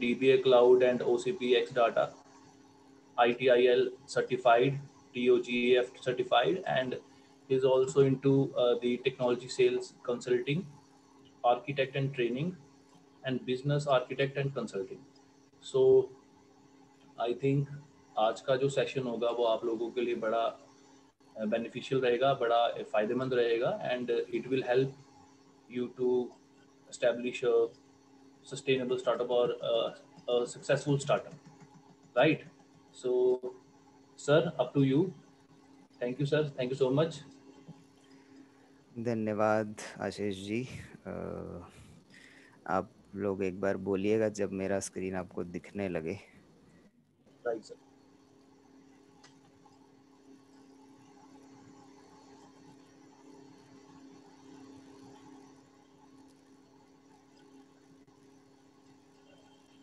DBA Cloud and OCP X Data, ITIL certified, TOGF certified, and is also into uh, the technology sales consulting, architect and training, and business architect and consulting. So I think आज का जो session होगा वो आप लोगों के लिए बड़ा beneficial रहेगा बड़ा फ़ायदेमंद रहेगा and and it will help you to establish sustainable startup or a, a successful startup right so sir up to you thank you sir thank you so much धन्यवाद आशीष जी आप लोग एक बार बोलिएगा जब मेरा स्क्रीन आपको दिखने लगे right sir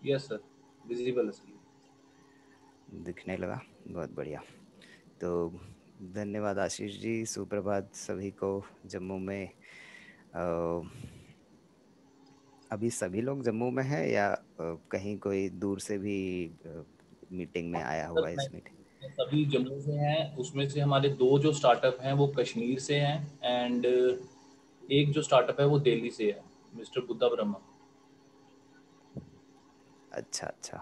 yes sir visible है दिखने लगा बहुत बढ़िया तो धन्यवाद आशीष जी सुप्रभात सभी को जम्मू में आ, अभी सभी लोग जम्मू में हैं या कहीं कोई दूर से भी मीटिंग में आया हुआ है इस मीटिंग सभी जम्मू से हैं उसमें से हमारे दो जो स्टार्टअप हैं वो कश्मीर से हैं एंड एक जो स्टार्टअप है वो दिल्ली से है मिस्टर बुद्धा ब्रह्मा अच्छा अच्छा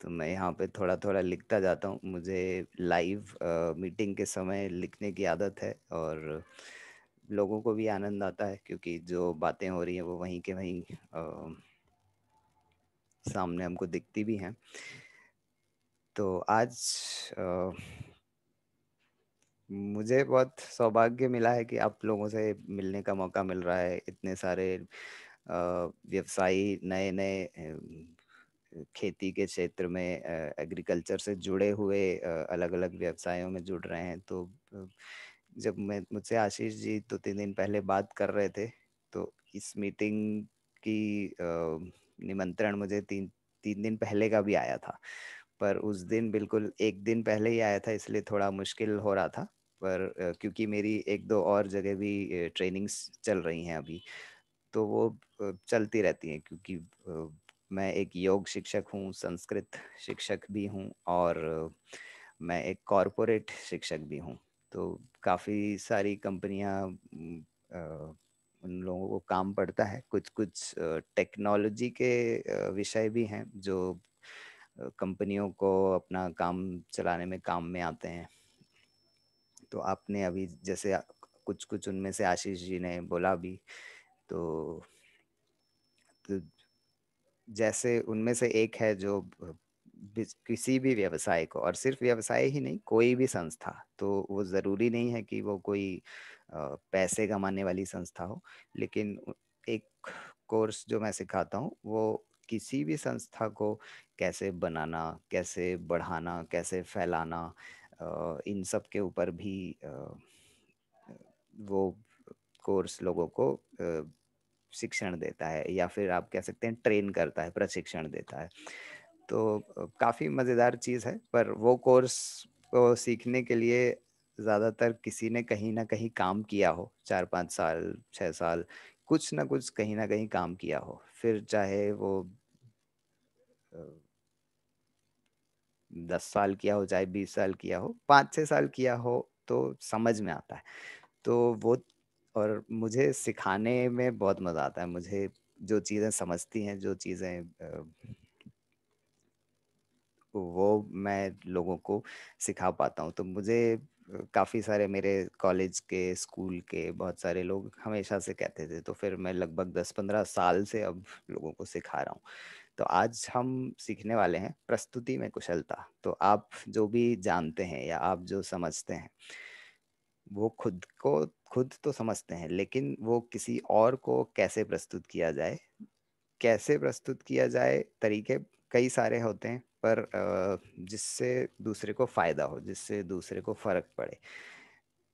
तो मैं यहाँ पे थोड़ा थोड़ा लिखता जाता हूँ मुझे लाइव मीटिंग के समय लिखने की आदत है और लोगों को भी आनंद आता है क्योंकि जो बातें हो रही हैं वो वहीं के वहीं आ, सामने हमको दिखती भी हैं तो आज आ, मुझे बहुत सौभाग्य मिला है कि आप लोगों से मिलने का मौका मिल रहा है इतने सारे व्यवसायी नए नए खेती के क्षेत्र में एग्रीकल्चर से जुड़े हुए अलग अलग व्यवसायों में जुड़ रहे हैं तो जब मैं मुझसे आशीष जी दो तो तीन दिन पहले बात कर रहे थे तो इस मीटिंग की निमंत्रण मुझे तीन तीन दिन पहले का भी आया था पर उस दिन बिल्कुल एक दिन पहले ही आया था इसलिए थोड़ा मुश्किल हो रहा था पर क्योंकि मेरी एक दो और जगह भी ट्रेनिंग्स चल रही हैं अभी तो वो चलती रहती हैं क्योंकि मैं एक योग शिक्षक हूँ संस्कृत शिक्षक भी हूँ और मैं एक कॉरपोरेट शिक्षक भी हूँ तो काफ़ी सारी कंपनियाँ उन लोगों को काम पड़ता है कुछ कुछ टेक्नोलॉजी के विषय भी हैं जो कंपनियों को अपना काम चलाने में काम में आते हैं तो आपने अभी जैसे कुछ कुछ उनमें से आशीष जी ने बोला भी तो, तो जैसे उनमें से एक है जो किसी भी व्यवसाय को और सिर्फ व्यवसाय ही नहीं कोई भी संस्था तो वो ज़रूरी नहीं है कि वो कोई पैसे कमाने वाली संस्था हो लेकिन एक कोर्स जो मैं सिखाता हूँ वो किसी भी संस्था को कैसे बनाना कैसे बढ़ाना कैसे फैलाना इन सब के ऊपर भी वो कोर्स लोगों को शिक्षण देता है या फिर आप कह सकते हैं ट्रेन करता है प्रशिक्षण देता है तो काफ़ी मज़ेदार चीज़ है पर वो कोर्स को सीखने के लिए ज़्यादातर किसी ने कहीं ना कहीं काम किया हो चार पाँच साल छः साल कुछ ना कुछ कहीं ना कहीं काम किया हो फिर चाहे वो दस साल किया हो चाहे बीस साल किया हो पाँच छः साल किया हो तो समझ में आता है तो वो और मुझे सिखाने में बहुत मज़ा आता है मुझे जो चीज़ें समझती हैं जो चीज़ें वो मैं लोगों को सिखा पाता हूँ तो मुझे काफ़ी सारे मेरे कॉलेज के स्कूल के बहुत सारे लोग हमेशा से कहते थे तो फिर मैं लगभग दस पंद्रह साल से अब लोगों को सिखा रहा हूँ तो आज हम सीखने वाले हैं प्रस्तुति में कुशलता तो आप जो भी जानते हैं या आप जो समझते हैं वो खुद को खुद तो समझते हैं लेकिन वो किसी और को कैसे प्रस्तुत किया जाए कैसे प्रस्तुत किया जाए तरीके कई सारे होते हैं पर जिससे दूसरे को फ़ायदा हो जिससे दूसरे को फ़र्क पड़े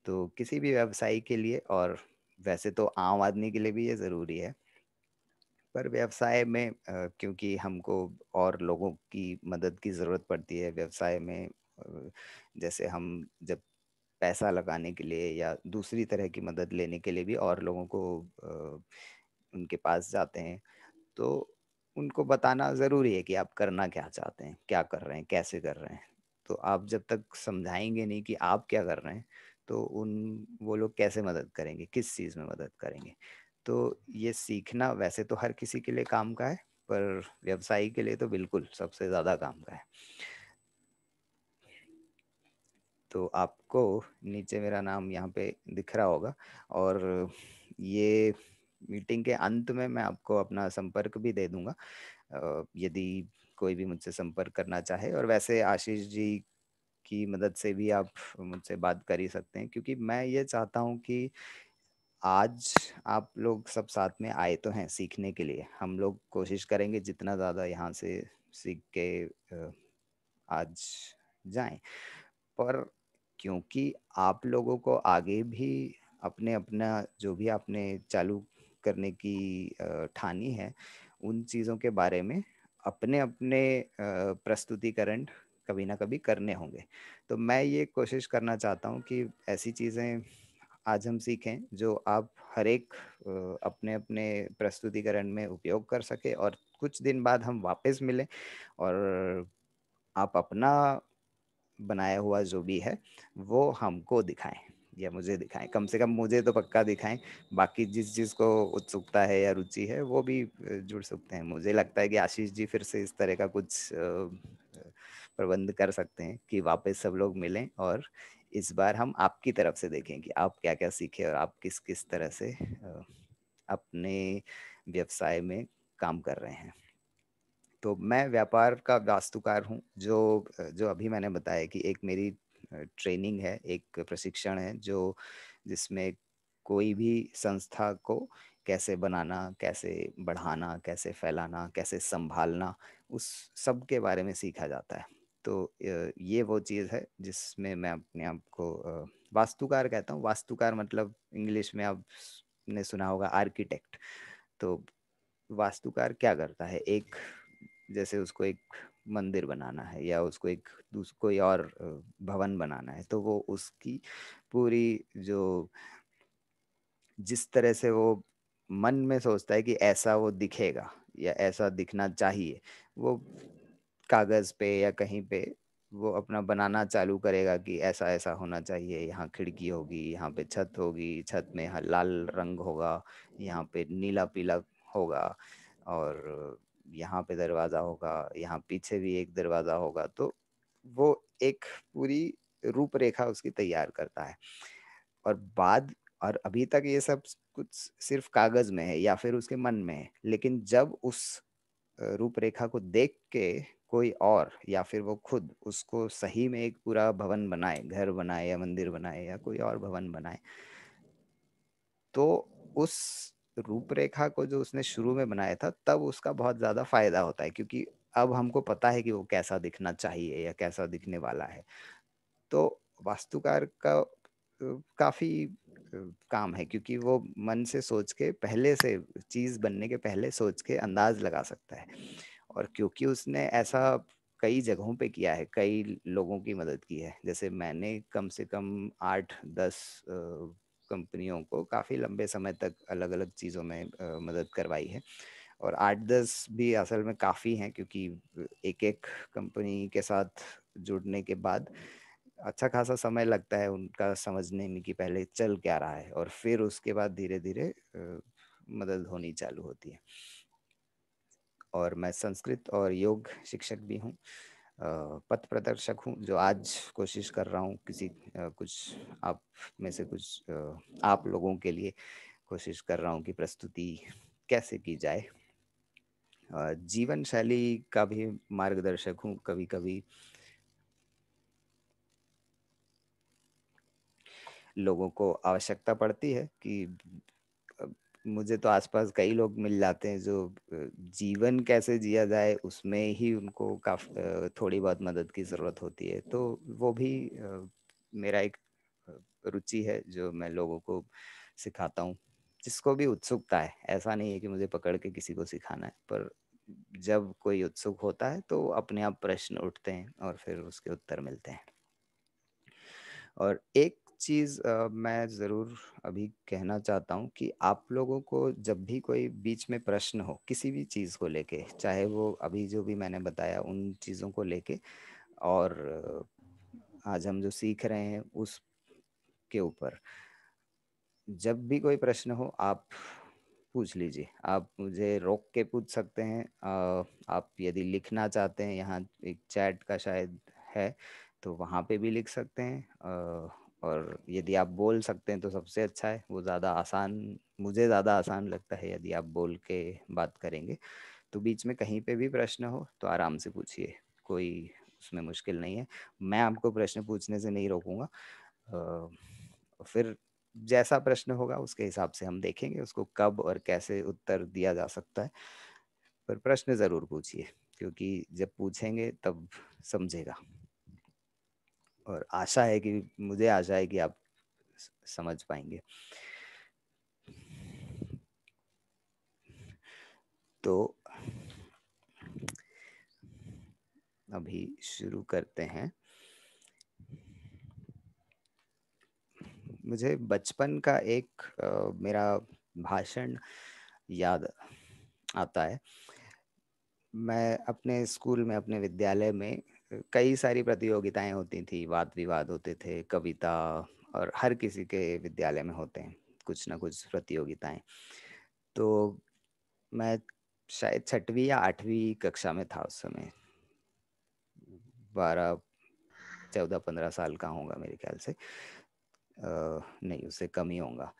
तो किसी भी व्यवसाय के लिए और वैसे तो आम आदमी के लिए भी ये ज़रूरी है पर व्यवसाय में क्योंकि हमको और लोगों की मदद की ज़रूरत पड़ती है व्यवसाय में जैसे हम जब पैसा लगाने के लिए या दूसरी तरह की मदद लेने के लिए भी और लोगों को उनके पास जाते हैं तो उनको बताना ज़रूरी है कि आप करना क्या चाहते हैं क्या कर रहे हैं कैसे कर रहे हैं तो आप जब तक समझाएंगे नहीं कि आप क्या कर रहे हैं तो उन वो लोग कैसे मदद करेंगे किस चीज़ में मदद करेंगे तो ये सीखना वैसे तो हर किसी के लिए काम का है पर व्यवसायी के लिए तो बिल्कुल सबसे ज़्यादा काम का है तो आपको नीचे मेरा नाम यहाँ पे दिख रहा होगा और ये मीटिंग के अंत में मैं आपको अपना संपर्क भी दे दूंगा यदि कोई भी मुझसे संपर्क करना चाहे और वैसे आशीष जी की मदद से भी आप मुझसे बात कर ही सकते हैं क्योंकि मैं ये चाहता हूँ कि आज आप लोग सब साथ में आए तो हैं सीखने के लिए हम लोग कोशिश करेंगे जितना ज़्यादा यहाँ से सीख के आज जाएं पर क्योंकि आप लोगों को आगे भी अपने अपना जो भी आपने चालू करने की ठानी है उन चीज़ों के बारे में अपने अपने प्रस्तुतिकरण कभी ना कभी करने होंगे तो मैं ये कोशिश करना चाहता हूँ कि ऐसी चीज़ें आज हम सीखें जो आप हर एक अपने अपने प्रस्तुतिकरण में उपयोग कर सके और कुछ दिन बाद हम वापस मिलें और आप अपना बनाया हुआ जो भी है वो हमको दिखाएं या मुझे दिखाएं कम से कम मुझे तो पक्का दिखाएं बाकी जिस जिस को उत्सुकता है या रुचि है वो भी जुड़ सकते हैं मुझे लगता है कि आशीष जी फिर से इस तरह का कुछ प्रबंध कर सकते हैं कि वापस सब लोग मिलें और इस बार हम आपकी तरफ से देखें कि आप क्या क्या सीखे और आप किस किस तरह से अपने व्यवसाय में काम कर रहे हैं तो मैं व्यापार का वास्तुकार हूँ जो जो अभी मैंने बताया कि एक मेरी ट्रेनिंग है एक प्रशिक्षण है जो जिसमें कोई भी संस्था को कैसे बनाना कैसे बढ़ाना कैसे फैलाना कैसे संभालना उस सब के बारे में सीखा जाता है तो ये वो चीज़ है जिसमें मैं अपने आप को वास्तुकार कहता हूँ वास्तुकार मतलब इंग्लिश में आपने सुना होगा आर्किटेक्ट तो वास्तुकार क्या करता है एक जैसे उसको एक मंदिर बनाना है या उसको एक कोई और भवन बनाना है तो वो उसकी पूरी जो जिस तरह से वो मन में सोचता है कि ऐसा वो दिखेगा या ऐसा दिखना चाहिए वो कागज़ पे या कहीं पे वो अपना बनाना चालू करेगा कि ऐसा ऐसा होना चाहिए यहाँ खिड़की होगी यहाँ पे छत होगी छत में लाल रंग होगा यहाँ पे नीला पीला होगा और यहाँ पे दरवाज़ा होगा यहाँ पीछे भी एक दरवाज़ा होगा तो वो एक पूरी रूपरेखा उसकी तैयार करता है और बाद और अभी तक ये सब कुछ सिर्फ कागज़ में है या फिर उसके मन में है लेकिन जब उस रूपरेखा को देख के कोई और या फिर वो खुद उसको सही में एक पूरा भवन बनाए घर बनाए या मंदिर बनाए या कोई और भवन बनाए तो उस रूपरेखा को जो उसने शुरू में बनाया था तब उसका बहुत ज़्यादा फायदा होता है क्योंकि अब हमको पता है कि वो कैसा दिखना चाहिए या कैसा दिखने वाला है तो वास्तुकार का काफ़ी काम है क्योंकि वो मन से सोच के पहले से चीज़ बनने के पहले सोच के अंदाज लगा सकता है और क्योंकि उसने ऐसा कई जगहों पे किया है कई लोगों की मदद की है जैसे मैंने कम से कम आठ दस कंपनियों को काफ़ी लंबे समय तक अलग अलग चीज़ों में मदद करवाई है और आठ दस भी असल में काफ़ी हैं क्योंकि एक एक कंपनी के साथ जुड़ने के बाद अच्छा खासा समय लगता है उनका समझने में कि पहले चल क्या रहा है और फिर उसके बाद धीरे धीरे मदद होनी चालू होती है और मैं संस्कृत और योग शिक्षक भी हूँ पथ प्रदर्शक हूँ जो आज कोशिश कर रहा हूँ किसी कुछ आप में से कुछ आप लोगों के लिए कोशिश कर रहा हूँ कि प्रस्तुति कैसे की जाए जीवन शैली का भी मार्गदर्शक हूँ कभी कभी लोगों को आवश्यकता पड़ती है कि मुझे तो आसपास कई लोग मिल जाते हैं जो जीवन कैसे जिया जाए उसमें ही उनको काफी थोड़ी बहुत मदद की ज़रूरत होती है तो वो भी मेरा एक रुचि है जो मैं लोगों को सिखाता हूँ जिसको भी उत्सुकता है ऐसा नहीं है कि मुझे पकड़ के किसी को सिखाना है पर जब कोई उत्सुक होता है तो अपने आप प्रश्न उठते हैं और फिर उसके उत्तर मिलते हैं और एक चीज़ मैं ज़रूर अभी कहना चाहता हूँ कि आप लोगों को जब भी कोई बीच में प्रश्न हो किसी भी चीज़ को लेके चाहे वो अभी जो भी मैंने बताया उन चीज़ों को लेके और आज हम जो सीख रहे हैं उस के ऊपर जब भी कोई प्रश्न हो आप पूछ लीजिए आप मुझे रोक के पूछ सकते हैं आप यदि लिखना चाहते हैं यहाँ एक चैट का शायद है तो वहाँ पे भी लिख सकते हैं और यदि आप बोल सकते हैं तो सबसे अच्छा है वो ज़्यादा आसान मुझे ज़्यादा आसान लगता है यदि आप बोल के बात करेंगे तो बीच में कहीं पे भी प्रश्न हो तो आराम से पूछिए कोई उसमें मुश्किल नहीं है मैं आपको प्रश्न पूछने से नहीं रोकूंगा फिर जैसा प्रश्न होगा उसके हिसाब से हम देखेंगे उसको कब और कैसे उत्तर दिया जा सकता है पर प्रश्न ज़रूर पूछिए क्योंकि जब पूछेंगे तब समझेगा और आशा है कि मुझे आशा है कि आप समझ पाएंगे तो अभी शुरू करते हैं मुझे बचपन का एक आ, मेरा भाषण याद आता है मैं अपने स्कूल में अपने विद्यालय में कई सारी प्रतियोगिताएं होती थी वाद विवाद होते थे कविता और हर किसी के विद्यालय में होते हैं कुछ ना कुछ प्रतियोगिताएं तो मैं शायद छठवीं या आठवीं कक्षा में था उस समय बारह चौदह पंद्रह साल का होगा मेरे ख्याल से आ, नहीं उससे कम ही होगा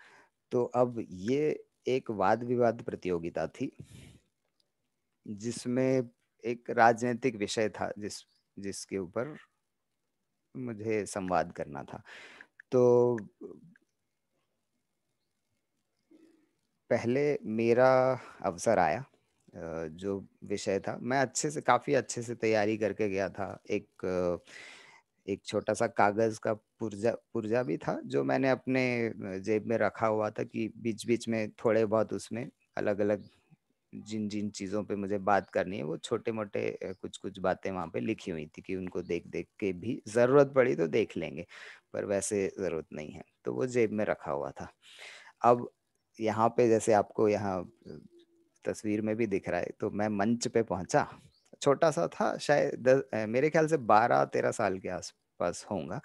तो अब ये एक वाद विवाद प्रतियोगिता थी जिसमें एक राजनीतिक विषय था जिस जिसके ऊपर मुझे संवाद करना था तो पहले मेरा अवसर आया जो विषय था मैं अच्छे से काफ़ी अच्छे से तैयारी करके गया था एक एक छोटा सा कागज़ का पुर्जा पुर्जा भी था जो मैंने अपने जेब में रखा हुआ था कि बीच बीच में थोड़े बहुत उसमें अलग अलग जिन जिन चीज़ों पे मुझे बात करनी है वो छोटे मोटे कुछ कुछ बातें वहाँ पे लिखी हुई थी कि उनको देख देख के भी ज़रूरत पड़ी तो देख लेंगे पर वैसे ज़रूरत नहीं है तो वो जेब में रखा हुआ था अब यहाँ पे जैसे आपको यहाँ तस्वीर में भी दिख रहा है तो मैं मंच पे पहुँचा छोटा सा था शायद दस मेरे ख्याल से बारह तेरह साल के आसपास होऊंगा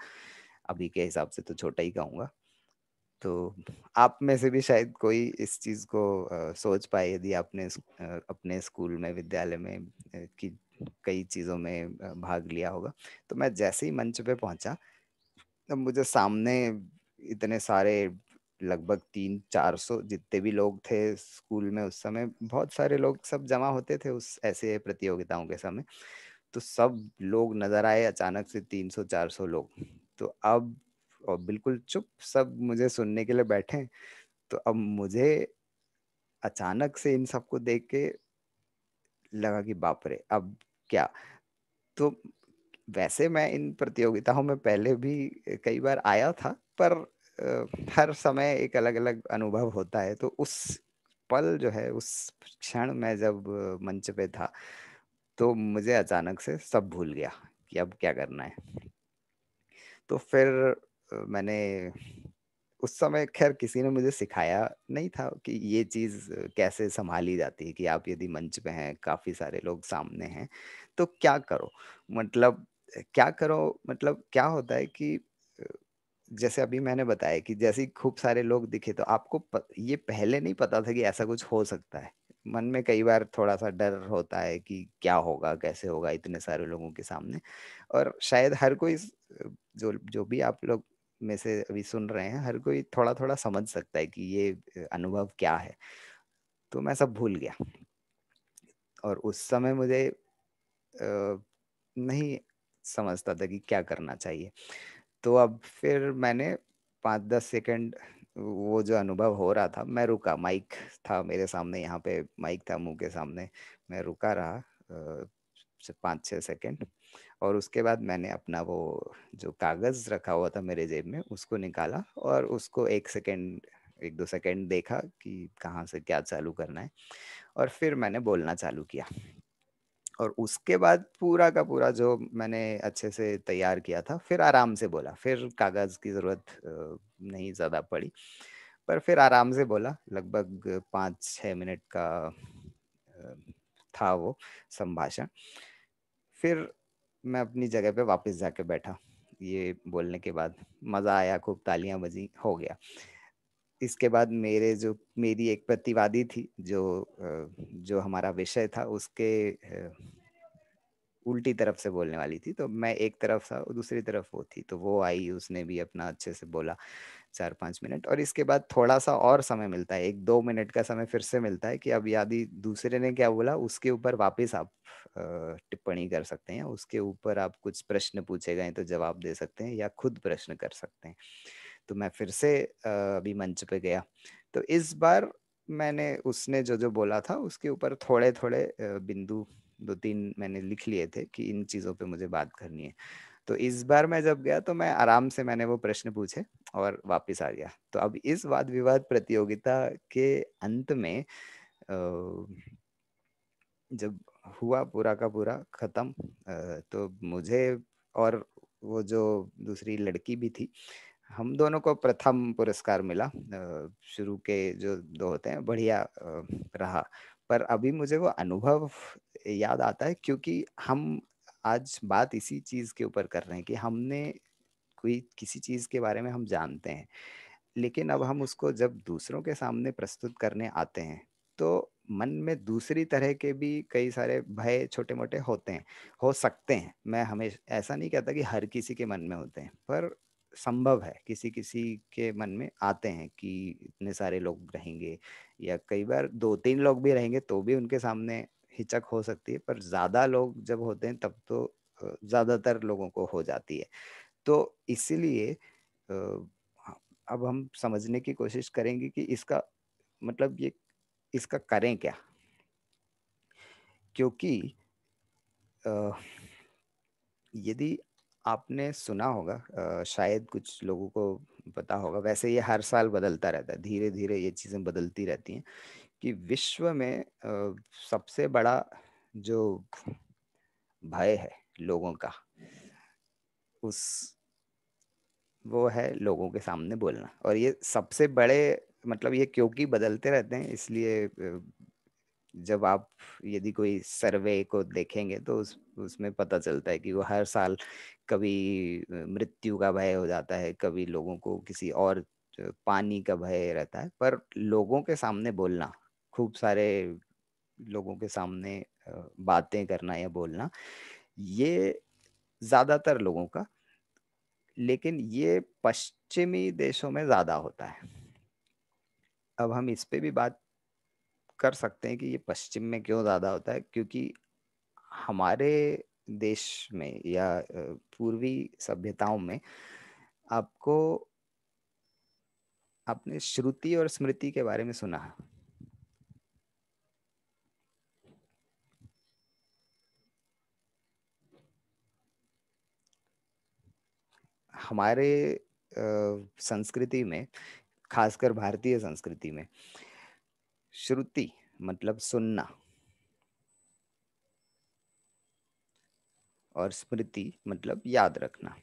अभी के हिसाब से तो छोटा ही कहूँगा तो आप में से भी शायद कोई इस चीज़ को आ, सोच पाए यदि आपने आ, अपने स्कूल में विद्यालय में की कई चीज़ों में भाग लिया होगा तो मैं जैसे ही मंच पे पहुंचा तो मुझे सामने इतने सारे लगभग तीन चार सौ जितने भी लोग थे स्कूल में उस समय बहुत सारे लोग सब जमा होते थे उस ऐसे प्रतियोगिताओं के समय तो सब लोग नजर आए अचानक से तीन सौ चार सौ लोग तो अब और बिल्कुल चुप सब मुझे सुनने के लिए बैठे तो अब मुझे अचानक से इन सबको देख के लगा कि बाप रे अब क्या तो वैसे मैं इन प्रतियोगिताओं में पहले भी कई बार आया था पर हर समय एक अलग अलग अनुभव होता है तो उस पल जो है उस क्षण में जब मंच पे था तो मुझे अचानक से सब भूल गया कि अब क्या करना है तो फिर मैंने उस समय खैर किसी ने मुझे सिखाया नहीं था कि ये चीज़ कैसे संभाली जाती है कि आप यदि मंच पे हैं काफ़ी सारे लोग सामने हैं तो क्या करो मतलब क्या करो मतलब क्या होता है कि जैसे अभी मैंने बताया कि जैसे खूब सारे लोग दिखे तो आपको प, ये पहले नहीं पता था कि ऐसा कुछ हो सकता है मन में कई बार थोड़ा सा डर होता है कि क्या होगा कैसे होगा इतने सारे लोगों के सामने और शायद हर कोई जो जो भी आप लोग में से अभी सुन रहे हैं हर कोई थोड़ा थोड़ा समझ सकता है कि ये अनुभव क्या है तो मैं सब भूल गया और उस समय मुझे नहीं समझता था कि क्या करना चाहिए तो अब फिर मैंने पाँच दस सेकंड वो जो अनुभव हो रहा था मैं रुका माइक था मेरे सामने यहाँ पे माइक था मुंह के सामने मैं रुका रहा पाँच छः सेकंड और उसके बाद मैंने अपना वो जो कागज़ रखा हुआ था मेरे जेब में उसको निकाला और उसको एक सेकेंड एक दो सेकेंड देखा कि कहाँ से क्या चालू करना है और फिर मैंने बोलना चालू किया और उसके बाद पूरा का पूरा जो मैंने अच्छे से तैयार किया था फिर आराम से बोला फिर कागज़ की ज़रूरत नहीं ज़्यादा पड़ी पर फिर आराम से बोला लगभग पाँच छः मिनट का था वो संभाषण फिर मैं अपनी जगह पे वापस जाके बैठा ये बोलने के बाद मज़ा आया खूब तालियां बजी हो गया इसके बाद मेरे जो मेरी एक प्रतिवादी थी जो जो हमारा विषय था उसके उल्टी तरफ से बोलने वाली थी तो मैं एक तरफ था दूसरी तरफ वो थी तो वो आई उसने भी अपना अच्छे से बोला चार पाँच मिनट और इसके बाद थोड़ा सा और समय मिलता है एक दो मिनट का समय फिर से मिलता है कि अब यदि दूसरे ने क्या बोला उसके ऊपर वापस आप टिप्पणी कर सकते हैं उसके ऊपर आप कुछ प्रश्न पूछे गए तो जवाब दे सकते हैं या खुद प्रश्न कर सकते हैं तो मैं फिर से अभी मंच पे गया तो इस बार मैंने उसने जो जो बोला था उसके ऊपर थोड़े थोड़े बिंदु दो तीन मैंने लिख लिए थे कि इन चीज़ों पे मुझे बात करनी है तो इस बार मैं जब गया तो मैं आराम से मैंने वो प्रश्न पूछे और वापस आ गया तो अब इस वाद विवाद प्रतियोगिता के अंत में जब हुआ पूरा का पूरा खत्म तो मुझे और वो जो दूसरी लड़की भी थी हम दोनों को प्रथम पुरस्कार मिला शुरू के जो दो होते हैं बढ़िया रहा पर अभी मुझे वो अनुभव याद आता है क्योंकि हम आज बात इसी चीज के ऊपर कर रहे हैं कि हमने कोई किसी चीज के बारे में हम जानते हैं लेकिन अब हम उसको जब दूसरों के सामने प्रस्तुत करने आते हैं तो मन में दूसरी तरह के भी कई सारे भय छोटे मोटे होते हैं हो सकते हैं मैं हमेशा ऐसा नहीं कहता कि हर किसी के मन में होते हैं पर संभव है किसी किसी के मन में आते हैं कि इतने सारे लोग रहेंगे या कई बार दो तीन लोग भी रहेंगे तो भी उनके सामने हिचक हो सकती है पर ज़्यादा लोग जब होते हैं तब तो ज़्यादातर लोगों को हो जाती है तो इसीलिए हाँ, अब हम समझने की कोशिश करेंगे कि इसका मतलब ये इसका करें क्या क्योंकि यदि आपने सुना होगा शायद कुछ लोगों को पता होगा वैसे ये हर साल बदलता रहता है धीरे धीरे ये चीज़ें बदलती रहती हैं कि विश्व में सबसे बड़ा जो भय है लोगों का उस वो है लोगों के सामने बोलना और ये सबसे बड़े मतलब ये क्योंकि बदलते रहते हैं इसलिए जब आप यदि कोई सर्वे को देखेंगे तो उस उसमें पता चलता है कि वो हर साल कभी मृत्यु का भय हो जाता है कभी लोगों को किसी और पानी का भय रहता है पर लोगों के सामने बोलना खूब सारे लोगों के सामने बातें करना या बोलना ये ज़्यादातर लोगों का लेकिन ये पश्चिमी देशों में ज़्यादा होता है अब हम इस पे भी बात कर सकते हैं कि ये पश्चिम में क्यों ज़्यादा होता है क्योंकि हमारे देश में या पूर्वी सभ्यताओं में आपको आपने श्रुति और स्मृति के बारे में सुना है हमारे संस्कृति में खासकर भारतीय संस्कृति में श्रुति मतलब सुनना और स्मृति मतलब याद रखना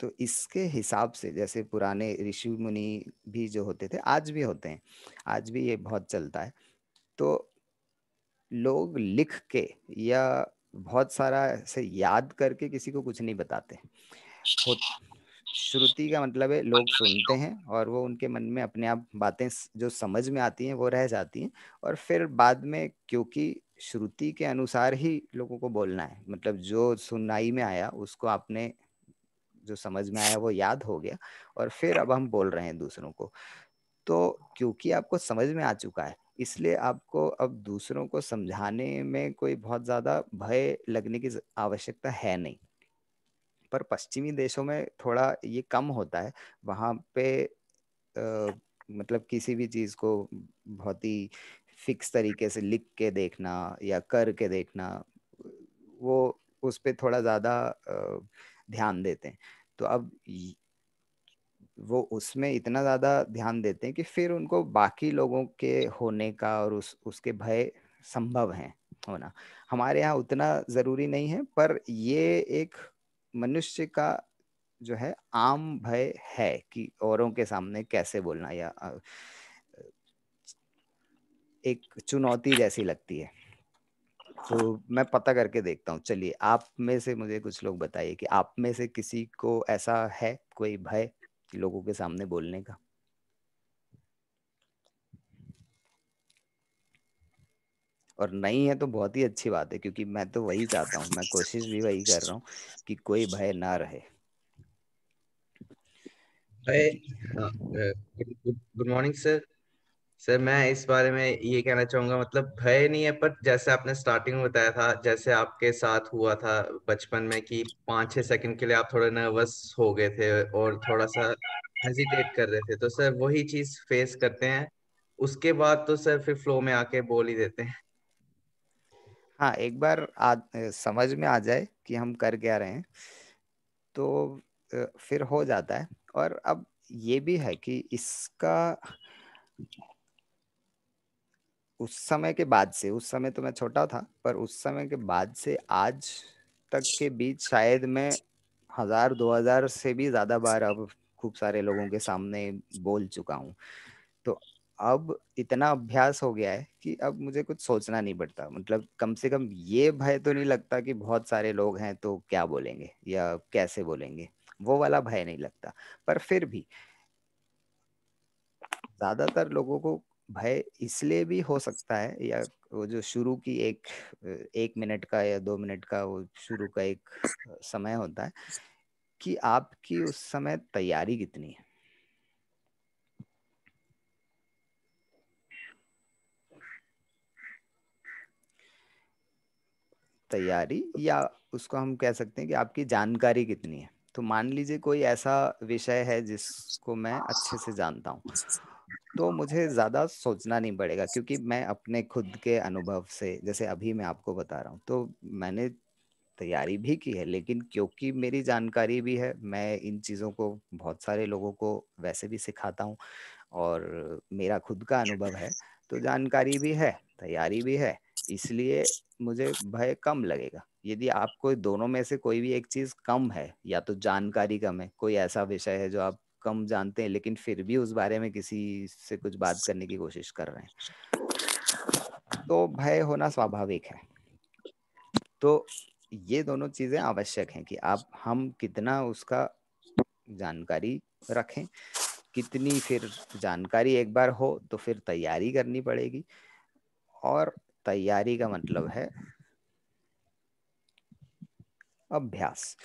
तो इसके हिसाब से जैसे पुराने ऋषि मुनि भी जो होते थे आज भी होते हैं आज भी ये बहुत चलता है तो लोग लिख के या बहुत सारा ऐसे याद करके किसी को कुछ नहीं बताते श्रुति का मतलब है लोग सुनते हैं और वो उनके मन में अपने आप बातें जो समझ में आती हैं वो रह जाती हैं और फिर बाद में क्योंकि श्रुति के अनुसार ही लोगों को बोलना है मतलब जो सुनाई में आया उसको आपने जो समझ में आया वो याद हो गया और फिर अब हम बोल रहे हैं दूसरों को तो क्योंकि आपको समझ में आ चुका है इसलिए आपको अब दूसरों को समझाने में कोई बहुत ज़्यादा भय लगने की आवश्यकता है नहीं पर पश्चिमी देशों में थोड़ा ये कम होता है वहाँ पे आ, मतलब किसी भी चीज़ को बहुत ही फिक्स तरीके से लिख के देखना या कर के देखना वो उस पर थोड़ा ज़्यादा ध्यान देते हैं तो अब वो उसमें इतना ज़्यादा ध्यान देते हैं कि फिर उनको बाकी लोगों के होने का और उस उसके भय संभव है होना हमारे यहाँ उतना ज़रूरी नहीं है पर ये एक मनुष्य का जो है आम भय है कि औरों के सामने कैसे बोलना या एक चुनौती जैसी लगती है तो मैं पता करके देखता हूँ चलिए आप में से मुझे कुछ लोग बताइए कि आप में से किसी को ऐसा है कोई भय लोगों के सामने बोलने का और नहीं है तो बहुत ही अच्छी बात है क्योंकि मैं तो वही चाहता हूँ मैं कोशिश भी वही कर रहा हूँ कि कोई भय ना रहे गुड मॉर्निंग सर सर मैं इस बारे में ये कहना चाहूंगा मतलब भय नहीं है पर जैसे आपने स्टार्टिंग में बताया था जैसे आपके साथ हुआ था बचपन में कि पांच छह सेकंड के लिए आप थोड़े नर्वस हो गए थे और थोड़ा सा हेजिटेट कर रहे थे तो सर वही चीज फेस करते हैं उसके बाद तो सर फिर फ्लो में आके बोल ही देते हैं हाँ एक बार आ, समझ में आ जाए कि हम कर क्या रहे हैं तो फिर हो जाता है और अब ये भी है कि इसका उस समय के बाद से उस समय तो मैं छोटा था पर उस समय के बाद से आज तक के बीच शायद मैं हजार दो हजार से भी ज्यादा बार अब खूब सारे लोगों के सामने बोल चुका हूँ तो अब इतना अभ्यास हो गया है कि अब मुझे कुछ सोचना नहीं पड़ता मतलब कम से कम ये भय तो नहीं लगता कि बहुत सारे लोग हैं तो क्या बोलेंगे या कैसे बोलेंगे वो वाला भय नहीं लगता पर फिर भी ज्यादातर लोगों को भय इसलिए भी हो सकता है या वो जो शुरू की एक एक मिनट का या दो मिनट का वो शुरू का एक समय होता है कि आपकी उस समय तैयारी कितनी है तैयारी या उसको हम कह सकते हैं कि आपकी जानकारी कितनी है तो मान लीजिए कोई ऐसा विषय है जिसको मैं अच्छे से जानता हूँ तो मुझे ज्यादा सोचना नहीं पड़ेगा क्योंकि मैं अपने खुद के अनुभव से जैसे अभी मैं आपको बता रहा हूँ तो मैंने तैयारी भी की है लेकिन क्योंकि मेरी जानकारी भी है मैं इन चीज़ों को बहुत सारे लोगों को वैसे भी सिखाता हूँ और मेरा खुद का अनुभव है तो जानकारी भी है तैयारी भी है इसलिए मुझे भय कम लगेगा यदि आपको दोनों में से कोई भी एक चीज कम है या तो जानकारी कम है कोई ऐसा विषय है जो आप कम जानते हैं लेकिन फिर भी उस बारे में किसी से कुछ बात करने की कोशिश कर रहे हैं तो भय होना स्वाभाविक है तो ये दोनों चीजें आवश्यक हैं कि आप हम कितना उसका जानकारी रखें कितनी फिर जानकारी एक बार हो तो फिर तैयारी करनी पड़ेगी और तैयारी का मतलब है अभ्यास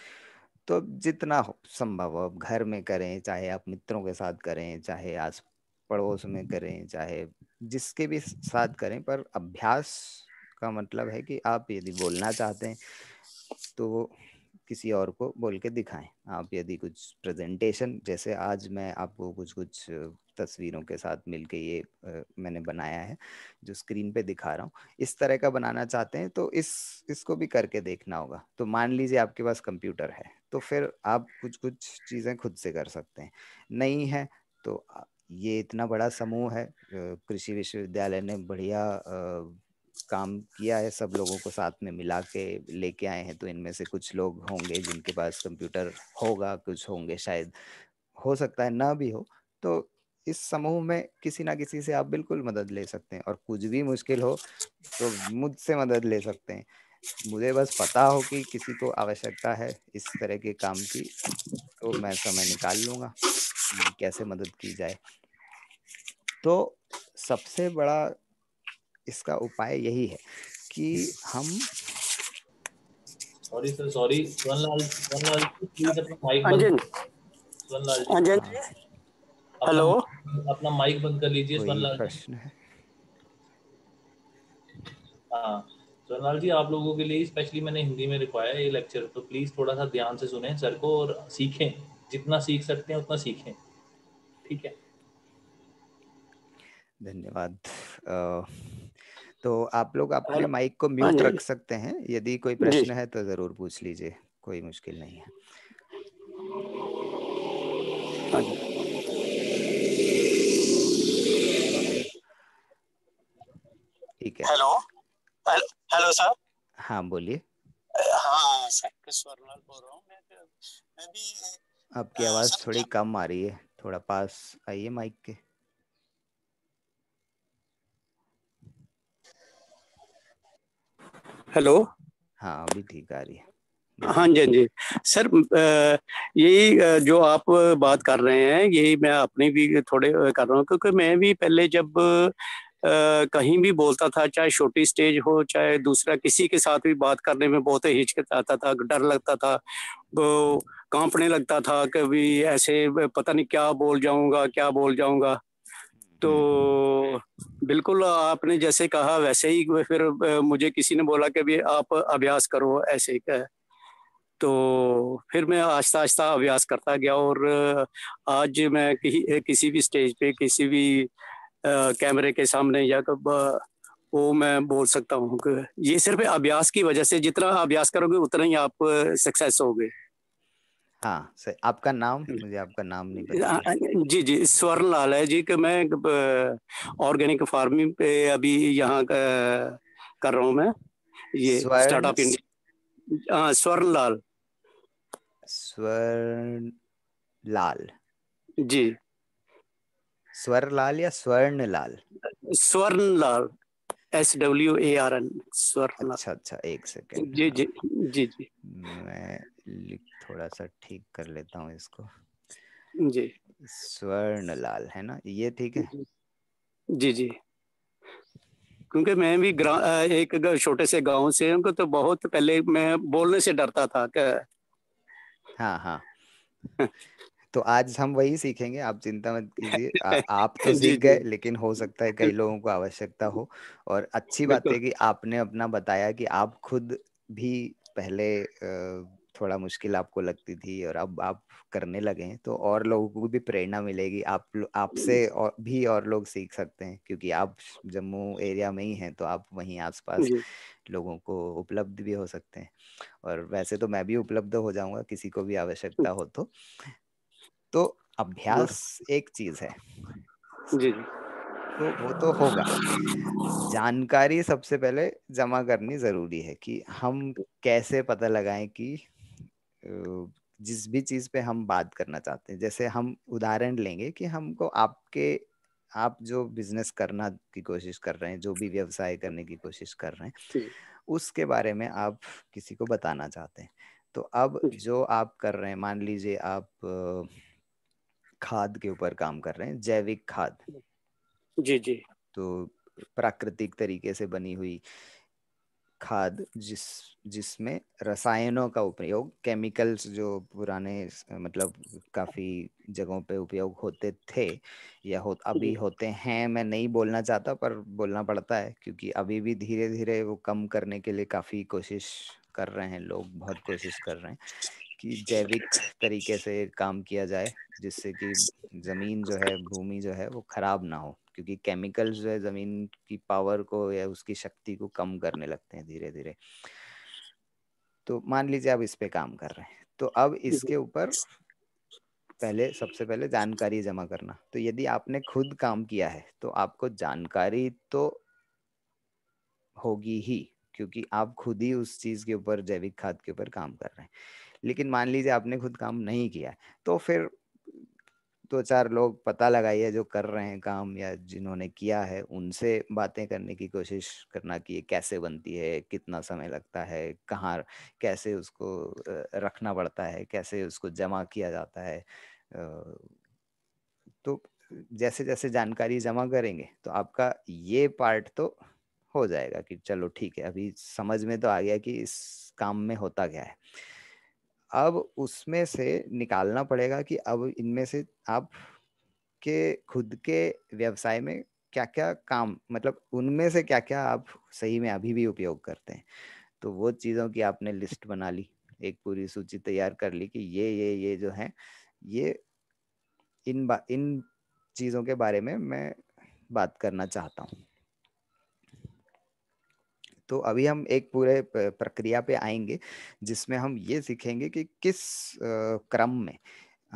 तो जितना हो संभव हो आप घर में करें चाहे आप मित्रों के साथ करें चाहे आस पड़ोस में करें चाहे जिसके भी साथ करें पर अभ्यास का मतलब है कि आप यदि बोलना चाहते हैं तो किसी और को बोल के दिखाएं आप यदि कुछ प्रेजेंटेशन जैसे आज मैं आपको कुछ कुछ तस्वीरों के साथ मिलके ये आ, मैंने बनाया है जो स्क्रीन पे दिखा रहा हूँ इस तरह का बनाना चाहते हैं तो इस इसको भी करके देखना होगा तो मान लीजिए आपके पास कंप्यूटर है तो फिर आप कुछ कुछ चीज़ें खुद से कर सकते हैं नहीं है तो ये इतना बड़ा समूह है कृषि विश्वविद्यालय ने बढ़िया काम किया है सब लोगों को साथ में मिला के लेके आए हैं तो इनमें से कुछ लोग होंगे जिनके पास कंप्यूटर होगा कुछ होंगे शायद हो सकता है ना भी हो तो इस समूह में किसी ना किसी से आप बिल्कुल मदद ले सकते हैं और कुछ भी मुश्किल हो तो मुझसे मदद ले सकते हैं मुझे बस पता हो कि किसी को आवश्यकता है इस तरह के काम की तो मैं समय निकाल लूंगा कैसे मदद की जाए तो सबसे बड़ा इसका उपाय यही है कि हम सॉरी सर सॉरी हेलो अपना माइक बंद कर लीजिए सोनलाल प्रश्न है हाँ, सोनलाल जी आप लोगों के लिए स्पेशली मैंने हिंदी में रखवाया ये लेक्चर तो प्लीज थोड़ा सा ध्यान से सुने सर को और सीखें जितना सीख सकते हैं उतना सीखें ठीक है धन्यवाद तो आप लोग अपने माइक को हाँ म्यूट रख सकते हैं यदि कोई प्रश्न है तो जरूर पूछ लीजिए कोई मुश्किल नहीं है आगे। हाँ आगे। ठीक है हेलो हेलो सर हाँ बोलिए हाँ सर स्वरलाल बोल रहा हूँ मैं तो- मैं भी आपकी आवाज थोड़ी कम आ रही है थोड़ा पास आइए माइक के हेलो हाँ अभी ठीक आ रही है हाँ जी हाँ जी सर यही जो आप बात कर रहे हैं यही मैं अपनी भी थोड़े कर रहा हूँ क्योंकि मैं भी पहले जब कहीं भी बोलता था चाहे छोटी स्टेज हो चाहे दूसरा किसी के साथ भी बात करने में बहुत हिचकता था डर लगता था वो कांपने लगता था कभी ऐसे पता नहीं क्या बोल जाऊंगा क्या बोल जाऊंगा तो हम्म, हम्म। बिल्कुल आपने जैसे कहा वैसे ही फिर मुझे किसी ने बोला कि भी आप अभ्यास करो ऐसे कह तो फिर मैं आस्ता आस्ता अभ्यास करता गया और आज मैं कि, किसी भी स्टेज पे किसी भी कैमरे के सामने या कब वो मैं बोल सकता हूँ ये सिर्फ अभ्यास की वजह से जितना अभ्यास करोगे उतना ही आप सक्सेस गए हाँ आपका नाम हम्म। मुझे आपका नाम नहीं पता हाँ, हाँ, जी जी स्वर्ण लाल है जी कि मैं ऑर्गेनिक फार्मिंग पे अभी यहाँ कर रहा हूँ मैं ये स्टार्टअप इंडिया हाँ स्वर्ण लाल स्वर्ण लाल जी स्वरलाल या Swarnlal Swarnlal S W A R N Swarn अच्छा अच्छा एक सेकेंड जी जी जी जी मैं लिख थोड़ा सा ठीक कर लेता हूँ इसको जी स्वर्णलाल है ना ये ठीक है जी जी क्योंकि मैं भी एक छोटे से गांव से हूँ तो बहुत पहले मैं बोलने से डरता था क्या हाँ हाँ तो आज हम वही सीखेंगे आप चिंता मत कीजिए आप तो सीख गए लेकिन हो सकता है कई लोगों को आवश्यकता हो और अच्छी बात है कि आपने अपना बताया कि आप खुद भी पहले थोड़ा मुश्किल आपको लगती थी और अब आप करने लगे हैं तो और लोगों को भी प्रेरणा मिलेगी आप आपसे हम्म। और भी और लोग सीख सकते हैं क्योंकि आप जम्मू एरिया में ही हैं तो आप वहीं आसपास लोगों को उपलब्ध भी हो सकते हैं और वैसे तो मैं भी उपलब्ध हो जाऊंगा किसी को भी आवश्यकता हो तो तो अभ्यास एक चीज है जी तो वो तो होगा जानकारी सबसे पहले जमा करनी जरूरी है कि हम कैसे पता लगाएं कि जिस भी चीज पे हम बात करना चाहते हैं जैसे हम उदाहरण लेंगे कि हमको आपके आप जो बिजनेस करना की कोशिश कर रहे हैं जो भी व्यवसाय करने की कोशिश कर रहे हैं उसके बारे में आप किसी को बताना चाहते हैं तो अब जो आप कर रहे हैं मान लीजिए आप आ, खाद के ऊपर काम कर रहे हैं जैविक खाद जी जी तो प्राकृतिक तरीके से बनी हुई खाद जिस जिसमें रसायनों का उपयोग केमिकल्स जो पुराने मतलब काफी जगहों पे उपयोग होते थे या हो अभी होते हैं मैं नहीं बोलना चाहता पर बोलना पड़ता है क्योंकि अभी भी धीरे धीरे वो कम करने के लिए काफी कोशिश कर रहे हैं लोग बहुत कोशिश कर रहे हैं कि जैविक तरीके से काम किया जाए जिससे कि जमीन जो है भूमि जो है वो खराब ना हो क्योंकि केमिकल्स जो है जमीन की पावर को या उसकी शक्ति को कम करने लगते हैं धीरे धीरे तो मान लीजिए आप इस पे काम कर रहे हैं तो अब इसके ऊपर पहले सबसे पहले जानकारी जमा करना तो यदि आपने खुद काम किया है तो आपको जानकारी तो होगी ही क्योंकि आप खुद ही उस चीज के ऊपर जैविक खाद के ऊपर काम कर रहे हैं लेकिन मान लीजिए आपने खुद काम नहीं किया तो फिर दो चार लोग पता लगाइए जो कर रहे हैं काम या जिन्होंने किया है उनसे बातें करने की कोशिश करना कि ये कैसे बनती है कितना समय लगता है कहाँ कैसे उसको रखना पड़ता है कैसे उसको जमा किया जाता है तो जैसे जैसे जानकारी जमा करेंगे तो आपका ये पार्ट तो हो जाएगा कि चलो ठीक है अभी समझ में तो आ गया कि इस काम में होता क्या है अब उसमें से निकालना पड़ेगा कि अब इनमें से आप के खुद के व्यवसाय में क्या क्या काम मतलब उनमें से क्या क्या आप सही में अभी भी उपयोग करते हैं तो वो चीज़ों की आपने लिस्ट बना ली एक पूरी सूची तैयार कर ली कि ये ये ये जो है ये इन बा इन चीज़ों के बारे में मैं बात करना चाहता हूँ तो अभी हम एक पूरे प्रक्रिया पे आएंगे जिसमें हम ये सीखेंगे कि किस क्रम में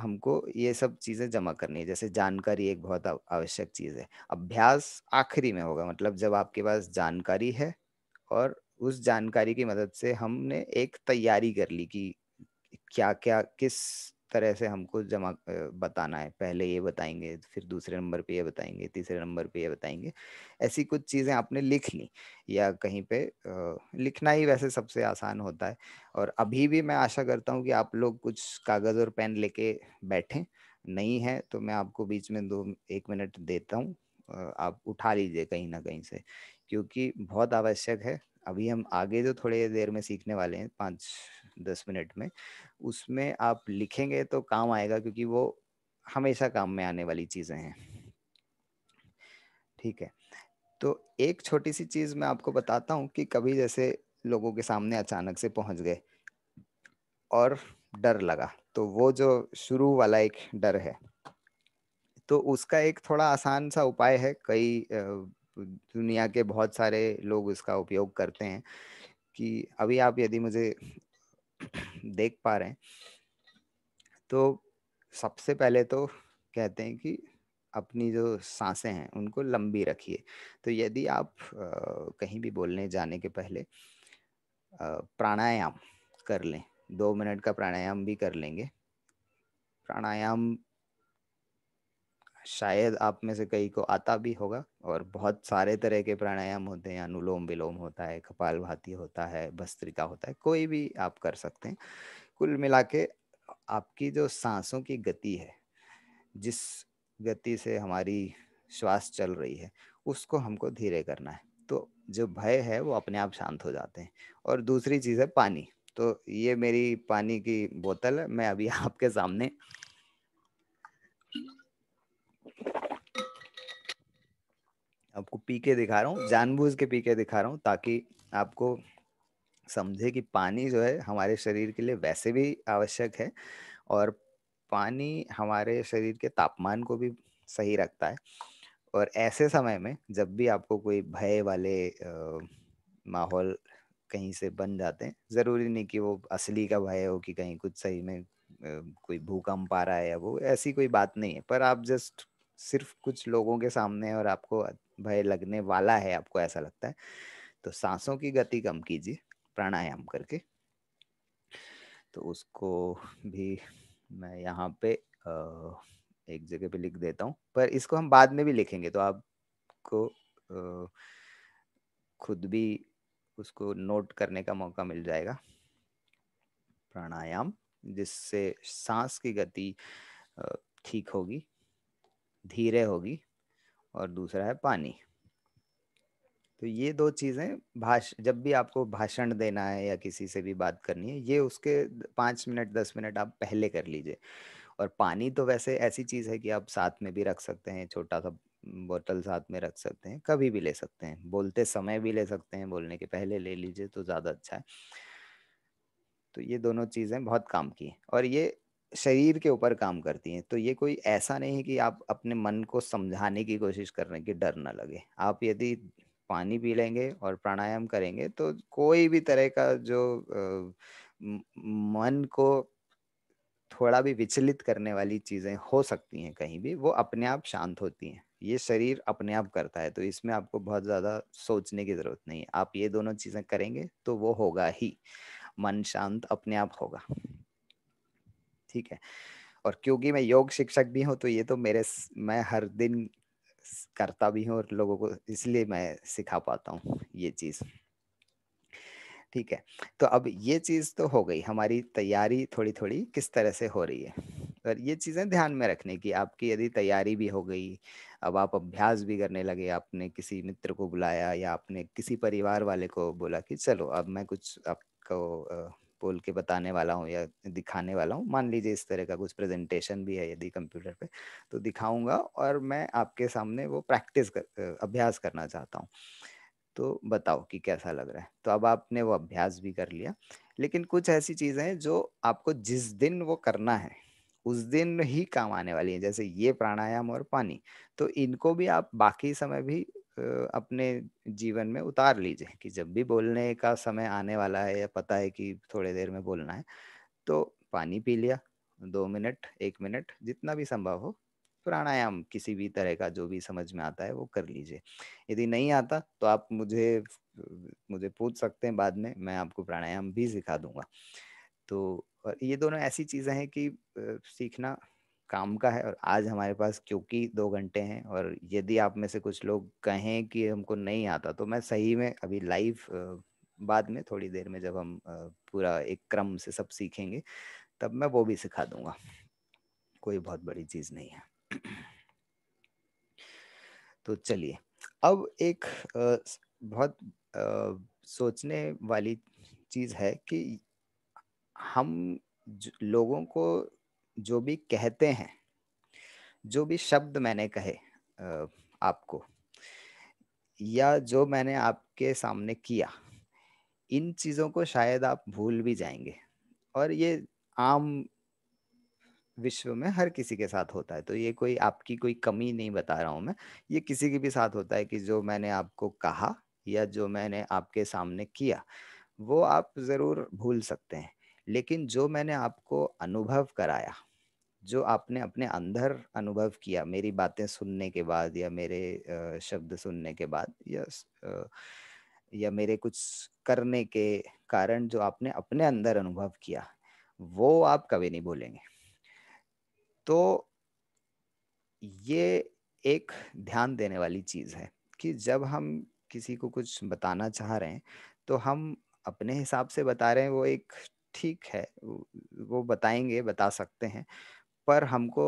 हमको ये सब चीज़ें जमा करनी है जैसे जानकारी एक बहुत आवश्यक चीज़ है अभ्यास आखिरी में होगा मतलब जब आपके पास जानकारी है और उस जानकारी की मदद से हमने एक तैयारी कर ली कि क्या क्या किस तरह से हमको जमा बताना है पहले ये बताएंगे फिर दूसरे नंबर पे ये बताएंगे तीसरे नंबर पे ये बताएंगे ऐसी कुछ चीज़ें आपने लिख ली या कहीं पे लिखना ही वैसे सबसे आसान होता है और अभी भी मैं आशा करता हूँ कि आप लोग कुछ कागज़ और पेन लेके बैठें नहीं है तो मैं आपको बीच में दो एक मिनट देता हूँ आप उठा लीजिए कहीं ना कहीं से क्योंकि बहुत आवश्यक है अभी हम आगे जो थोड़े देर में सीखने वाले हैं पाँच दस मिनट में उसमें आप लिखेंगे तो काम आएगा क्योंकि वो हमेशा काम में आने वाली चीज़ें हैं ठीक है तो एक छोटी सी चीज़ मैं आपको बताता हूँ कि कभी जैसे लोगों के सामने अचानक से पहुँच गए और डर लगा तो वो जो शुरू वाला एक डर है तो उसका एक थोड़ा आसान सा उपाय है कई दुनिया के बहुत सारे लोग उसका उपयोग करते हैं कि अभी आप यदि मुझे देख पा रहे हैं तो सबसे पहले तो कहते हैं कि अपनी जो सांसें हैं उनको लंबी रखिए तो यदि आप आ, कहीं भी बोलने जाने के पहले प्राणायाम कर लें दो मिनट का प्राणायाम भी कर लेंगे प्राणायाम शायद आप में से कई को आता भी होगा और बहुत सारे तरह के प्राणायाम होते हैं अनुलोम विलोम होता है कपाल भाती होता है भस्त्रिका होता है कोई भी आप कर सकते हैं कुल मिला के आपकी जो सांसों की गति है जिस गति से हमारी श्वास चल रही है उसको हमको धीरे करना है तो जो भय है वो अपने आप शांत हो जाते हैं और दूसरी चीज़ है पानी तो ये मेरी पानी की बोतल मैं अभी आपके सामने आपको पी के दिखा रहा हूँ जानबूझ के पी के दिखा रहा हूँ ताकि आपको समझे कि पानी जो है हमारे शरीर के लिए वैसे भी आवश्यक है और पानी हमारे शरीर के तापमान को भी सही रखता है और ऐसे समय में जब भी आपको कोई भय वाले माहौल कहीं से बन जाते हैं ज़रूरी नहीं कि वो असली का भय हो कि कहीं कुछ सही में कोई भूकंप आ रहा है या वो ऐसी कोई बात नहीं है पर आप जस्ट सिर्फ कुछ लोगों के सामने और आपको भय लगने वाला है आपको ऐसा लगता है तो सांसों की गति कम कीजिए प्राणायाम करके तो उसको भी मैं यहाँ पे एक जगह पे लिख देता हूँ पर इसको हम बाद में भी लिखेंगे तो आपको खुद भी उसको नोट करने का मौका मिल जाएगा प्राणायाम जिससे सांस की गति ठीक होगी धीरे होगी और दूसरा है पानी तो ये दो चीज़ें भाष जब भी आपको भाषण देना है या किसी से भी बात करनी है ये उसके पाँच मिनट दस मिनट आप पहले कर लीजिए और पानी तो वैसे ऐसी चीज़ है कि आप साथ में भी रख सकते हैं छोटा सा बोतल साथ में रख सकते हैं कभी भी ले सकते हैं बोलते समय भी ले सकते हैं बोलने के पहले ले लीजिए तो ज़्यादा अच्छा है तो ये दोनों चीज़ें बहुत काम की और ये शरीर के ऊपर काम करती हैं तो ये कोई ऐसा नहीं है कि आप अपने मन को समझाने की कोशिश कर रहे हैं कि डर ना लगे आप यदि पानी पी लेंगे और प्राणायाम करेंगे तो कोई भी तरह का जो मन को थोड़ा भी विचलित करने वाली चीज़ें हो सकती हैं कहीं भी वो अपने आप शांत होती हैं ये शरीर अपने आप करता है तो इसमें आपको बहुत ज़्यादा सोचने की ज़रूरत नहीं है आप ये दोनों चीज़ें करेंगे तो वो होगा ही मन शांत अपने आप होगा ठीक है और क्योंकि मैं योग शिक्षक भी हूँ तो ये तो मेरे मैं हर दिन करता भी हूँ और लोगों को इसलिए मैं सिखा पाता हूँ ये चीज़ ठीक है तो अब ये चीज़ तो हो गई हमारी तैयारी थोड़ी थोड़ी किस तरह से हो रही है और ये चीज़ें ध्यान में रखने की आपकी यदि तैयारी भी हो गई अब आप अभ्यास भी करने लगे आपने किसी मित्र को बुलाया या आपने किसी परिवार वाले को बोला कि चलो अब मैं कुछ आपको खोल के बताने वाला हूँ या दिखाने वाला हूँ मान लीजिए इस तरह का कुछ प्रेजेंटेशन भी है यदि कंप्यूटर पे तो दिखाऊंगा और मैं आपके सामने वो प्रैक्टिस कर अभ्यास करना चाहता हूँ तो बताओ कि कैसा लग रहा है तो अब आपने वो अभ्यास भी कर लिया लेकिन कुछ ऐसी चीज़ें हैं जो आपको जिस दिन वो करना है उस दिन ही काम आने वाली है जैसे ये प्राणायाम और पानी तो इनको भी आप बाकी समय भी अपने जीवन में उतार लीजिए कि जब भी बोलने का समय आने वाला है या पता है कि थोड़ी देर में बोलना है तो पानी पी लिया दो मिनट एक मिनट जितना भी संभव हो प्राणायाम किसी भी तरह का जो भी समझ में आता है वो कर लीजिए यदि नहीं आता तो आप मुझे मुझे पूछ सकते हैं बाद में मैं आपको प्राणायाम भी सिखा दूंगा तो ये दोनों ऐसी चीज़ें हैं कि सीखना काम का है और आज हमारे पास क्योंकि दो घंटे हैं और यदि आप में से कुछ लोग कहें कि हमको नहीं आता तो मैं सही में अभी लाइव बाद में थोड़ी देर में जब हम पूरा एक क्रम से सब सीखेंगे तब मैं वो भी सिखा दूंगा कोई बहुत बड़ी चीज़ नहीं है तो चलिए अब एक बहुत सोचने वाली चीज़ है कि हम लोगों को जो भी कहते हैं जो भी शब्द मैंने कहे आपको या जो मैंने आपके सामने किया इन चीज़ों को शायद आप भूल भी जाएंगे और ये आम विश्व में हर किसी के साथ होता है तो ये कोई आपकी कोई कमी नहीं बता रहा हूं मैं ये किसी के भी साथ होता है कि जो मैंने आपको कहा या जो मैंने आपके सामने किया वो आप ज़रूर भूल सकते हैं लेकिन जो मैंने आपको अनुभव कराया जो आपने अपने अंदर अनुभव किया मेरी बातें सुनने के बाद या मेरे शब्द सुनने के बाद या या मेरे कुछ करने के कारण जो आपने अपने अंदर अनुभव किया वो आप कभी नहीं बोलेंगे तो ये एक ध्यान देने वाली चीज़ है कि जब हम किसी को कुछ बताना चाह रहे हैं तो हम अपने हिसाब से बता रहे हैं वो एक ठीक है वो बताएंगे बता सकते हैं पर हमको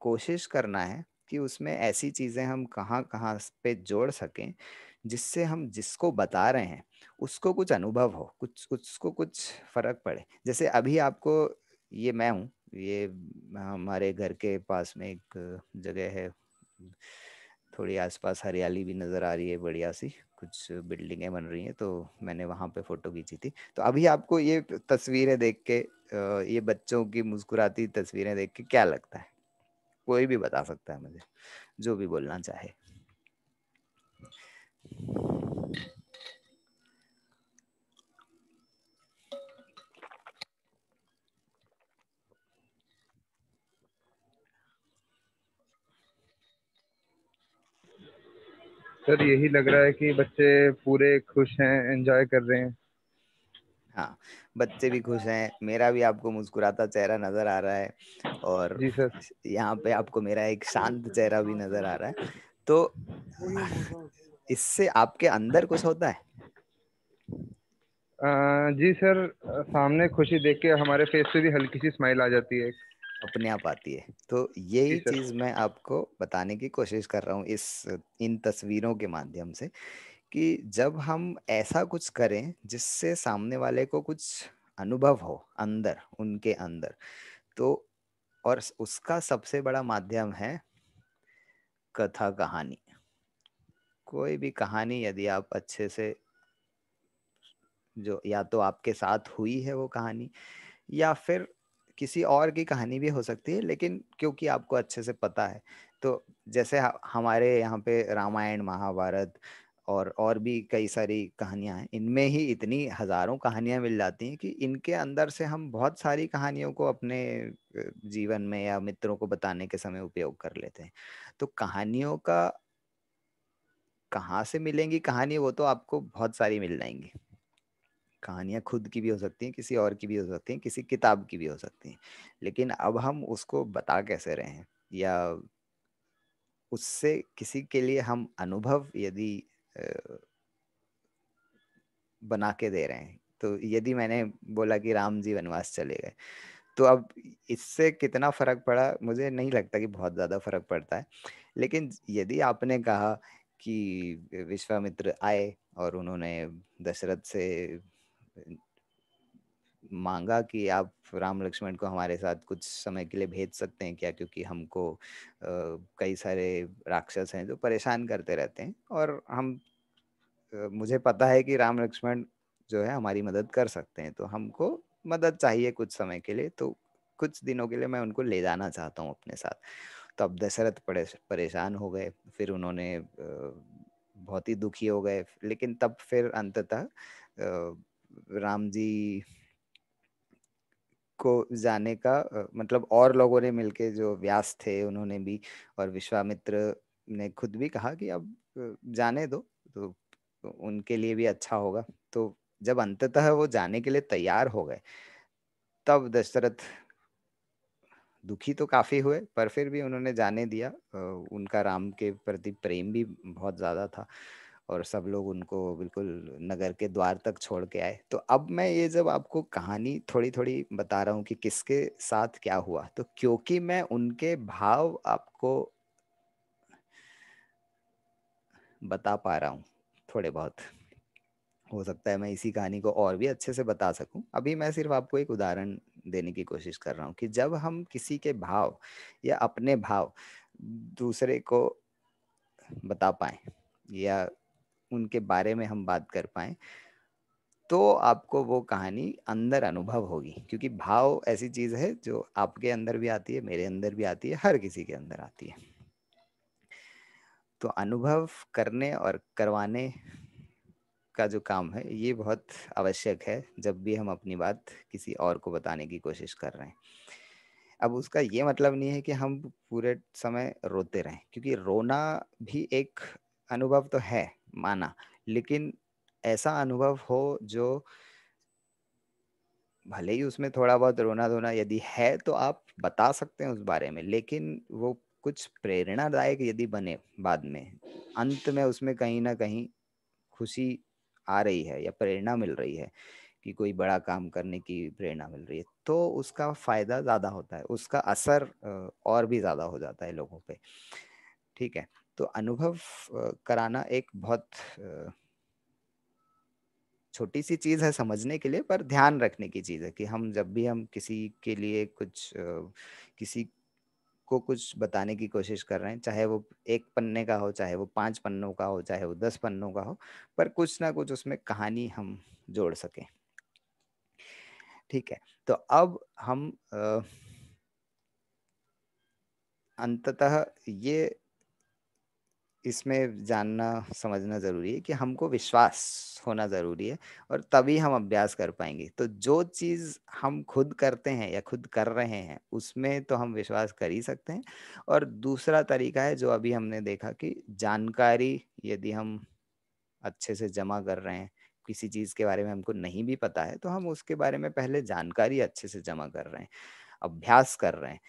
कोशिश करना है कि उसमें ऐसी चीज़ें हम कहाँ कहाँ पे जोड़ सकें जिससे हम जिसको बता रहे हैं उसको कुछ अनुभव हो कुछ उसको कुछ फ़र्क पड़े जैसे अभी आपको ये मैं हूँ ये हमारे घर के पास में एक जगह है थोड़ी आसपास हरियाली भी नज़र आ रही है बढ़िया सी कुछ बिल्डिंगें बन रही हैं तो मैंने वहाँ पे फोटो खींची थी तो अभी आपको ये तस्वीरें देख के ये बच्चों की मुस्कुराती तस्वीरें देख के क्या लगता है कोई भी बता सकता है मुझे जो भी बोलना चाहे सर यही लग रहा है कि बच्चे पूरे खुश हैं एंजॉय कर रहे हैं हाँ बच्चे भी खुश हैं मेरा भी आपको मुस्कुराता चेहरा नजर आ रहा है और जी सर यहाँ पे आपको मेरा एक शांत चेहरा भी नजर आ रहा है तो इससे आपके अंदर कुछ होता है आ, जी सर सामने खुशी देख के हमारे फेस पे भी हल्की सी स्माइल आ जाती है अपने आप आती है तो यही तो चीज मैं आपको बताने की कोशिश कर रहा हूँ इस इन तस्वीरों के माध्यम से कि जब हम ऐसा कुछ करें जिससे सामने वाले को कुछ अनुभव हो अंदर उनके अंदर तो और उसका सबसे बड़ा माध्यम है कथा कहानी कोई भी कहानी यदि आप अच्छे से जो या तो आपके साथ हुई है वो कहानी या फिर किसी और की कहानी भी हो सकती है लेकिन क्योंकि आपको अच्छे से पता है तो जैसे हमारे यहाँ पे रामायण महाभारत और और भी कई सारी कहानियां हैं इनमें ही इतनी हजारों कहानियां मिल जाती हैं कि इनके अंदर से हम बहुत सारी कहानियों को अपने जीवन में या मित्रों को बताने के समय उपयोग कर लेते हैं तो कहानियों का कहाँ से मिलेंगी कहानी वो तो आपको बहुत सारी मिल जाएंगी कहानियाँ खुद की भी हो सकती हैं किसी और की भी हो सकती हैं किसी किताब की भी हो सकती हैं लेकिन अब हम उसको बता कैसे रहे हैं या उससे किसी के लिए हम अनुभव यदि बना के दे रहे हैं तो यदि मैंने बोला कि राम जी वनवास चले गए तो अब इससे कितना फर्क पड़ा मुझे नहीं लगता कि बहुत ज़्यादा फर्क पड़ता है लेकिन यदि आपने कहा कि विश्वामित्र आए और उन्होंने दशरथ से मांगा कि आप राम लक्ष्मण को हमारे साथ कुछ समय के लिए भेज सकते हैं क्या क्योंकि हमको आ, कई सारे राक्षस हैं जो परेशान करते रहते हैं और हम आ, मुझे पता है कि राम लक्ष्मण जो है हमारी मदद कर सकते हैं तो हमको मदद चाहिए कुछ समय के लिए तो कुछ दिनों के लिए मैं उनको ले जाना चाहता हूँ अपने साथ तो अब दशरथ परेशान हो गए फिर उन्होंने बहुत ही दुखी हो गए लेकिन तब फिर अंततः राम जी को जाने का मतलब और लोगों ने मिलके जो व्यास थे उन्होंने भी और विश्वामित्र ने खुद भी कहा कि अब जाने दो तो उनके लिए भी अच्छा होगा तो जब अंततः वो जाने के लिए तैयार हो गए तब दशरथ दुखी तो काफी हुए पर फिर भी उन्होंने जाने दिया उनका राम के प्रति प्रेम भी बहुत ज्यादा था और सब लोग उनको बिल्कुल नगर के द्वार तक छोड़ के आए तो अब मैं ये जब आपको कहानी थोड़ी थोड़ी बता रहा हूँ कि किसके साथ क्या हुआ तो क्योंकि मैं उनके भाव आपको बता पा रहा हूँ थोड़े बहुत हो सकता है मैं इसी कहानी को और भी अच्छे से बता सकूं अभी मैं सिर्फ आपको एक उदाहरण देने की कोशिश कर रहा हूं कि जब हम किसी के भाव या अपने भाव दूसरे को बता पाए या उनके बारे में हम बात कर पाए तो आपको वो कहानी अंदर अनुभव होगी क्योंकि भाव ऐसी चीज है जो आपके अंदर भी आती है मेरे अंदर भी आती है हर किसी के अंदर आती है तो अनुभव करने और करवाने का जो काम है ये बहुत आवश्यक है जब भी हम अपनी बात किसी और को बताने की कोशिश कर रहे हैं अब उसका ये मतलब नहीं है कि हम पूरे समय रोते रहें क्योंकि रोना भी एक अनुभव तो है माना लेकिन ऐसा अनुभव हो जो भले ही उसमें थोड़ा बहुत रोना धोना यदि है तो आप बता सकते हैं उस बारे में लेकिन वो कुछ प्रेरणादायक यदि बने बाद में अंत में उसमें कहीं ना कहीं खुशी आ रही है या प्रेरणा मिल रही है कि कोई बड़ा काम करने की प्रेरणा मिल रही है तो उसका फायदा ज़्यादा होता है उसका असर और भी ज़्यादा हो जाता है लोगों पे ठीक है तो अनुभव कराना एक बहुत छोटी सी चीज है समझने के लिए पर ध्यान रखने की चीज है कि हम जब भी हम किसी के लिए कुछ किसी को कुछ बताने की कोशिश कर रहे हैं चाहे वो एक पन्ने का हो चाहे वो पांच पन्नों का हो चाहे वो दस पन्नों का हो पर कुछ ना कुछ उसमें कहानी हम जोड़ सकें ठीक है तो अब हम अंततः ये इसमें जानना समझना ज़रूरी है कि हमको विश्वास होना ज़रूरी है और तभी हम अभ्यास कर पाएंगे तो जो चीज़ हम खुद करते हैं या खुद कर रहे हैं उसमें तो हम विश्वास कर ही सकते हैं और दूसरा तरीका है जो अभी हमने देखा कि जानकारी यदि हम अच्छे से जमा कर रहे हैं किसी चीज़ के बारे में हमको नहीं भी पता है तो हम उसके बारे में पहले जानकारी अच्छे से जमा कर रहे हैं अभ्यास कर रहे हैं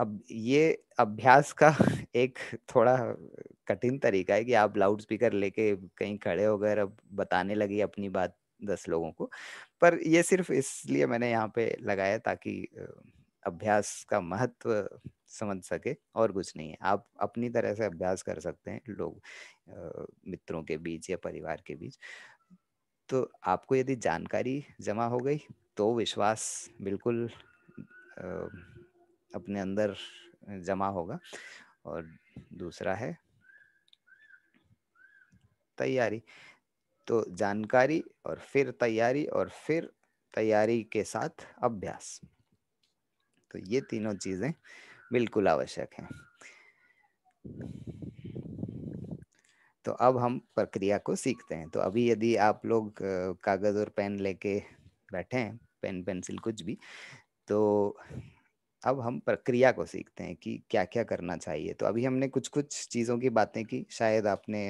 अब ये अभ्यास का एक थोड़ा कठिन तरीका है कि आप लाउड स्पीकर लेके कहीं खड़े गए अब बताने लगी अपनी बात दस लोगों को पर ये सिर्फ इसलिए मैंने यहाँ पे लगाया ताकि अभ्यास का महत्व समझ सके और कुछ नहीं है आप अपनी तरह से अभ्यास कर सकते हैं लोग मित्रों के बीच या परिवार के बीच तो आपको यदि जानकारी जमा हो गई तो विश्वास बिल्कुल आ, अपने अंदर जमा होगा और दूसरा है तैयारी तो जानकारी और फिर तैयारी और फिर तैयारी के साथ अभ्यास तो ये तीनों चीजें बिल्कुल आवश्यक हैं तो अब हम प्रक्रिया को सीखते हैं तो अभी यदि आप लोग कागज और पेन लेके बैठे हैं पेन पेंसिल कुछ भी तो अब हम प्रक्रिया को सीखते हैं कि क्या क्या करना चाहिए तो अभी हमने कुछ कुछ चीज़ों की बातें की शायद आपने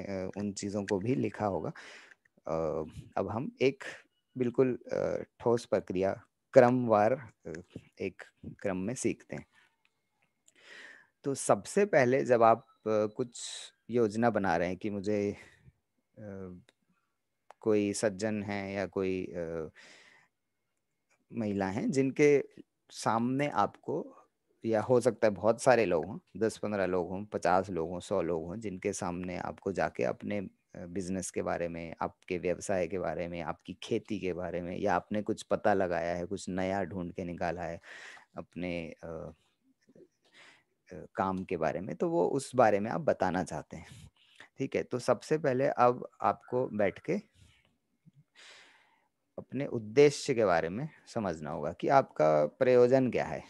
उन चीज़ों को भी लिखा होगा अब हम एक बिल्कुल ठोस प्रक्रिया क्रमवार एक क्रम में सीखते हैं तो सबसे पहले जब आप कुछ योजना बना रहे हैं कि मुझे कोई सज्जन है या कोई महिला हैं जिनके सामने आपको या हो सकता है बहुत सारे लोग हों दस पंद्रह लोग हों पचास लोग हों सौ लोग हों जिनके सामने आपको जाके अपने बिजनेस के बारे में आपके व्यवसाय के बारे में आपकी खेती के बारे में या आपने कुछ पता लगाया है कुछ नया ढूंढ के निकाला है अपने आ, आ, काम के बारे में तो वो उस बारे में आप बताना चाहते हैं ठीक है तो सबसे पहले अब आपको बैठ के अपने उद्देश्य के बारे में समझना होगा कि आपका प्रयोजन क्या है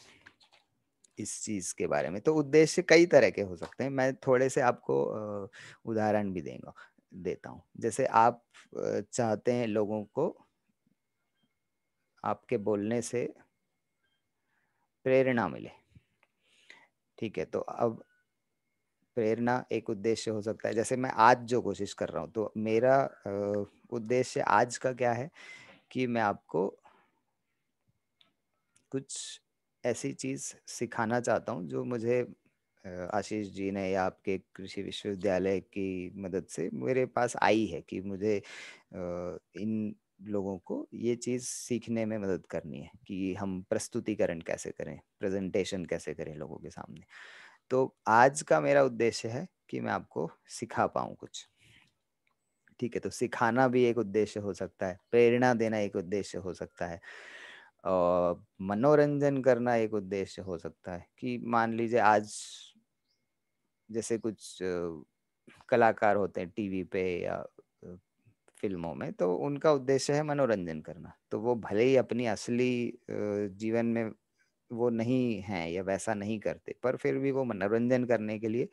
इस चीज के बारे में तो उद्देश्य कई तरह के हो सकते हैं मैं थोड़े से आपको उदाहरण भी देंगे देता हूँ जैसे आप चाहते हैं लोगों को आपके बोलने से प्रेरणा मिले ठीक है तो अब प्रेरणा एक उद्देश्य हो सकता है जैसे मैं आज जो कोशिश कर रहा हूँ तो मेरा उद्देश्य आज का क्या है कि मैं आपको कुछ ऐसी चीज़ सिखाना चाहता हूँ जो मुझे आशीष जी ने या आपके कृषि विश्वविद्यालय की मदद से मेरे पास आई है कि मुझे इन लोगों को ये चीज़ सीखने में मदद करनी है कि हम प्रस्तुतिकरण कैसे करें प्रेजेंटेशन कैसे करें लोगों के सामने तो आज का मेरा उद्देश्य है कि मैं आपको सिखा पाऊँ कुछ ठीक है तो सिखाना भी एक उद्देश्य हो सकता है प्रेरणा देना एक उद्देश्य हो सकता है और मनोरंजन करना एक उद्देश्य हो सकता है कि मान लीजिए आज जैसे कुछ कलाकार होते हैं टीवी पे या फिल्मों में तो उनका उद्देश्य है मनोरंजन करना तो वो भले ही अपनी असली जीवन में वो नहीं है या वैसा नहीं करते पर फिर भी वो मनोरंजन करने के लिए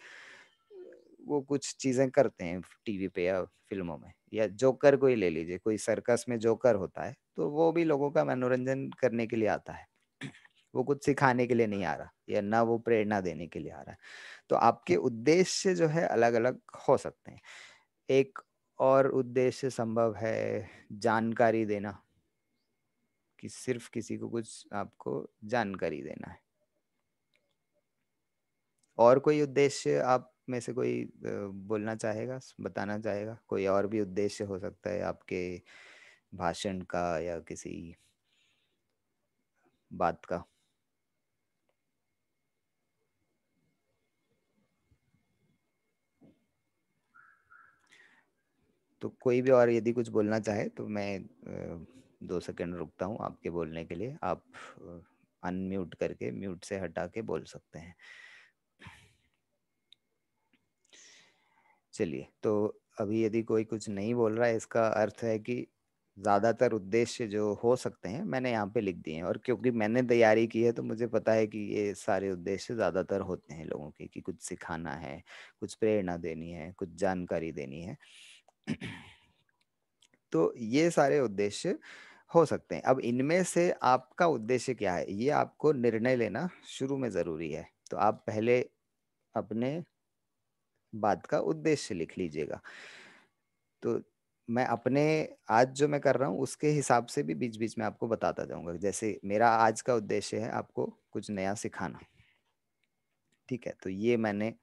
वो कुछ चीजें करते हैं टीवी पे या फिल्मों में या जोकर को ही ले लीजिए कोई सर्कस में जोकर होता है तो वो भी लोगों का मनोरंजन करने के लिए आता है वो कुछ सिखाने के लिए नहीं आ रहा या ना वो प्रेरणा देने के लिए आ रहा है तो आपके उद्देश्य जो है अलग अलग हो सकते हैं एक और उद्देश्य संभव है जानकारी देना कि सिर्फ किसी को कुछ आपको जानकारी देना है और कोई उद्देश्य आप में से कोई बोलना चाहेगा बताना चाहेगा कोई और भी उद्देश्य हो सकता है आपके भाषण का या किसी बात का तो कोई भी और यदि कुछ बोलना चाहे तो मैं दो सेकंड रुकता हूँ आपके बोलने के लिए आप अनम्यूट करके म्यूट से हटा के बोल सकते हैं चलिए तो अभी यदि कोई कुछ नहीं बोल रहा है इसका अर्थ है कि ज़्यादातर उद्देश्य जो हो सकते हैं मैंने यहाँ पे लिख दिए हैं और क्योंकि मैंने तैयारी की है तो मुझे पता है कि ये सारे उद्देश्य ज़्यादातर होते हैं लोगों के कि कुछ सिखाना है कुछ प्रेरणा देनी है कुछ जानकारी देनी है तो ये सारे उद्देश्य हो सकते हैं अब इनमें से आपका उद्देश्य क्या है ये आपको निर्णय लेना शुरू में ज़रूरी है तो आप पहले अपने बात का उद्देश्य लिख लीजिएगा तो मैं अपने आज जो मैं कर रहा हूँ उसके हिसाब से भी बीच बीच में आपको बताता जाऊंगा जैसे मेरा आज का उद्देश्य है आपको कुछ नया सिखाना ठीक है तो ये मैंने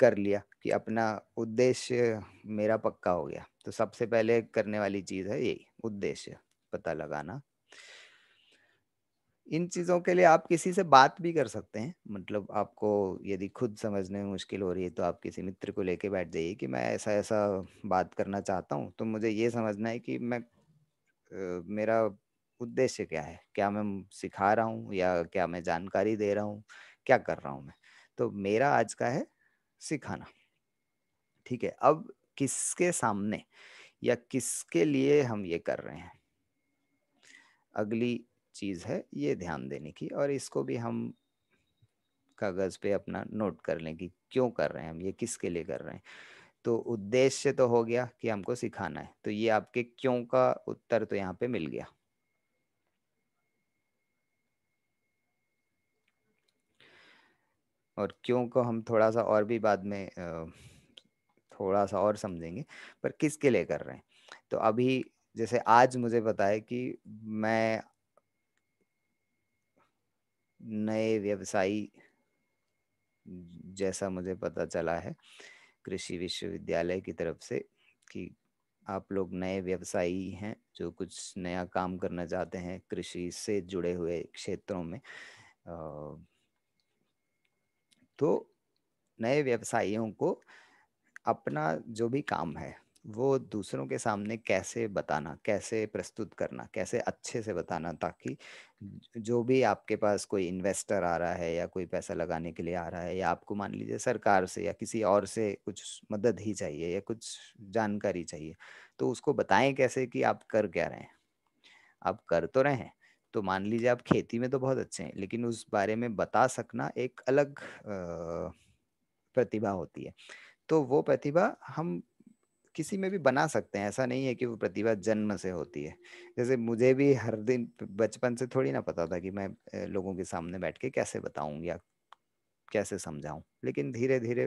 कर लिया कि अपना उद्देश्य मेरा पक्का हो गया तो सबसे पहले करने वाली चीज़ है यही उद्देश्य पता लगाना इन चीज़ों के लिए आप किसी से बात भी कर सकते हैं मतलब आपको यदि खुद समझने में मुश्किल हो रही है तो आप किसी मित्र को लेके बैठ जाइए कि मैं ऐसा ऐसा बात करना चाहता हूँ तो मुझे ये समझना है कि मैं अ, मेरा उद्देश्य क्या है क्या मैं सिखा रहा हूँ या क्या मैं जानकारी दे रहा हूँ क्या कर रहा हूँ मैं तो मेरा आज का है सिखाना ठीक है अब किसके सामने या किसके लिए हम ये कर रहे हैं अगली चीज़ है ये ध्यान देने की और इसको भी हम कागज़ पे अपना नोट कर लें कि क्यों कर रहे हैं हम ये किसके लिए कर रहे हैं तो उद्देश्य तो हो गया कि हमको सिखाना है तो ये आपके क्यों का उत्तर तो यहाँ पे मिल गया और क्यों को हम थोड़ा सा और भी बाद में थोड़ा सा और समझेंगे पर किसके लिए कर रहे हैं तो अभी जैसे आज मुझे पता है कि मैं नए व्यवसायी जैसा मुझे पता चला है कृषि विश्वविद्यालय की तरफ से कि आप लोग नए व्यवसायी हैं जो कुछ नया काम करना चाहते हैं कृषि से जुड़े हुए क्षेत्रों में तो नए व्यवसायियों को अपना जो भी काम है वो दूसरों के सामने कैसे बताना कैसे प्रस्तुत करना कैसे अच्छे से बताना ताकि जो भी आपके पास कोई इन्वेस्टर आ रहा है या कोई पैसा लगाने के लिए आ रहा है या आपको मान लीजिए सरकार से या किसी और से कुछ मदद ही चाहिए या कुछ जानकारी चाहिए तो उसको बताएं कैसे कि आप कर क्या रहे हैं आप कर तो रहे हैं तो मान लीजिए आप खेती में तो बहुत अच्छे हैं लेकिन उस बारे में बता सकना एक अलग प्रतिभा होती है तो वो प्रतिभा हम किसी में भी बना सकते हैं ऐसा नहीं है कि वो प्रतिभा जन्म से होती है जैसे मुझे भी हर दिन बचपन से थोड़ी ना पता था कि मैं लोगों के सामने बैठ के कैसे बताऊं या कैसे समझाऊं लेकिन धीरे धीरे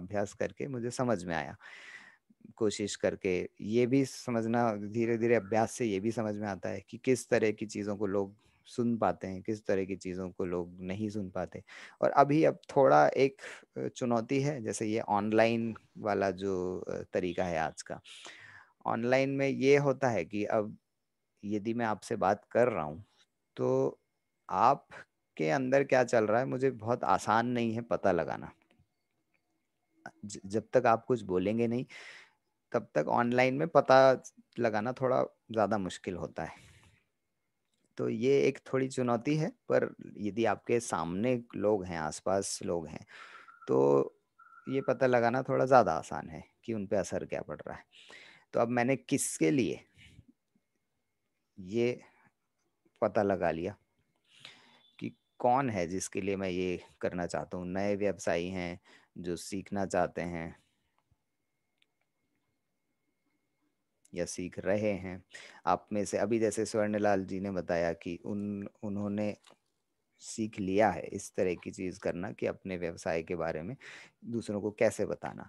अभ्यास करके मुझे समझ में आया कोशिश करके ये भी समझना धीरे धीरे अभ्यास से ये भी समझ में आता है कि किस तरह की चीज़ों को लोग सुन पाते हैं किस तरह की चीज़ों को लोग नहीं सुन पाते और अभी अब थोड़ा एक चुनौती है जैसे ये ऑनलाइन वाला जो तरीका है आज का ऑनलाइन में ये होता है कि अब यदि मैं आपसे बात कर रहा हूँ तो आपके अंदर क्या चल रहा है मुझे बहुत आसान नहीं है पता लगाना जब तक आप कुछ बोलेंगे नहीं तब तक ऑनलाइन में पता लगाना थोड़ा ज़्यादा मुश्किल होता है तो ये एक थोड़ी चुनौती है पर यदि आपके सामने लोग हैं आसपास लोग हैं तो ये पता लगाना थोड़ा ज़्यादा आसान है कि उन पर असर क्या पड़ रहा है तो अब मैंने किसके लिए ये पता लगा लिया कि कौन है जिसके लिए मैं ये करना चाहता हूँ नए व्यवसायी हैं जो सीखना चाहते हैं या सीख रहे हैं आप में से अभी जैसे स्वर्णलाल जी ने बताया कि उन उन्होंने सीख लिया है इस तरह की चीज करना कि अपने व्यवसाय के बारे में दूसरों को कैसे बताना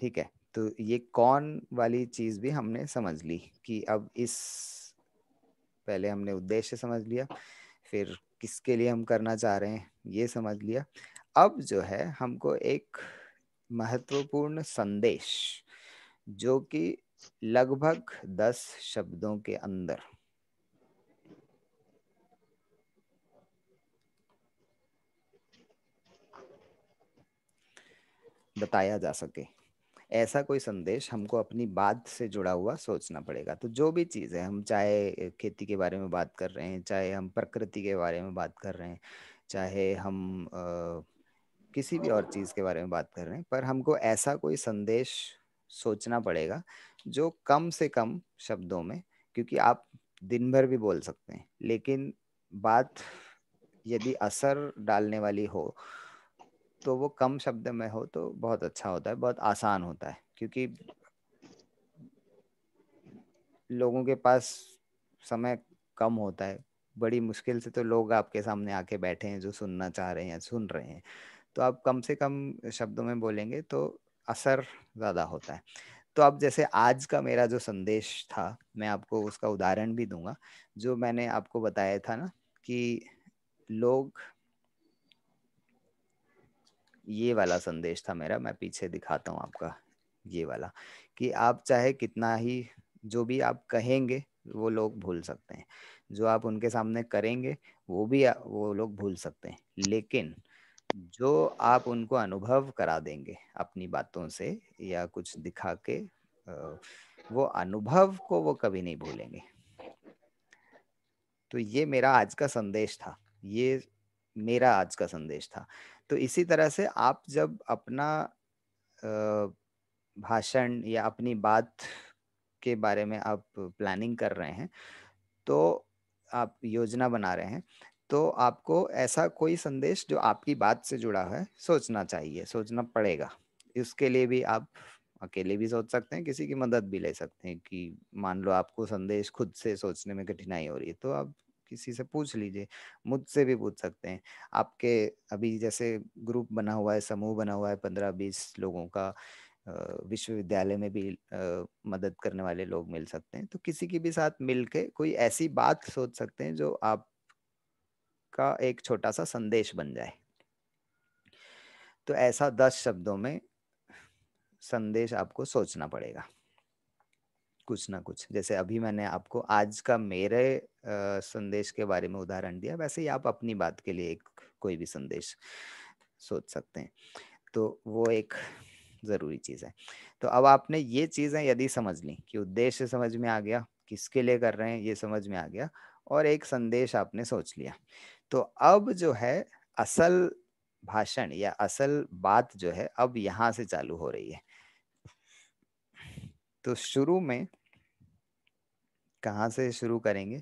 ठीक है तो ये कौन वाली चीज भी हमने समझ ली कि अब इस पहले हमने उद्देश्य समझ लिया फिर किसके लिए हम करना चाह रहे हैं ये समझ लिया अब जो है हमको एक महत्वपूर्ण संदेश जो कि लगभग दस शब्दों के अंदर बताया जा सके ऐसा कोई संदेश हमको अपनी बात से जुड़ा हुआ सोचना पड़ेगा तो जो भी चीज़ है हम चाहे खेती के बारे में बात कर रहे हैं चाहे हम प्रकृति के बारे में बात कर रहे हैं चाहे हम आ, किसी भी और चीज़ के बारे में बात कर रहे हैं पर हमको ऐसा कोई संदेश सोचना पड़ेगा जो कम से कम शब्दों में क्योंकि आप दिन भर भी बोल सकते हैं लेकिन बात यदि असर डालने वाली हो तो वो कम शब्द में हो तो बहुत अच्छा होता है बहुत आसान होता है क्योंकि लोगों के पास समय कम होता है बड़ी मुश्किल से तो लोग आपके सामने आके बैठे हैं जो सुनना चाह रहे हैं सुन रहे हैं तो आप कम से कम शब्दों में बोलेंगे तो असर ज़्यादा होता है तो अब जैसे आज का मेरा जो संदेश था मैं आपको उसका उदाहरण भी दूंगा जो मैंने आपको बताया था ना कि लोग ये वाला संदेश था मेरा मैं पीछे दिखाता हूँ आपका ये वाला कि आप चाहे कितना ही जो भी आप कहेंगे वो लोग भूल सकते हैं जो आप उनके सामने करेंगे वो भी वो लोग भूल सकते हैं लेकिन जो आप उनको अनुभव करा देंगे अपनी बातों से या कुछ दिखा के वो अनुभव को वो कभी नहीं भूलेंगे तो ये मेरा आज का संदेश था ये मेरा आज का संदेश था तो इसी तरह से आप जब अपना भाषण या अपनी बात के बारे में आप प्लानिंग कर रहे हैं तो आप योजना बना रहे हैं तो आपको ऐसा कोई संदेश जो आपकी बात से जुड़ा है सोचना चाहिए सोचना पड़ेगा इसके लिए भी आप अकेले भी सोच सकते हैं किसी की मदद भी ले सकते हैं कि मान लो आपको संदेश खुद से सोचने में कठिनाई हो रही है तो आप किसी से पूछ लीजिए मुझसे भी पूछ सकते हैं आपके अभी जैसे ग्रुप बना हुआ है समूह बना हुआ है पंद्रह बीस लोगों का विश्वविद्यालय में भी मदद करने वाले लोग मिल सकते हैं तो किसी के भी साथ मिल के कोई ऐसी बात सोच सकते हैं जो आप का एक छोटा सा संदेश बन जाए तो ऐसा दस शब्दों में संदेश आपको सोचना पड़ेगा कुछ ना कुछ जैसे अभी मैंने आपको आज का मेरे संदेश के बारे में उदाहरण दिया वैसे ही आप अपनी बात के लिए एक कोई भी संदेश सोच सकते हैं तो वो एक ज़रूरी चीज़ है तो अब आपने ये चीज़ें यदि समझ ली कि उद्देश्य समझ में आ गया किसके लिए कर रहे हैं ये समझ में आ गया और एक संदेश आपने सोच लिया तो अब जो है असल भाषण या असल बात जो है अब यहाँ से चालू हो रही है तो शुरू में कहाँ से शुरू करेंगे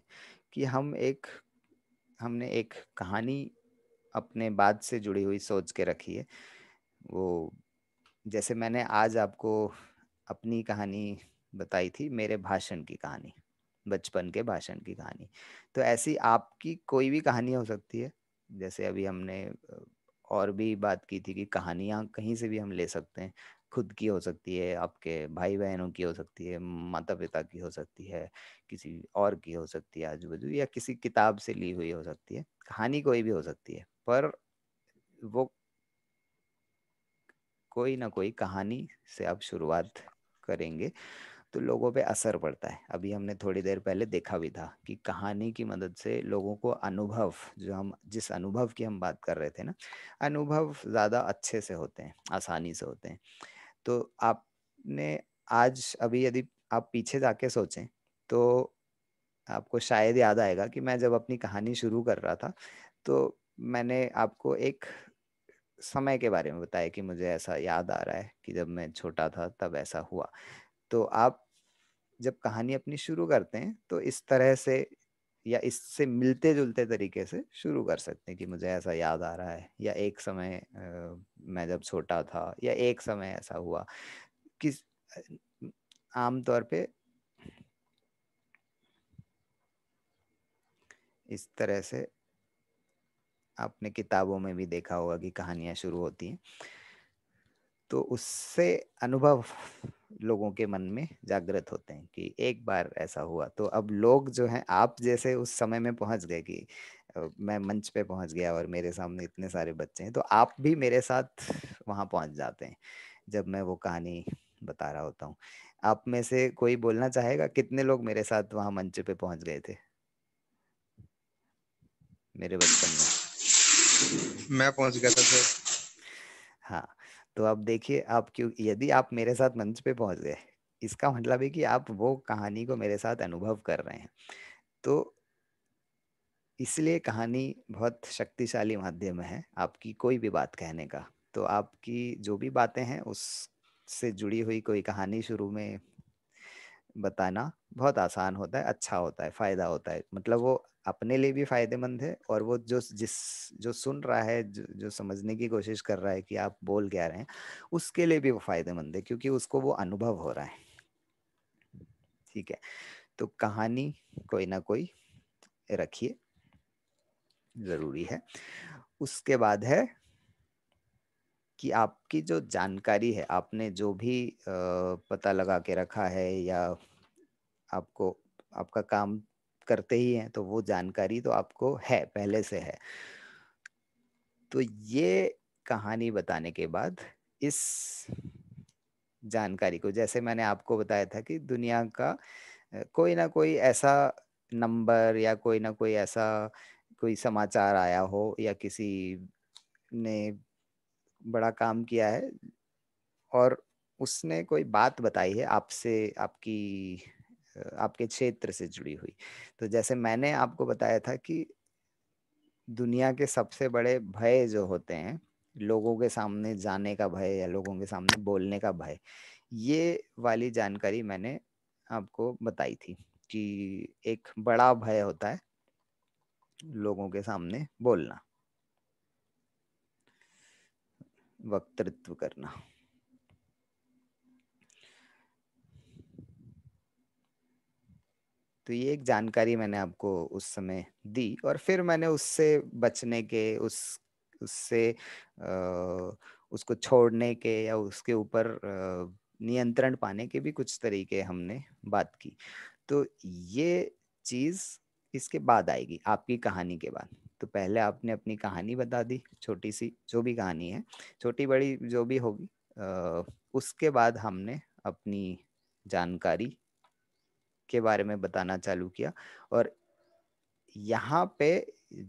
कि हम एक हमने एक कहानी अपने बाद से जुड़ी हुई सोच के रखी है वो जैसे मैंने आज आपको अपनी कहानी बताई थी मेरे भाषण की कहानी बचपन के भाषण की कहानी तो ऐसी आपकी कोई भी कहानी हो सकती है जैसे अभी हमने और भी बात की थी कि कहानियाँ कहीं से भी हम ले सकते हैं खुद की हो सकती है आपके भाई बहनों की हो सकती है माता पिता की हो सकती है किसी और की हो सकती है आजू बाजू या किसी किताब से ली हुई हो सकती है कहानी कोई भी हो सकती है पर वो कोई ना कोई कहानी से आप शुरुआत करेंगे तो लोगों पे असर पड़ता है अभी हमने थोड़ी देर पहले देखा भी था कि कहानी की मदद से लोगों को अनुभव जो हम जिस अनुभव की हम बात कर रहे थे ना अनुभव ज़्यादा अच्छे से होते हैं आसानी से होते हैं तो आपने आज अभी यदि आप पीछे जाके सोचें तो आपको शायद याद आएगा कि मैं जब अपनी कहानी शुरू कर रहा था तो मैंने आपको एक समय के बारे में बताया कि मुझे ऐसा याद आ रहा है कि जब मैं छोटा था तब ऐसा हुआ तो आप जब कहानी अपनी शुरू करते हैं तो इस तरह से या इससे मिलते जुलते तरीके से शुरू कर सकते हैं कि मुझे ऐसा याद आ रहा है या एक समय आ, मैं जब छोटा था या एक समय ऐसा हुआ किस आमतौर पे इस तरह से आपने किताबों में भी देखा होगा कि कहानियाँ शुरू होती हैं तो उससे अनुभव लोगों के मन में जागृत होते हैं कि एक बार ऐसा हुआ तो अब लोग जो हैं आप जैसे उस समय में पहुंच गए कि मैं मंच पे पहुंच गया और मेरे सामने इतने सारे बच्चे हैं तो आप भी मेरे साथ वहां पहुंच जाते हैं जब मैं वो कहानी बता रहा होता हूँ आप में से कोई बोलना चाहेगा कितने लोग मेरे साथ वहां मंच पे पहुंच गए थे मेरे बचपन में मैं पहुंच गया था सर हाँ तो आप देखिए आप क्यों यदि आप मेरे साथ मंच पे पहुंच गए इसका मतलब है कि आप वो कहानी को मेरे साथ अनुभव कर रहे हैं तो इसलिए कहानी बहुत शक्तिशाली माध्यम है आपकी कोई भी बात कहने का तो आपकी जो भी बातें हैं उससे जुड़ी हुई कोई कहानी शुरू में बताना बहुत आसान होता है अच्छा होता है फ़ायदा होता है मतलब वो अपने लिए भी फायदेमंद है और वो जो जिस जो सुन रहा है जो, जो समझने की कोशिश कर रहा है कि आप बोल क्या रहे हैं उसके लिए भी वो फायदेमंद है क्योंकि उसको वो अनुभव हो रहा है ठीक है तो कहानी कोई ना कोई रखिए जरूरी है उसके बाद है कि आपकी जो जानकारी है आपने जो भी पता लगा के रखा है या आपको आपका काम करते ही हैं तो वो जानकारी तो आपको है पहले से है तो ये कहानी बताने के बाद इस जानकारी को जैसे मैंने आपको बताया था कि दुनिया का कोई ना कोई ऐसा नंबर या कोई ना कोई ऐसा कोई समाचार आया हो या किसी ने बड़ा काम किया है और उसने कोई बात बताई है आपसे आपकी आपके क्षेत्र से जुड़ी हुई तो जैसे मैंने आपको बताया था कि दुनिया के सबसे बड़े भय जो होते हैं लोगों के सामने जाने का भय या लोगों के सामने बोलने का भय ये वाली जानकारी मैंने आपको बताई थी कि एक बड़ा भय होता है लोगों के सामने बोलना वक्तृत्व करना तो ये एक जानकारी मैंने आपको उस समय दी और फिर मैंने उससे बचने के उस उससे उसको छोड़ने के या उसके ऊपर नियंत्रण पाने के भी कुछ तरीके हमने बात की तो ये चीज़ इसके बाद आएगी आपकी कहानी के बाद तो पहले आपने अपनी कहानी बता दी छोटी सी जो भी कहानी है छोटी बड़ी जो भी होगी उसके बाद हमने अपनी जानकारी के बारे में बताना चालू किया और यहाँ पे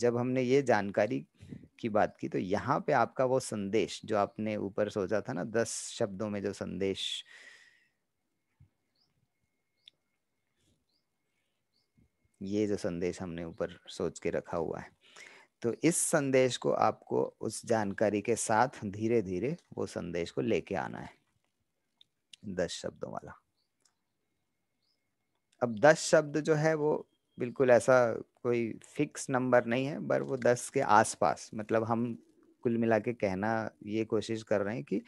जब हमने ये जानकारी की बात की तो यहाँ पे आपका वो संदेश जो आपने ऊपर सोचा था ना दस शब्दों में जो संदेश ये जो संदेश हमने ऊपर सोच के रखा हुआ है तो इस संदेश को आपको उस जानकारी के साथ धीरे धीरे वो संदेश को लेके आना है दस शब्दों वाला अब दस शब्द जो है वो बिल्कुल ऐसा कोई फिक्स नंबर नहीं है पर वो दस के आसपास मतलब हम कुल मिला के कहना ये कोशिश कर रहे हैं कि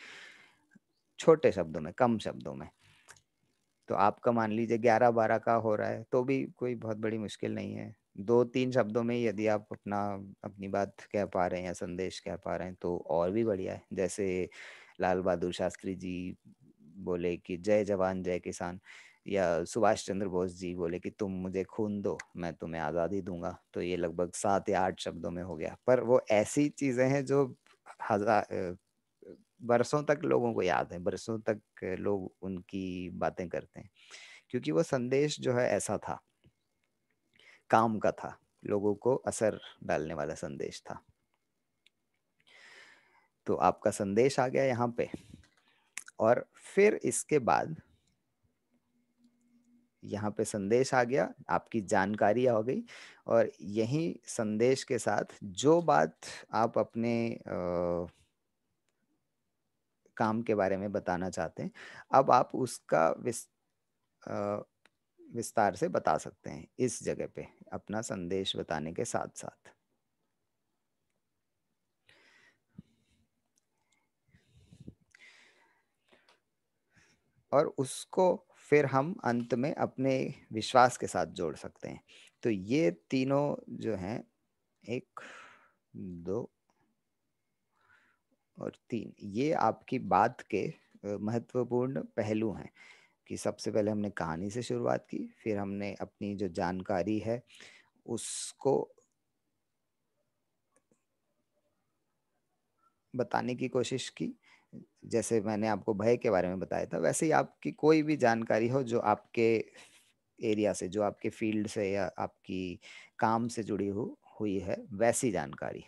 छोटे शब्दों में कम शब्दों में तो आपका मान लीजिए ग्यारह बारह का हो रहा है तो भी कोई बहुत बड़ी मुश्किल नहीं है दो तीन शब्दों में यदि आप अपना अपनी बात कह पा रहे हैं या संदेश कह पा रहे हैं तो और भी बढ़िया है जैसे लाल बहादुर शास्त्री जी बोले कि जय जवान जय किसान या सुभाष चंद्र बोस जी बोले कि तुम मुझे खून दो मैं तुम्हें आज़ादी दूंगा तो ये लगभग सात या आठ शब्दों में हो गया पर वो ऐसी चीज़ें हैं जो हजार बरसों तक लोगों को याद है बरसों तक लोग उनकी बातें करते हैं क्योंकि वो संदेश जो है ऐसा था काम का था लोगों को असर डालने वाला संदेश था तो आपका संदेश आ गया यहाँ पे और फिर इसके बाद यहाँ पे संदेश आ गया आपकी जानकारी आ गई और यही संदेश के साथ जो बात आप अपने आ, काम के बारे में बताना चाहते हैं अब आप उसका विस, आ, विस्तार से बता सकते हैं इस जगह पे अपना संदेश बताने के साथ साथ और उसको फिर हम अंत में अपने विश्वास के साथ जोड़ सकते हैं तो ये तीनों जो हैं एक दो और तीन ये आपकी बात के महत्वपूर्ण पहलू हैं कि सबसे पहले हमने कहानी से शुरुआत की फिर हमने अपनी जो जानकारी है उसको बताने की कोशिश की जैसे मैंने आपको भय के बारे में बताया था वैसे ही आपकी कोई भी जानकारी हो जो आपके एरिया से जो आपके फील्ड से या आपकी काम से जुड़ी हो हुई है वैसी जानकारी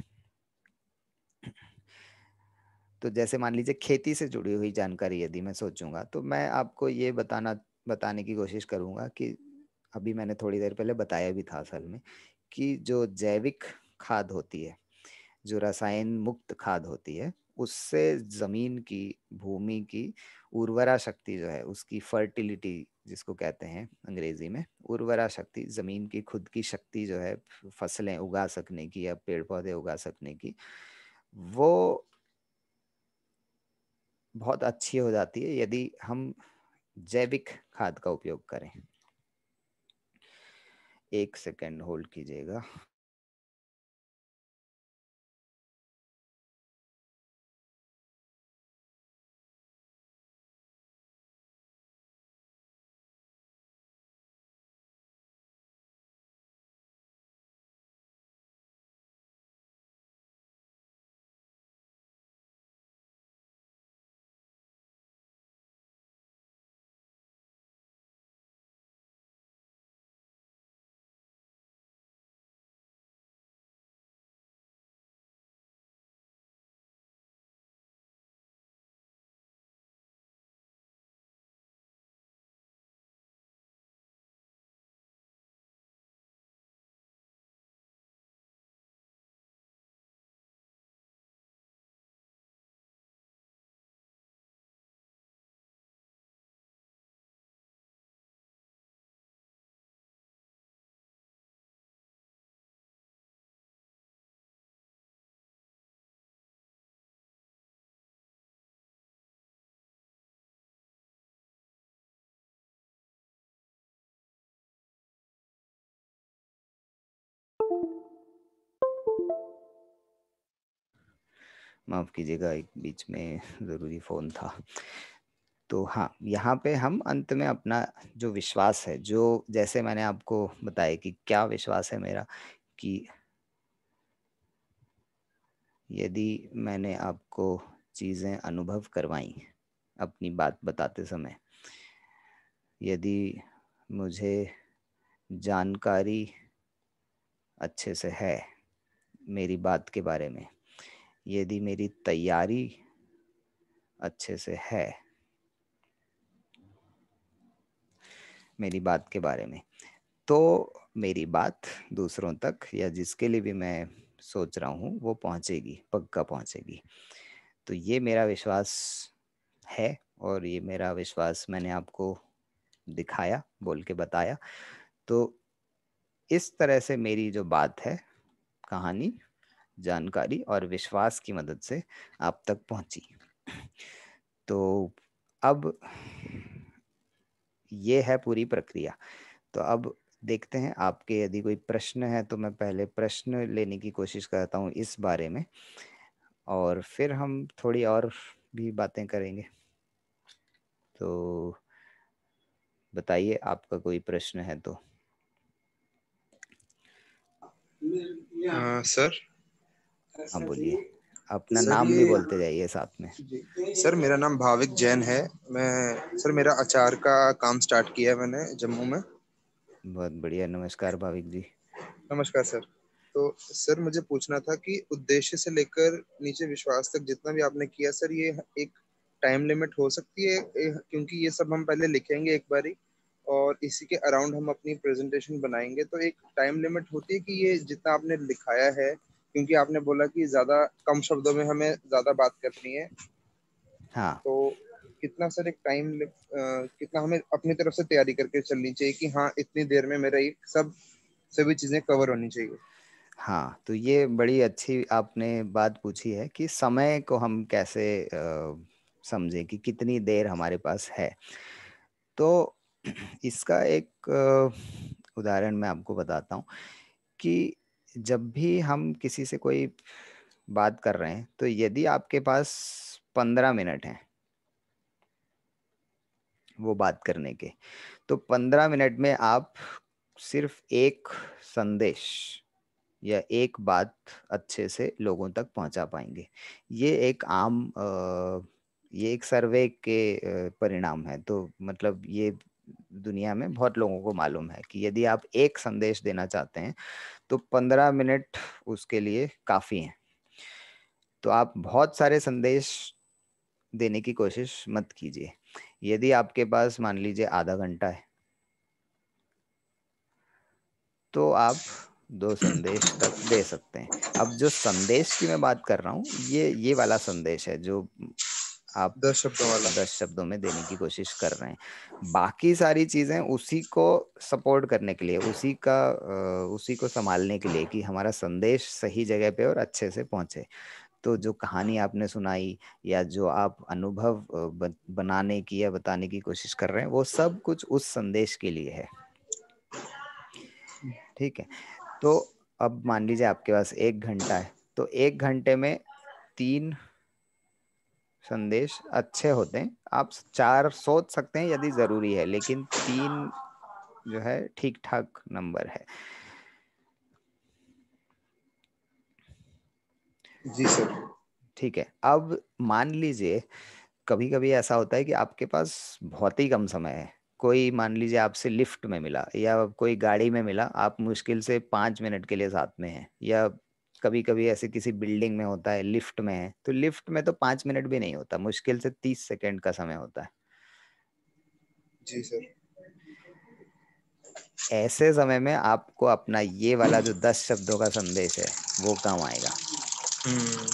तो जैसे मान लीजिए खेती से जुड़ी हुई जानकारी यदि मैं सोचूंगा तो मैं आपको ये बताना बताने की कोशिश करूंगा कि अभी मैंने थोड़ी देर पहले बताया भी था असल में कि जो जैविक खाद होती है जो रसायन मुक्त खाद होती है उससे जमीन की भूमि की उर्वरा शक्ति जो है उसकी फर्टिलिटी जिसको कहते हैं अंग्रेजी में उर्वरा शक्ति जमीन की खुद की शक्ति जो है फसलें उगा सकने की या पेड़ पौधे उगा सकने की वो बहुत अच्छी हो जाती है यदि हम जैविक खाद का उपयोग करें एक सेकेंड होल्ड कीजिएगा माफ़ कीजिएगा एक बीच में ज़रूरी फ़ोन था तो हाँ यहाँ पे हम अंत में अपना जो विश्वास है जो जैसे मैंने आपको बताया कि क्या विश्वास है मेरा कि यदि मैंने आपको चीज़ें अनुभव करवाई अपनी बात बताते समय यदि मुझे जानकारी अच्छे से है मेरी बात के बारे में यदि मेरी तैयारी अच्छे से है मेरी बात के बारे में तो मेरी बात दूसरों तक या जिसके लिए भी मैं सोच रहा हूँ वो पहुँचेगी पक्का पहुँचेगी तो ये मेरा विश्वास है और ये मेरा विश्वास मैंने आपको दिखाया बोल के बताया तो इस तरह से मेरी जो बात है कहानी जानकारी और विश्वास की मदद से आप तक पहुंची तो अब ये है पूरी प्रक्रिया तो अब देखते हैं आपके यदि कोई प्रश्न है तो मैं पहले प्रश्न लेने की कोशिश करता हूँ इस बारे में और फिर हम थोड़ी और भी बातें करेंगे तो बताइए आपका कोई प्रश्न है तो सर uh, हाँ बोलिए अपना नाम भी बोलते जाइए साथ में सर मेरा नाम भाविक जैन है मैं सर मेरा अचार का काम स्टार्ट किया मैंने जम्मू में बहुत बढ़िया नमस्कार भाविक जी नमस्कार सर तो सर मुझे पूछना था कि उद्देश्य से लेकर नीचे विश्वास तक जितना भी आपने किया सर ये एक टाइम लिमिट हो सकती है क्योंकि ये सब हम पहले लिखेंगे एक बारी और इसी के अराउंड हम अपनी प्रेजेंटेशन बनाएंगे तो एक टाइम लिमिट होती है कि ये जितना आपने लिखाया है क्योंकि आपने बोला कि ज्यादा कम शब्दों में हमें ज्यादा बात करनी है हाँ तो कितना सर एक टाइम कितना हमें अपनी तरफ से तैयारी करके चलनी चाहिए कि हाँ इतनी देर में मेरा एक सब सभी चीजें कवर होनी चाहिए हाँ तो ये बड़ी अच्छी आपने बात पूछी है कि समय को हम कैसे समझें कि कितनी देर हमारे पास है तो इसका एक उदाहरण मैं आपको बताता हूँ कि जब भी हम किसी से कोई बात कर रहे हैं तो यदि आपके पास पंद्रह मिनट हैं वो बात करने के तो पंद्रह मिनट में आप सिर्फ एक संदेश या एक बात अच्छे से लोगों तक पहुंचा पाएंगे ये एक आम आ, ये एक सर्वे के परिणाम है तो मतलब ये दुनिया में बहुत लोगों को मालूम है कि यदि आप एक संदेश देना चाहते हैं तो पंद्रह मिनट उसके लिए काफ़ी हैं तो आप बहुत सारे संदेश देने की कोशिश मत कीजिए यदि आपके पास मान लीजिए आधा घंटा है तो आप दो संदेश तक दे सकते हैं अब जो संदेश की मैं बात कर रहा हूँ ये ये वाला संदेश है जो आप दस शब्दों वाला दस शब्दों में देने की कोशिश कर रहे हैं बाकी सारी चीजें उसी को सपोर्ट करने के लिए उसी का उसी को संभालने के लिए कि हमारा संदेश सही जगह पे और अच्छे से पहुंचे तो जो कहानी आपने सुनाई या जो आप अनुभव बनाने की या बताने की कोशिश कर रहे हैं वो सब कुछ उस संदेश के लिए है ठीक है तो अब मान लीजिए आपके पास एक घंटा है तो एक घंटे में तीन संदेश अच्छे होते हैं आप चार सोच सकते हैं यदि जरूरी है लेकिन तीन जो है ठीक ठाक नंबर है जी सर ठीक है अब मान लीजिए कभी कभी ऐसा होता है कि आपके पास बहुत ही कम समय है कोई मान लीजिए आपसे लिफ्ट में मिला या कोई गाड़ी में मिला आप मुश्किल से पांच मिनट के लिए साथ में हैं या कभी कभी ऐसे किसी बिल्डिंग में होता है लिफ्ट में है तो लिफ्ट में तो पांच मिनट भी नहीं होता मुश्किल से तीस सेकेंड का समय होता है जी सर ऐसे समय में आपको अपना ये वाला जो दस शब्दों का संदेश है वो काम आएगा हम्म।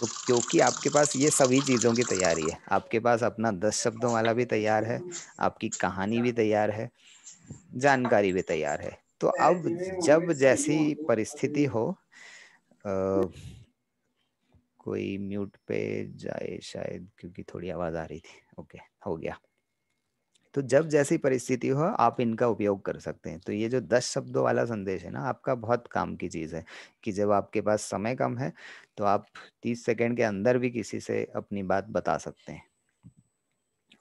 तो क्योंकि आपके पास ये सभी चीज़ों की तैयारी है आपके पास अपना दस शब्दों वाला भी तैयार है आपकी कहानी भी तैयार है जानकारी भी तैयार है तो अब जब जैसी परिस्थिति हो आ, कोई म्यूट पे जाए शायद क्योंकि थोड़ी आवाज आ रही थी ओके हो गया तो जब जैसी परिस्थिति हो आप इनका उपयोग कर सकते हैं तो ये जो दस शब्दों वाला संदेश है ना आपका बहुत काम की चीज़ है कि जब आपके पास समय कम है तो आप तीस सेकेंड के अंदर भी किसी से अपनी बात बता सकते हैं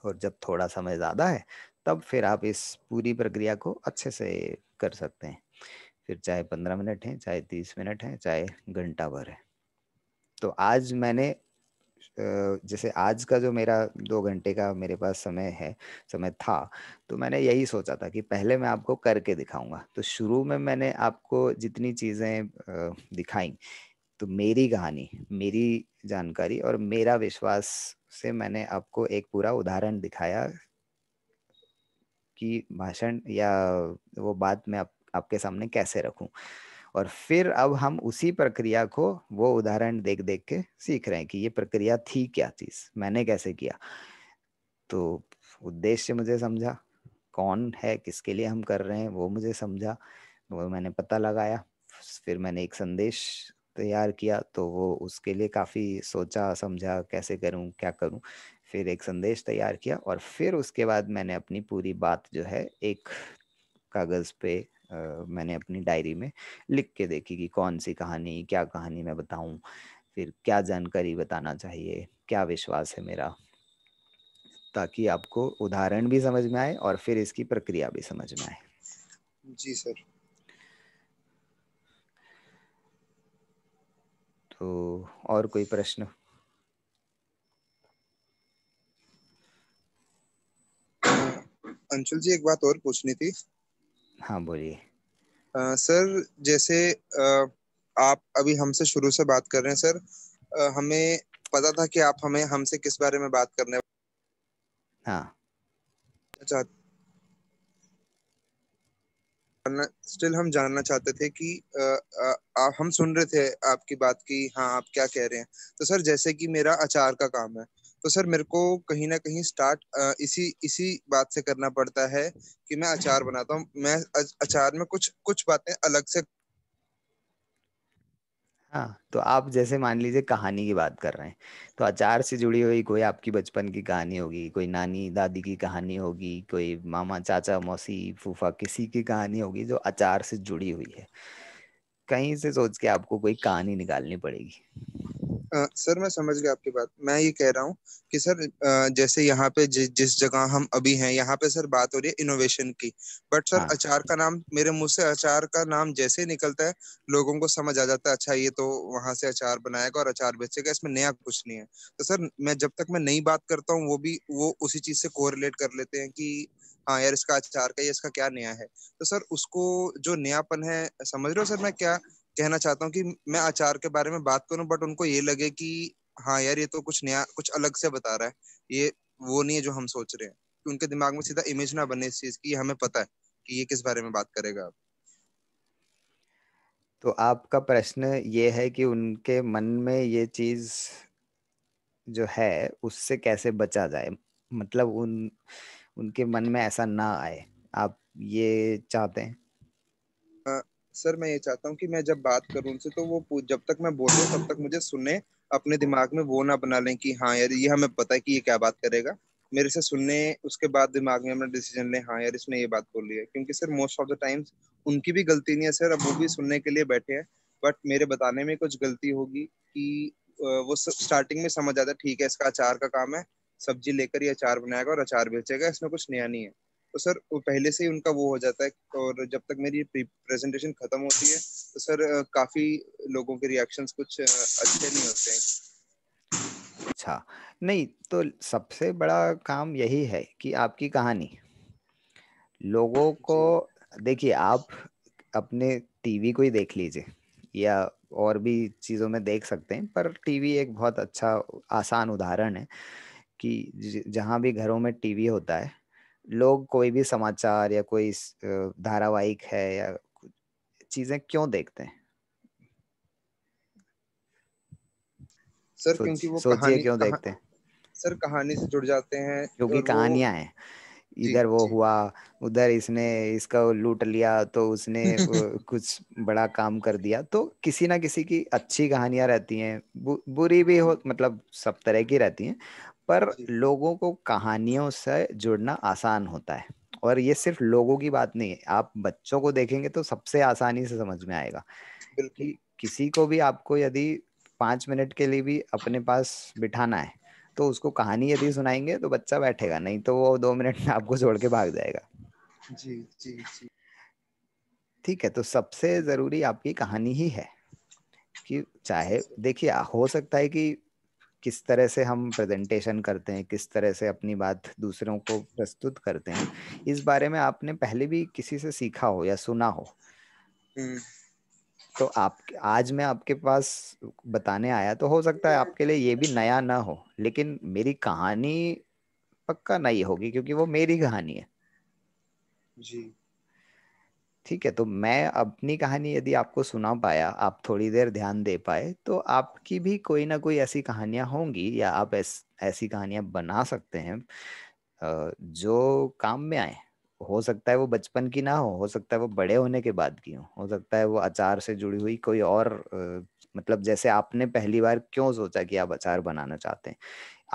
और जब थोड़ा समय ज़्यादा है तब फिर आप इस पूरी प्रक्रिया को अच्छे से कर सकते हैं फिर चाहे पंद्रह मिनट है चाहे तीस मिनट है चाहे घंटा भर है तो आज मैंने जैसे आज का जो मेरा दो घंटे का मेरे पास समय है समय था तो मैंने यही सोचा था कि पहले मैं आपको करके दिखाऊंगा तो शुरू में मैंने आपको जितनी चीज़ें दिखाई तो मेरी कहानी मेरी जानकारी और मेरा विश्वास से मैंने आपको एक पूरा उदाहरण दिखाया आपकी भाषण या वो बात मैं आप, आपके सामने कैसे रखूं और फिर अब हम उसी प्रक्रिया को वो उदाहरण देख देख के सीख रहे हैं कि ये प्रक्रिया थी क्या चीज मैंने कैसे किया तो उद्देश्य मुझे समझा कौन है किसके लिए हम कर रहे हैं वो मुझे समझा वो मैंने पता लगाया फिर मैंने एक संदेश तैयार किया तो वो उसके लिए काफ़ी सोचा समझा कैसे करूं क्या करूं फिर एक संदेश तैयार किया और फिर उसके बाद मैंने अपनी पूरी बात जो है एक कागज़ पे आ, मैंने अपनी डायरी में लिख के देखी कि कौन सी कहानी क्या कहानी मैं बताऊं फिर क्या जानकारी बताना चाहिए क्या विश्वास है मेरा ताकि आपको उदाहरण भी समझ में आए और फिर इसकी प्रक्रिया भी समझ में आए जी सर तो और कोई प्रश्न अंशुल जी एक बात और पूछनी थी हाँ बोलिए सर जैसे आ, आप अभी हमसे शुरू से बात कर रहे हैं सर आ, हमें पता था कि आप हमें हमसे किस बारे में बात करने हाँ अच्छा स्टिल हम जानना चाहते थे कि आ, आ, आ, हम सुन रहे थे आपकी बात की हाँ आप क्या कह रहे हैं तो सर जैसे कि मेरा अचार का काम है तो सर मेरे को कहीं ना कहीं स्टार्ट इसी इसी बात से करना पड़ता है कि मैं अचार बनाता हूँ मैं अचार में कुछ कुछ बातें अलग से हाँ तो आप जैसे मान लीजिए कहानी की बात कर रहे हैं तो अचार से जुड़ी हुई कोई आपकी बचपन की कहानी होगी कोई नानी दादी की कहानी होगी कोई मामा चाचा मौसी फूफा किसी की कहानी होगी जो अचार से जुड़ी हुई है कहीं से सोच के आपको कोई कहानी निकालनी पड़ेगी आ, सर मैं समझ गया आपकी बात मैं ये कह रहा हूँ कि सर आ, जैसे यहाँ पे जि, जिस जगह हम अभी हैं यहाँ पे सर बात हो रही है इनोवेशन की बट सर हाँ। अचार का नाम मेरे मुंह से अचार का नाम जैसे ही निकलता है लोगों को समझ आ जाता है अच्छा ये तो वहां से अचार बनाएगा और अचार बेचेगा इसमें नया कुछ नहीं है तो सर मैं जब तक मैं नई बात करता हूँ वो भी वो उसी चीज से कोरिलेट कर लेते हैं कि हाँ यार इसका अचार का ये इसका क्या नया है तो सर उसको जो नयापन है समझ रहे हो सर मैं क्या कहना चाहता हूँ कि मैं आचार के बारे में बात करूँ बट उनको ये लगे कि हाँ यार ये तो कुछ नया कुछ अलग से बता रहा है ये वो नहीं है जो हम सोच रहे हैं कि उनके दिमाग में सीधा इमेज ना बने इस चीज की हमें पता है कि ये किस बारे में बात करेगा तो आपका प्रश्न ये है कि उनके मन में ये चीज जो है उससे कैसे बचा जाए मतलब उन उनके मन में ऐसा ना आए आप ये चाहते हैं सर मैं ये चाहता हूँ कि मैं जब बात करूँ उनसे तो वो जब तक मैं बोलूँ तब तक मुझे सुने अपने दिमाग में वो ना बना लें कि हाँ यार ये हमें पता है कि ये क्या बात करेगा मेरे से सुनने उसके बाद दिमाग में अपना डिसीजन लें हाँ यार इसने ये बात बोल ली है क्योंकि sir most of the times उनकी भी गलती नहीं है सर अब वो भी सुनने के लिए बैठे हैं बट मेरे बताने में कुछ गलती होगी कि वो स्टार्टिंग में समझ आता है ठीक है इसका अचार का काम है सब्जी लेकर ही अचार बनाएगा और अचार बेचेगा इसमें कुछ नया नहीं है तो सर पहले से ही उनका वो हो जाता है और जब तक मेरी प्रेजेंटेशन खत्म होती है तो सर काफी लोगों के रिएक्शन कुछ अच्छे नहीं होते हैं अच्छा नहीं तो सबसे बड़ा काम यही है कि आपकी कहानी लोगों को देखिए आप अपने टीवी को ही देख लीजिए या और भी चीज़ों में देख सकते हैं पर टीवी एक बहुत अच्छा आसान उदाहरण है कि जहाँ भी घरों में टीवी होता है लोग कोई भी समाचार या कोई धारावाहिक है या चीजें क्यों देखते हैं सर सोच, क्योंकि वो सोचिए क्यों कहा, देखते हैं सर कहानी से जुड़ जाते हैं क्योंकि कहानियां हैं इधर वो जी. हुआ उधर इसने इसका लूट लिया तो उसने कुछ बड़ा काम कर दिया तो किसी ना किसी की अच्छी कहानियां रहती हैं बु, बुरी भी हो मतलब सब तरह की रहती हैं पर लोगों को कहानियों से जुड़ना आसान होता है और ये सिर्फ लोगों की बात नहीं है आप बच्चों को देखेंगे तो सबसे आसानी से समझ में आएगा कि किसी को भी आपको यदि पांच मिनट के लिए भी अपने पास बिठाना है तो उसको कहानी यदि सुनाएंगे तो बच्चा बैठेगा नहीं तो वो दो मिनट में आपको छोड़ के भाग जाएगा जी जी जी ठीक है तो सबसे जरूरी आपकी कहानी ही है कि चाहे देखिए हो सकता है कि किस तरह से हम प्रेजेंटेशन करते हैं किस तरह से अपनी बात दूसरों को प्रस्तुत करते हैं इस बारे में आपने पहले भी किसी से सीखा हो या सुना हो हम्म। तो आप आज मैं आपके पास बताने आया तो हो सकता है आपके लिए ये भी नया ना हो लेकिन मेरी कहानी पक्का नहीं होगी क्योंकि वो मेरी कहानी है जी ठीक है तो मैं अपनी कहानी यदि आपको सुना पाया आप थोड़ी देर ध्यान दे पाए तो आपकी भी कोई ना कोई ऐसी कहानियां होंगी या आप ऐस, ऐसी कहानियां बना सकते हैं जो काम में आए हो सकता है वो बचपन की ना हो हो सकता है वो बड़े होने के बाद की हो हो सकता है वो अचार से जुड़ी हुई कोई और मतलब जैसे आपने पहली बार क्यों सोचा कि आप अचार बनाना चाहते हैं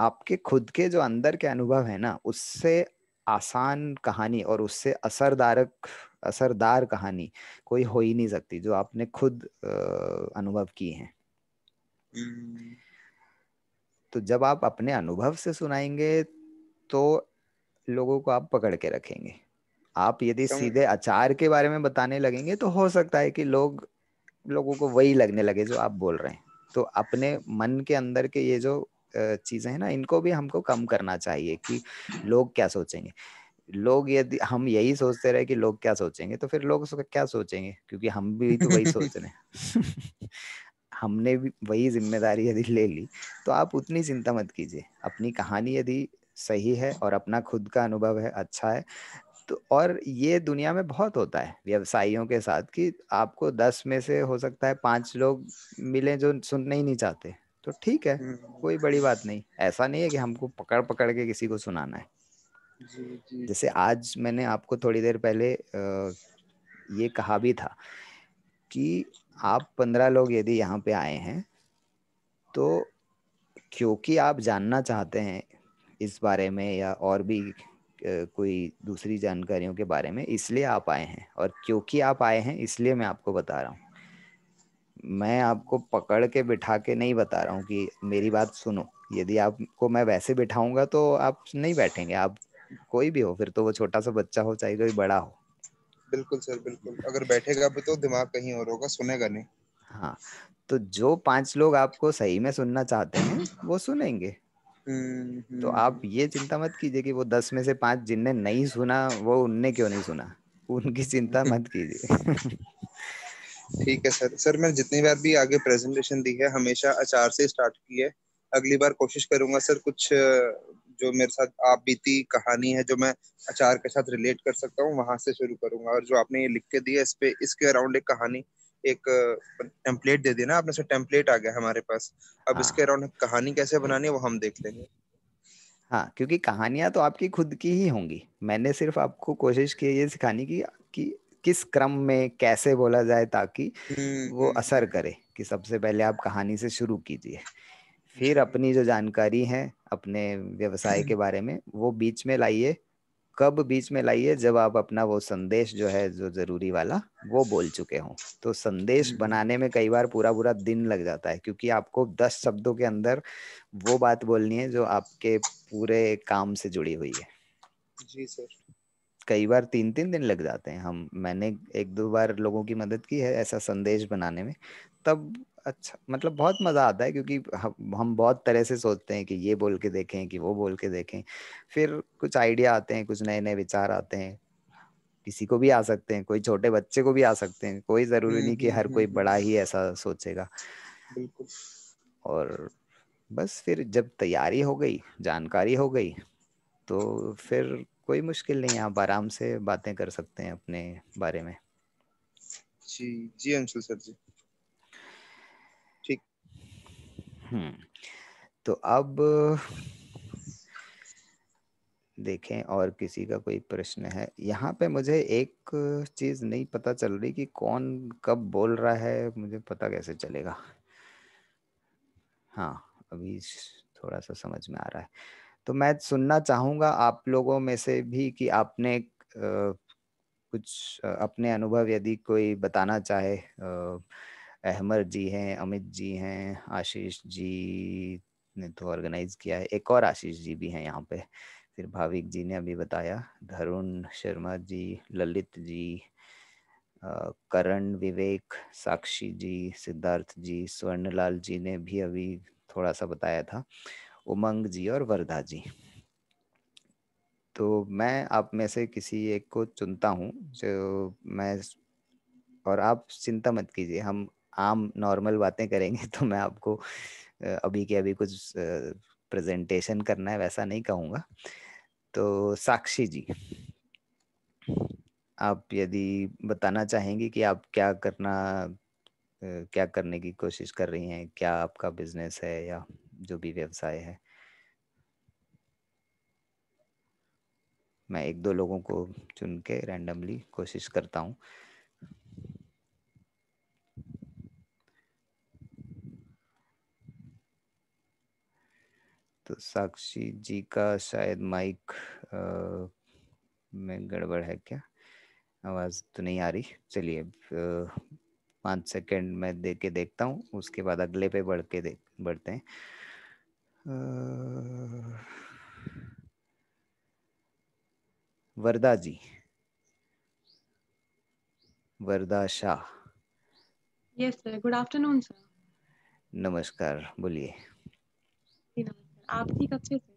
आपके खुद के जो अंदर के अनुभव है ना उससे आसान कहानी और उससे असरदारक असरदार कहानी कोई हो ही नहीं सकती जो आपने खुद अनुभव की है हम्म। तो जब आप अपने अनुभव से सुनाएंगे तो लोगों को आप पकड़ के रखेंगे आप यदि सीधे अचार के बारे में बताने लगेंगे तो हो सकता है कि लोग लोगों को वही लगने लगे जो आप बोल रहे हैं तो अपने मन के अंदर के ये जो चीजें हैं ना इनको भी हमको कम करना चाहिए कि लोग क्या सोचेंगे लोग यदि हम यही सोचते रहे कि लोग क्या सोचेंगे तो फिर लोग क्या सोचेंगे क्योंकि हम भी तो वही सोच रहे हैं हमने भी वही जिम्मेदारी यदि ले ली तो आप उतनी चिंता मत कीजिए अपनी कहानी यदि सही है और अपना खुद का अनुभव है अच्छा है तो और ये दुनिया में बहुत होता है व्यवसायियों के साथ कि आपको दस में से हो सकता है पांच लोग मिले जो सुनने ही नहीं चाहते तो ठीक है हम्म। कोई बड़ी बात नहीं ऐसा नहीं है कि हमको पकड़ पकड़ के किसी को सुनाना है जैसे आज मैंने आपको थोड़ी देर पहले ये कहा भी था कि आप पंद्रह लोग यदि यहाँ पे आए हैं तो क्योंकि आप जानना चाहते हैं इस बारे में या और भी कोई दूसरी जानकारियों के बारे में इसलिए आप आए हैं और क्योंकि आप आए हैं इसलिए मैं आपको बता रहा हूँ मैं आपको पकड़ के बिठा के नहीं बता रहा हूँ कि मेरी बात सुनो यदि आपको मैं वैसे बिठाऊंगा तो आप नहीं बैठेंगे आप कोई भी हो फिर तो वो छोटा सा बच्चा हो चाहे कोई बड़ा हो बिल्कुल सर बिल्कुल अगर बैठेगा भी तो दिमाग कहीं और होगा सुनेगा नहीं हाँ तो जो पांच लोग आपको सही में सुनना चाहते हैं वो सुनेंगे हम्म, तो हम्म। आप ये चिंता मत कीजिए कि वो दस में से पांच जिनने नहीं सुना वो उनने क्यों नहीं सुना उनकी चिंता मत कीजिए ठीक है सर सर मैंने जितनी बार भी आगे प्रेजेंटेशन दी है हमेशा अचार से स्टार्ट की है अगली बार कोशिश करूंगा सर कुछ जो मेरे साथ आप बीती कहानी है जो मैं अचार के साथ रिलेट कर सकता हूँ वहां से शुरू करूंगा और जो आपने ये लिख के दिया इस पे इसके अराउंड एक कहानी एक टेम्पलेट दे देना आपने से टेम्पलेट आ गया हमारे पास अब हाँ। इसके अराउंड कहानी कैसे बनानी है वो हम देख लेंगे हाँ क्योंकि कहानियां तो आपकी खुद की ही होंगी मैंने सिर्फ आपको कोशिश की ये सिखाने की कि किस क्रम में कैसे बोला जाए ताकि हम्म, वो हम्म। असर करे कि सबसे पहले आप कहानी से शुरू कीजिए फिर अपनी जो जानकारी है अपने व्यवसाय के बारे में वो बीच में लाइए कब बीच में लाइए जब आप अपना वो संदेश जो है जो जरूरी वाला वो बोल चुके हों तो संदेश हम्म। बनाने में कई बार पूरा पूरा दिन लग जाता है क्योंकि आपको दस शब्दों के अंदर वो बात बोलनी है जो आपके पूरे काम से जुड़ी हुई है जी सर कई बार तीन तीन दिन लग जाते हैं हम मैंने एक दो बार लोगों की मदद की है ऐसा संदेश बनाने में तब अच्छा मतलब बहुत मज़ा आता है क्योंकि हम हम बहुत तरह से सोचते हैं कि ये बोल के देखें कि वो बोल के देखें फिर कुछ आइडिया आते हैं कुछ नए नए विचार आते हैं किसी को भी आ सकते हैं कोई छोटे बच्चे को भी आ सकते हैं कोई ज़रूरी हम्म, नहीं कि हर हम्म, कोई हम्म, बड़ा ही ऐसा सोचेगा और बस फिर जब तैयारी हो गई जानकारी हो गई तो फिर कोई मुश्किल नहीं आप आराम से बातें कर सकते हैं अपने बारे में जी जी अंशुल सर जी हम्म। तो अब देखें और किसी का कोई प्रश्न है यहाँ पे मुझे एक चीज़ नहीं पता चल रही कि कौन कब बोल रहा है मुझे पता कैसे चलेगा हाँ अभी थोड़ा सा समझ में आ रहा है तो मैं सुनना चाहूंगा आप लोगों में से भी कि आपने कुछ अपने अनुभव यदि कोई बताना चाहे आ, अहमद जी हैं अमित जी हैं आशीष जी ने तो ऑर्गेनाइज किया है एक और आशीष जी भी हैं यहाँ पे फिर भाविक जी ने अभी बताया धरुण शर्मा जी ललित जी करण विवेक साक्षी जी सिद्धार्थ जी स्वर्णलाल जी ने भी अभी थोड़ा सा बताया था उमंग जी और वर्धा जी तो मैं आप में से किसी एक को चुनता हूँ जो मैं और आप चिंता मत कीजिए हम आम नॉर्मल बातें करेंगे तो मैं आपको अभी के अभी कुछ प्रेजेंटेशन करना है वैसा नहीं कहूँगा तो साक्षी जी आप यदि बताना चाहेंगी कि आप क्या करना क्या करने की कोशिश कर रही हैं क्या आपका बिजनेस है या जो भी व्यवसाय है मैं एक दो लोगों को चुन के रैंडमली कोशिश करता हूँ तो साक्षी जी का शायद माइक में गड़बड़ है क्या आवाज़ तो नहीं आ रही चलिए पाँच सेकंड मैं दे के देखता हूँ उसके बाद अगले पे बढ़ के देख बढ़ते हैं Varda ji Varda Shah yes sir good afternoon sir नमस्कार बोलिए आप ठीक अच्छे से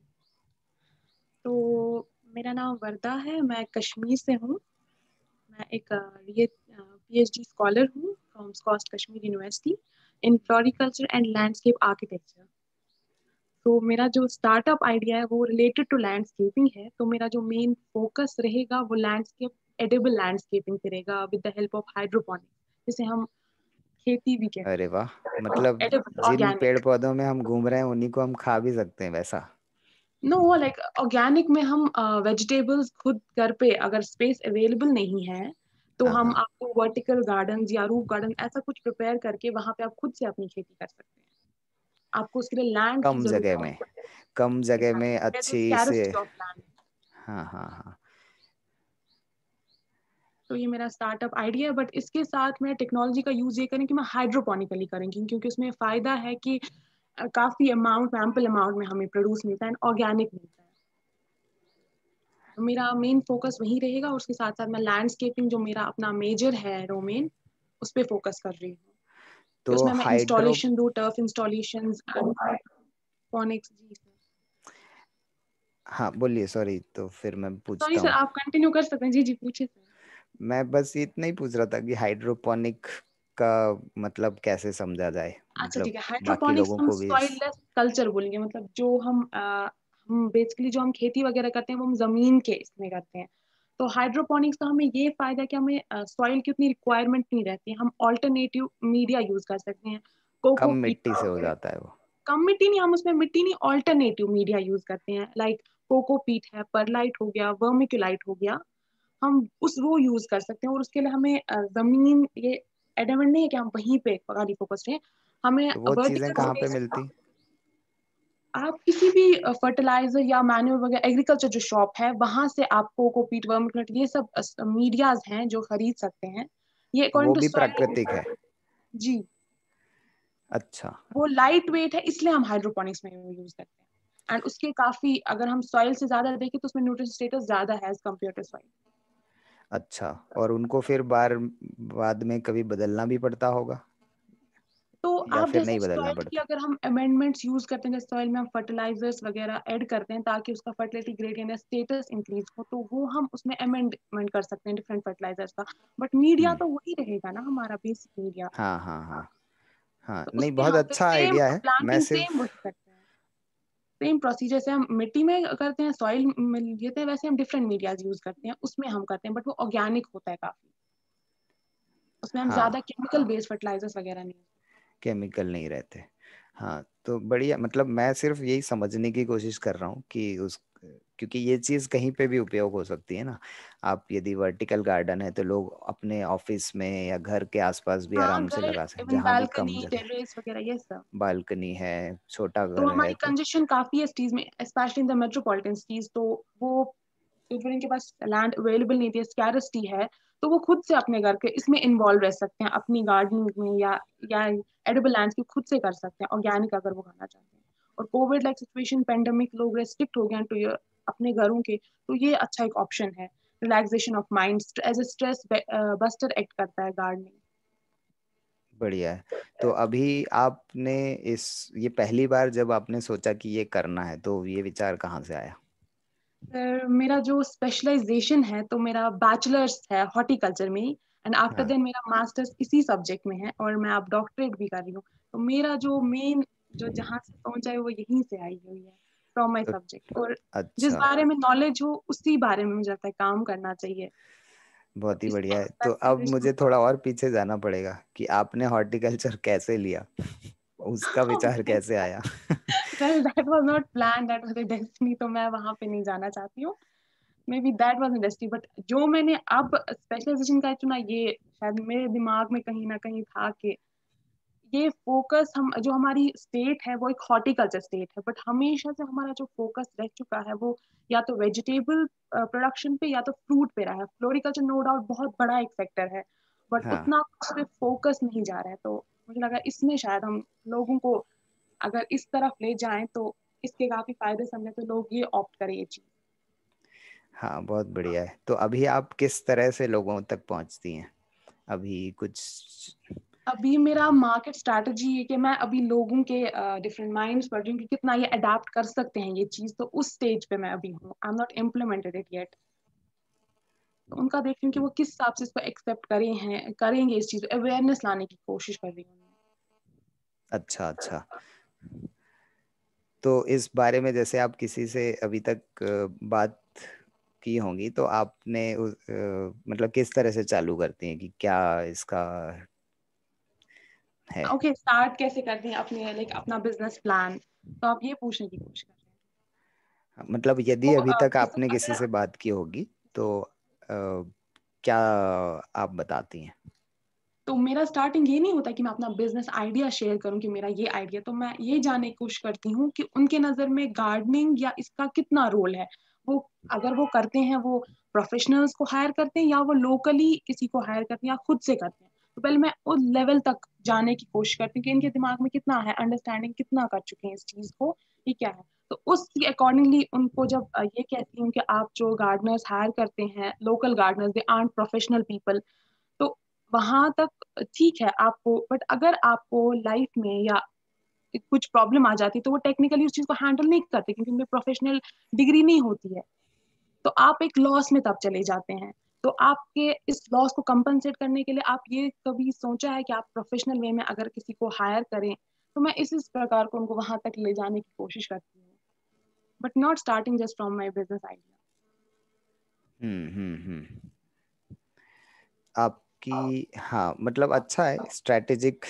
तो मेरा नाम वर्दा है मैं कश्मीर से हूँ मैं एक पी एच डी स्कॉलर हूँ from SKUAST Kashmir university in floriculture and landscape architecture तो मेरा जो स्टार्टअप आइडिया है वो रिलेटेड टू लैंडस्केपिंग है तो मेरा जो मेन फोकस रहेगा वो लैंडस्केप एडेबल लैंडस्केपिंग करेगा with the help of hydroponic जिसे हम खेती भी कहते अरे वाह मतलब जिन पेड़ पौधों में हम घूम रहे हैं उन्हीं को हम खा भी सकते हैं वैसा नो वो लाइक ऑर्गेनिक में हम वेजिटेबल्स uh, खुद घर पे अगर स्पेस अवेलेबल नहीं है तो हाँ, हम हाँ। आपको वर्टिकल गार्डन या रूफ गार्डन ऐसा कुछ प्रिपेयर करके वहां पे आप खुद से अपनी खेती कर सकते हैं आपको उसके लिए लैंड कम जगह में कम जगह में अच्छी से हाँ हाँ हाँ तो ये मेरा स्टार्टअप आइडिया है बट इसके साथ मैं टेक्नोलॉजी का यूज़ ये करें कि मैं हाइड्रोपोनिकली करेंगी क्योंकि उसमें फ़ायदा है कि काफ़ी अमाउंट एम्पल अमाउंट में हमें प्रोड्यूस मिलता है ऑर्गेनिक मिलता है मेरा मेन फोकस वही रहेगा और उसके साथ साथ मैं लैंडस्केपिंग जो मेरा अपना मेजर है रोमेन उस पर फोकस कर रही हूँ तो उसमें इंस्टॉलेशन दूँ टर्फ इंस्टॉलेशन फोनिक्स जी हाँ बोलिए सॉरी तो फिर मैं पूछता सॉरी सर आप कंटिन्यू कर सकते हैं जी जी पूछिए सर मैं बस इतना ही पूछ रहा था कि हाइड्रोपोनिक का मतलब कैसे समझा जाए अच्छा ठीक है हाइड्रोपोनिक्स मतलब हम सॉइललेस कल्चर बोलेंगे मतलब जो हम आ, हम बेसिकली जो हम खेती वगैरह करते हैं वो हम जमीन के इसमें करते हैं तो हाइड्रोपोनिक्स का हमें ये फायदा कि हमें सॉइल की उतनी रिक्वायरमेंट नहीं रहती हम ऑल्टरनेटिव मीडिया यूज कर सकते हैं कम मिट्टी से हो जाता है वो कम मिट्टी नहीं हम उसमें मिट्टी नहीं ऑल्टरनेटिव मीडिया यूज करते हैं लाइक कोकोपीट है परलाइट हो गया वर्मिक्यूलाइट हो गया हम उस वो यूज कर सकते हैं और उसके लिए हमें जमीन ये एडमेंट नहीं है कि हम वहीं पे खाली फोकस्ड हैं हमें तो वो चीजें कहाँ पे मिलती आप किसी भी फर्टिलाइजर या मैन्यूर वगैरह एग्रीकल्चर जो शॉप है वहां से आपको कोपीट वर्म ये सब मीडियाज हैं जो खरीद सकते हैं ये वो भी प्राकृतिक है जी अच्छा वो लाइट वेट है इसलिए हम हाइड्रोपोनिक्स में यूज करते हैं एंड उसके काफी अगर हम सॉइल से ज्यादा देखें तो उसमें न्यूट्रिशन स्टेटस ज्यादा है एज कम्पेयर टू सॉइल अच्छा और उनको फिर बार बाद में कभी बदलना भी पड़ता होगा तो आप फिर नहीं बदलना पड़ता अगर हम अमेंडमेंट्स यूज करते हैं जैसे सॉइल में हम फर्टिलाइजर्स वगैरह ऐड करते हैं ताकि उसका फर्टिलिटी ग्रेडियंट या स्टेटस इंक्रीज हो तो वो हम उसमें अमेंडमेंट कर सकते हैं डिफरेंट फर्टिलाइजर्स का बट मीडिया हम्म। तो वही रहेगा ना हमारा बेसिक मीडिया हाँ हाँ हाँ हाँ तो नहीं बहुत अच्छा आइडिया है मैं सिर्फ सेम प्रोसीजर से हम मिट्टी में करते हैं सॉइल में लेते हैं वैसे हम डिफरेंट मीडियाज यूज करते हैं उसमें हम करते हैं बट वो ऑर्गेनिक होता है काफी उसमें हम हाँ। ज्यादा केमिकल बेस्ड फर्टिलाइजर्स वगैरह नहीं केमिकल नहीं रहते हाँ तो बढ़िया मतलब मैं सिर्फ यही समझने की कोशिश कर रहा हूँ कि उस क्योंकि ये चीज़ कहीं पे भी उपयोग हो सकती है ना आप यदि वर्टिकल गार्डन है तो लोग अपने ऑफिस में या घर के आसपास भी हाँ, आराम से लगा सकते हैं जहाँ भी कम बालकनी है छोटा तो घर तो है हमारी कंजेशन काफी है सिटीज में specially in the metropolitan cities तो वो के पास लैंड अवेलेबल नहीं थी स्कैरसिटी है तो वो खुद से अपने घर के इसमें इन्वॉल्व रह सकते हैं अपनी गार्डनिंग में या या एडेबल लैंड की खुद से कर सकते हैं ऑर्गेनिक अगर वो खाना चाहते हैं और कोविड लाइक सिचुएशन पेंडेमिक लोग रेस्ट्रिक्ट हो गए टू तो अपने घरों के तो ये अच्छा एक ऑप्शन है relaxation of mind as a stress buster act करता है गार्डनिंग बढ़िया है तो अभी आपने इस ये पहली बार जब आपने सोचा कि ये करना है तो ये विचार कहाँ से आया सर मेरा जो स्पेशलाइजेशन है तो मेरा बैचलर्स है हॉर्टिकल्चर में एंड आफ्टर देन मेरा मास्टर्स इसी सब्जेक्ट में है और मैं अब डॉक्टरेट भी कर रही हूँ तो मेरा जो मेन जो जहाँ से पहुंच है वो यहीं से आई हुई है फ्रॉम माई सब्जेक्ट और अच्छा। जिस बारे में नॉलेज हो उसी बारे में मुझे लगता है काम करना चाहिए बहुत ही बढ़िया है तो अब मुझे थोड़ा और पीछे जाना पड़ेगा कि आपने हॉर्टिकल्चर कैसे लिया उसका विचार कैसे आया that was not plan that was a destiny तो मैं वहां पे नहीं जाना चाहती हूँ maybe that was industry but जो मैंने अब स्पेशलाइजेशन का चुना ये शायद मेरे दिमाग में कहीं ना कहीं था कि ये फोकस हम जो हमारी स्टेट है वो एक हॉर्टिकल्चर स्टेट है बट हमेशा से हमारा जो फोकस रह चुका है वो या तो वेजिटेबल प्रोडक्शन पे या तो फ्रूट पे रहा है फ्लोरिकल्चर नो डाउट बहुत बड़ा एक सेक्टर है बट हाँ. उतना उस पर फोकस नहीं जा रहा है तो मुझे लगा इसमें शायद हम लोगों को अगर इस तरफ ले जाए तो इसके काफी फायदे समझे तो लोग ये ऑप्ट करें ये चीज हाँ बहुत बढ़िया है तो अभी आप किस तरह से लोगों तक पहुंचती हैं अभी कुछ अभी मेरा मार्केट स्ट्रैटेजी है कि मैं अभी लोगों के डिफरेंट माइंड्स पढ़ रही हूँ कि कितना ये अडेप्ट कर सकते हैं ये चीज़ तो उस स्टेज पे मैं अभी हूँ I am not implemented it yet उनका देख रही हूँ कि वो किस हिसाब से इसको एक्सेप्ट करें हैं करेंगे इस चीज़ अवेयरनेस लाने की कोशिश कर रही हूँ अच्छा अच्छा तो इस बारे में जैसे आप किसी से अभी तक बात की होंगी तो आपने उस, मतलब किस तरह से चालू करती हैं कि क्या इसका है ओके okay, स्टार्ट कैसे करते हैं अपने लाइक अपना बिजनेस प्लान तो आप ये पूछने की कोशिश कर हाँ, मतलब यदि तो, अभी तक आपने किसी से बात की होगी तो आ, क्या आप बताती हैं तो मेरा स्टार्टिंग ये नहीं होता कि मैं अपना बिजनेस आइडिया शेयर करूं कि मेरा ये आइडिया तो मैं ये जानने की कोशिश करती हूँ कि उनके नज़र में गार्डनिंग या इसका कितना रोल है वो अगर वो करते हैं वो प्रोफेशनल्स को हायर करते हैं या वो लोकली किसी को हायर करते हैं या खुद से करते हैं तो पहले मैं उस लेवल तक जाने की कोशिश करती हूँ कि इनके दिमाग में कितना है अंडरस्टैंडिंग कितना कर चुके हैं इस चीज को ये क्या है तो उसके अकॉर्डिंगली उनको जब ये कहती हूँ कि आप जो गार्डनर्स हायर करते हैं local gardeners they are professional people तो वहां तक ठीक है आपको बट अगर आपको लाइफ में या कुछ प्रॉब्लम आ जाती है तो वो टेक्निकली उस चीज़ को हैंडल नहीं करते क्योंकि उनमें प्रोफेशनल डिग्री नहीं होती है तो आप एक लॉस में तब चले जाते हैं तो आपके इस लॉस को कंपनसेट करने के लिए आप ये कभी सोचा है कि आप प्रोफेशनल वे में अगर किसी को हायर करें तो मैं इस इस प्रकार को उनको वहां तक ले जाने की कोशिश करती हूँ but not starting just from my business idea आपकी हाँ।, हाँ मतलब अच्छा है स्ट्रेटेजिक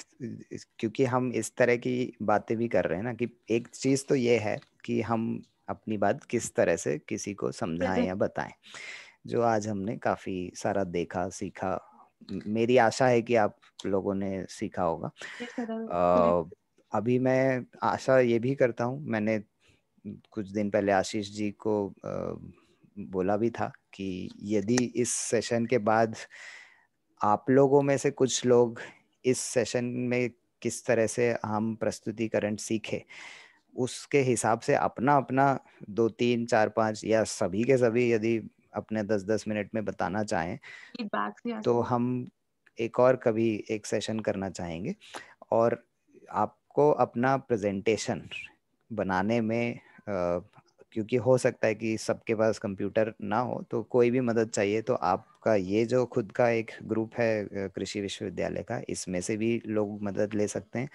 क्योंकि हम इस तरह की बातें भी कर रहे हैं ना कि एक चीज तो ये है कि हम अपनी बात किस तरह से किसी को समझाएं या बताएं जो आज हमने काफी सारा देखा सीखा मेरी आशा है कि आप लोगों ने सीखा होगा आ, अभी मैं आशा ये भी करता हूँ मैंने कुछ दिन पहले आशीष जी को आ, बोला भी था कि यदि इस सेशन के बाद आप लोगों में से कुछ लोग इस सेशन में किस तरह से हम प्रस्तुतिकरण सीखे उसके हिसाब से अपना अपना दो तीन चार पाँच या सभी के सभी यदि अपने दस दस मिनट में बताना चाहें तो हम एक और कभी एक सेशन करना चाहेंगे और आपको अपना प्रेजेंटेशन बनाने में आ, क्योंकि हो सकता है कि सबके पास कंप्यूटर ना हो तो कोई भी मदद चाहिए तो आपका ये जो खुद का एक ग्रुप है कृषि विश्वविद्यालय का इसमें से भी लोग मदद ले सकते हैं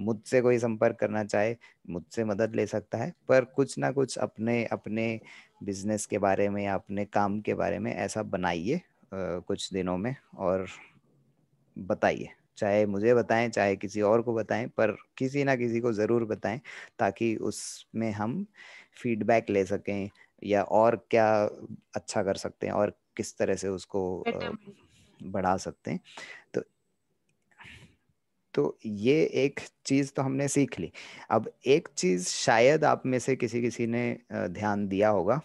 मुझसे कोई संपर्क करना चाहे मुझसे मदद ले सकता है पर कुछ ना कुछ अपने अपने बिजनेस के बारे में या अपने काम के बारे में ऐसा बनाइए कुछ दिनों में और बताइए चाहे मुझे बताएं चाहे किसी और को बताएं पर किसी ना किसी को ज़रूर बताएं ताकि उसमें हम फीडबैक ले सकें या और क्या अच्छा कर सकते हैं और किस तरह से उसको बढ़ा सकते हैं तो तो ये एक चीज़ तो हमने सीख ली अब एक चीज़ शायद आप में से किसी किसी ने ध्यान दिया होगा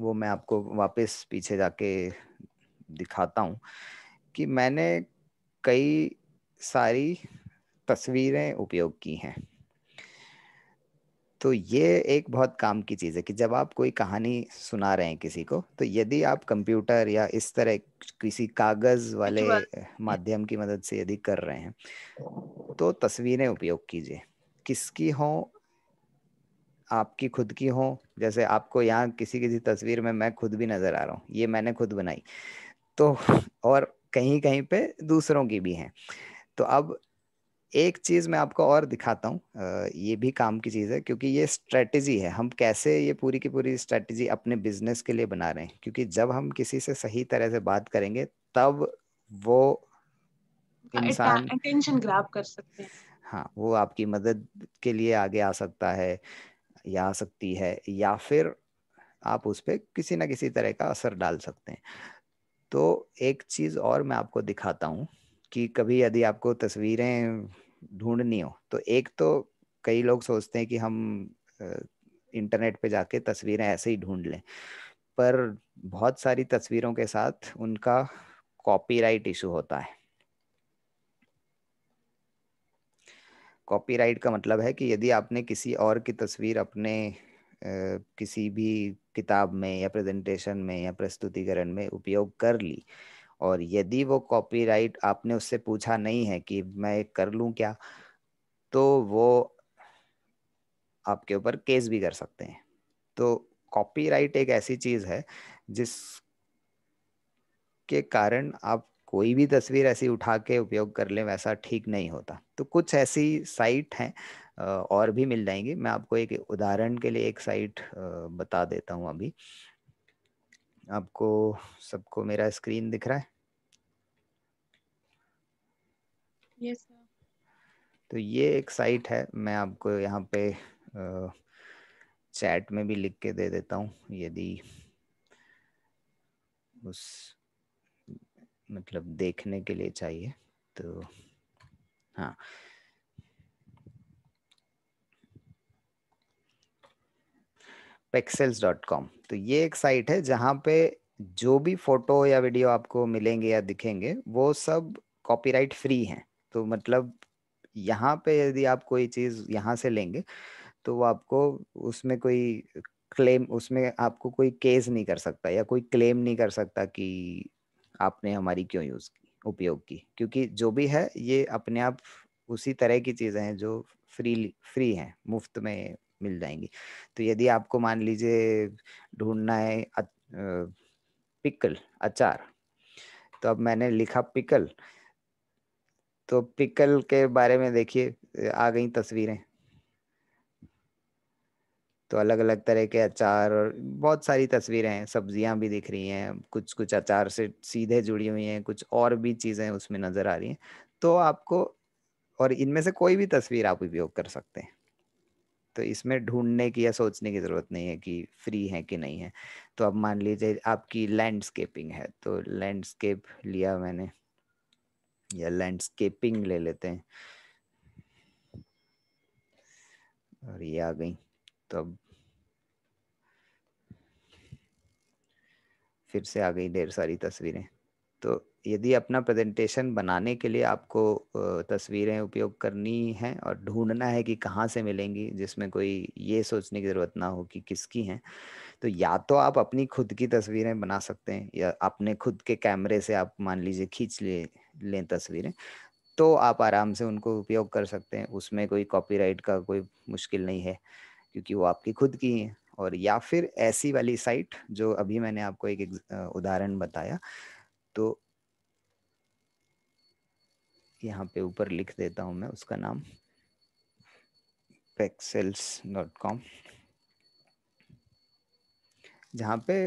वो मैं आपको वापस पीछे जाके दिखाता हूँ कि मैंने कई सारी तस्वीरें उपयोग की हैं तो ये एक बहुत काम की चीज़ है कि जब आप कोई कहानी सुना रहे हैं किसी को तो यदि आप कंप्यूटर या इस तरह किसी कागज वाले माध्यम की मदद से यदि कर रहे हैं तो तस्वीरें उपयोग कीजिए किसकी हो आपकी खुद की हो जैसे आपको यहाँ किसी किसी तस्वीर में मैं खुद भी नजर आ रहा हूँ ये मैंने खुद बनाई तो और कहीं कहीं पे दूसरों की भी हैं तो अब एक चीज मैं आपको और दिखाता हूँ ये भी काम की चीज है क्योंकि ये स्ट्रेटजी है हम कैसे ये पूरी की पूरी स्ट्रेटजी अपने बिजनेस के लिए बना रहे हैं क्योंकि जब हम किसी से सही तरह से बात करेंगे तब वो इंसान अटेंशन ग्राफ कर सकते हैं हाँ वो आपकी मदद के लिए आगे आ सकता है या आ सकती है या फिर आप उस पर किसी ना किसी तरह का असर डाल सकते हैं तो एक चीज और मैं आपको दिखाता हूँ कि कभी यदि आपको तस्वीरें ढूंढनी हो तो एक तो कई लोग सोचते हैं कि हम इंटरनेट पे जाके तस्वीरें ऐसे ही ढूंढ लें पर बहुत सारी तस्वीरों के साथ उनका कॉपीराइट इशू होता है कॉपीराइट का मतलब है कि यदि आपने किसी और की तस्वीर अपने किसी भी किताब में या प्रेजेंटेशन में या प्रस्तुतिकरण में उपयोग कर ली और यदि वो कॉपीराइट आपने उससे पूछा नहीं है कि मैं कर लूं क्या तो वो आपके ऊपर केस भी कर सकते हैं तो कॉपीराइट एक ऐसी चीज़ है जिस के कारण आप कोई भी तस्वीर ऐसी उठा के उपयोग कर लें वैसा ठीक नहीं होता तो कुछ ऐसी साइट हैं और भी मिल जाएंगी मैं आपको एक उदाहरण के लिए एक साइट बता देता हूँ अभी आपको सबको मेरा स्क्रीन दिख रहा है yes, तो ये एक साइट है मैं आपको यहाँ पे चैट में भी लिख के दे देता हूँ यदि उस मतलब देखने के लिए चाहिए तो हाँ डॉट कॉम तो ये एक साइट है जहाँ पे जो भी फोटो या वीडियो आपको मिलेंगे या दिखेंगे वो सब कॉपीराइट फ्री हैं तो मतलब यहाँ पे यदि आप कोई चीज़ यहाँ से लेंगे तो वो आपको उसमें कोई क्लेम उसमें आपको कोई केस नहीं कर सकता या कोई क्लेम नहीं कर सकता कि आपने हमारी क्यों यूज़ की उपयोग की क्योंकि जो भी है ये अपने आप उसी तरह की चीज़ें हैं जो फ्री फ्री हैं मुफ्त में मिल जाएंगी तो यदि आपको मान लीजिए ढूंढना है पिकल अचार तो अब मैंने लिखा पिकल तो पिकल के बारे में देखिए आ गई तस्वीरें तो अलग अलग तरह के अचार और बहुत सारी तस्वीरें हैं सब्जियां भी दिख रही हैं कुछ कुछ अचार से सीधे जुड़ी हुई हैं कुछ और भी चीज़ें उसमें नज़र आ रही हैं तो आपको और इनमें से कोई भी तस्वीर आप उपयोग कर सकते हैं तो इसमें ढूंढने की या सोचने की ज़रूरत नहीं है कि फ्री है कि नहीं है तो अब मान लीजिए आपकी लैंडस्केपिंग है तो लैंडस्केप लिया मैंने या लैंडस्केपिंग ले लेते हैं और ये आ गई तो अब फिर से आ गई ढेर सारी तस्वीरें तो यदि अपना प्रेजेंटेशन बनाने के लिए आपको तस्वीरें उपयोग करनी हैं और ढूंढना है कि कहाँ से मिलेंगी जिसमें कोई ये सोचने की ज़रूरत ना हो कि किसकी हैं तो या तो आप अपनी खुद की तस्वीरें बना सकते हैं या अपने खुद के कैमरे से आप मान लीजिए खींच ले लें तस्वीरें तो आप आराम से उनको उपयोग कर सकते हैं उसमें कोई कॉपीराइट का कोई मुश्किल नहीं है क्योंकि वो आपकी खुद की हैं और या फिर ऐसी वाली साइट जो अभी मैंने आपको एक उदाहरण बताया तो यहाँ पे ऊपर लिख देता हूँ मैं उसका नाम पेक्सेल्स डॉट कॉम जहाँ पे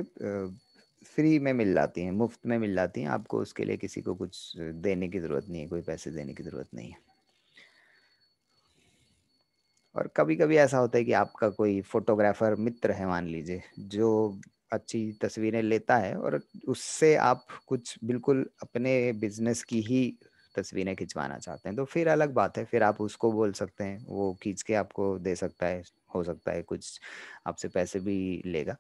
फ्री में मिल जाती हैं मुफ्त में मिल जाती हैं आपको उसके लिए किसी को कुछ देने की ज़रूरत नहीं है कोई पैसे देने की ज़रूरत नहीं है और कभी कभी ऐसा होता है कि आपका कोई फोटोग्राफर मित्र है मान लीजिए जो अच्छी तस्वीरें लेता है और उससे आप कुछ बिल्कुल अपने बिजनेस की ही तस्वीरें खिंचवाना चाहते हैं तो फिर अलग बात है फिर आप उसको बोल सकते हैं वो खींच के आपको दे सकता है हो सकता है कुछ आपसे पैसे भी लेगा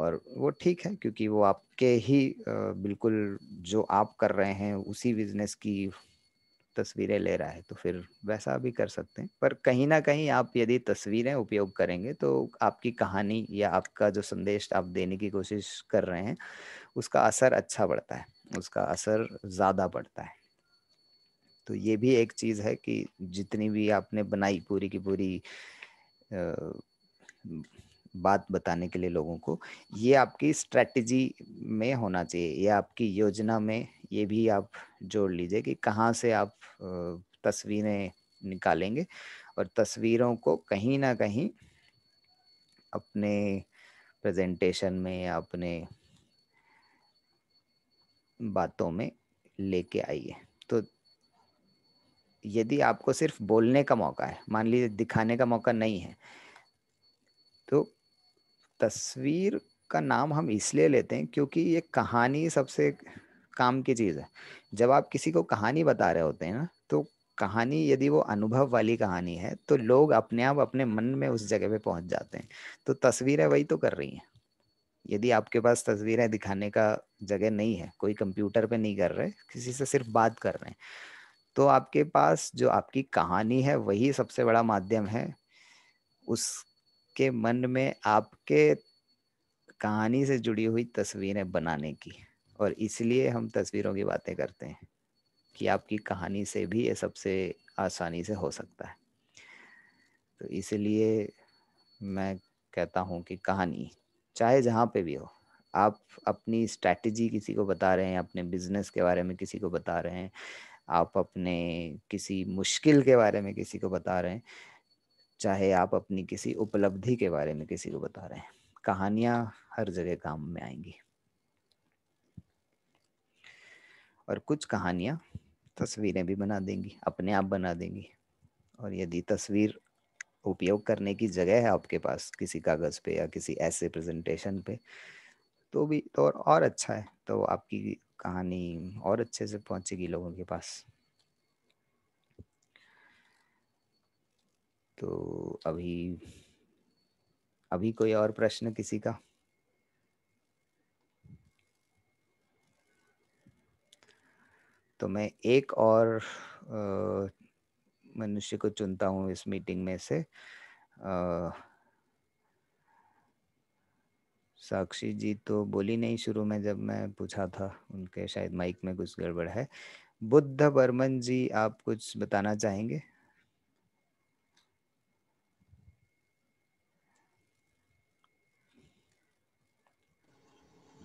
और वो ठीक है क्योंकि वो आपके ही बिल्कुल जो आप कर रहे हैं उसी बिजनेस की तस्वीरें ले रहा है तो फिर वैसा भी कर सकते हैं पर कहीं ना कहीं आप यदि तस्वीरें उपयोग करेंगे तो आपकी कहानी या आपका जो संदेश आप देने की कोशिश कर रहे हैं उसका असर अच्छा पड़ता है उसका असर ज़्यादा पड़ता है तो ये भी एक चीज़ है कि जितनी भी आपने बनाई पूरी की पूरी बात बताने के लिए लोगों को ये आपकी स्ट्रेटजी में होना चाहिए या आपकी योजना में ये भी आप जोड़ लीजिए कि कहाँ से आप तस्वीरें निकालेंगे और तस्वीरों को कहीं ना कहीं अपने प्रेजेंटेशन में या अपने बातों में लेके आइए तो यदि आपको सिर्फ बोलने का मौका है मान लीजिए दिखाने का मौका नहीं है तो तस्वीर का नाम हम इसलिए लेते हैं क्योंकि ये कहानी सबसे काम की चीज़ है जब आप किसी को कहानी बता रहे होते हैं ना तो कहानी यदि वो अनुभव वाली कहानी है तो लोग अपने आप अपने मन में उस जगह पे पहुंच जाते हैं तो तस्वीरें वही तो कर रही हैं यदि आपके पास तस्वीरें दिखाने का जगह नहीं है कोई कंप्यूटर पे नहीं कर रहे किसी से सिर्फ बात कर रहे हैं तो आपके पास जो आपकी कहानी है वही सबसे बड़ा माध्यम है उसके मन में आपके कहानी से जुड़ी हुई तस्वीरें बनाने की और इसलिए हम तस्वीरों की बातें करते हैं कि आपकी कहानी से भी ये सबसे आसानी से हो सकता है तो इसलिए मैं कहता हूँ कि कहानी चाहे जहाँ पे भी हो आप अपनी स्ट्रैटेजी किसी को बता रहे हैं अपने बिजनेस के बारे में किसी को बता रहे हैं आप अपने किसी मुश्किल के बारे में किसी को बता रहे हैं चाहे आप अपनी किसी उपलब्धि के बारे में किसी को बता रहे हैं कहानियां हर जगह काम में आएंगी और कुछ कहानियां तस्वीरें भी बना देंगी अपने आप बना देंगी और यदि तस्वीर उपयोग करने की जगह है आपके पास किसी कागज पे या किसी ऐसे प्रेजेंटेशन पे तो भी तो और, और अच्छा है तो आपकी कहानी और अच्छे से पहुंचेगी लोगों के पास तो अभी अभी कोई और प्रश्न किसी का तो मैं एक और मनुष्य को चुनता हूँ इस मीटिंग में से आ, साक्षी जी तो बोली नहीं शुरू में जब मैं पूछा था उनके शायद माइक में कुछ गड़बड़ है बुद्ध बर्मन जी आप कुछ बताना चाहेंगे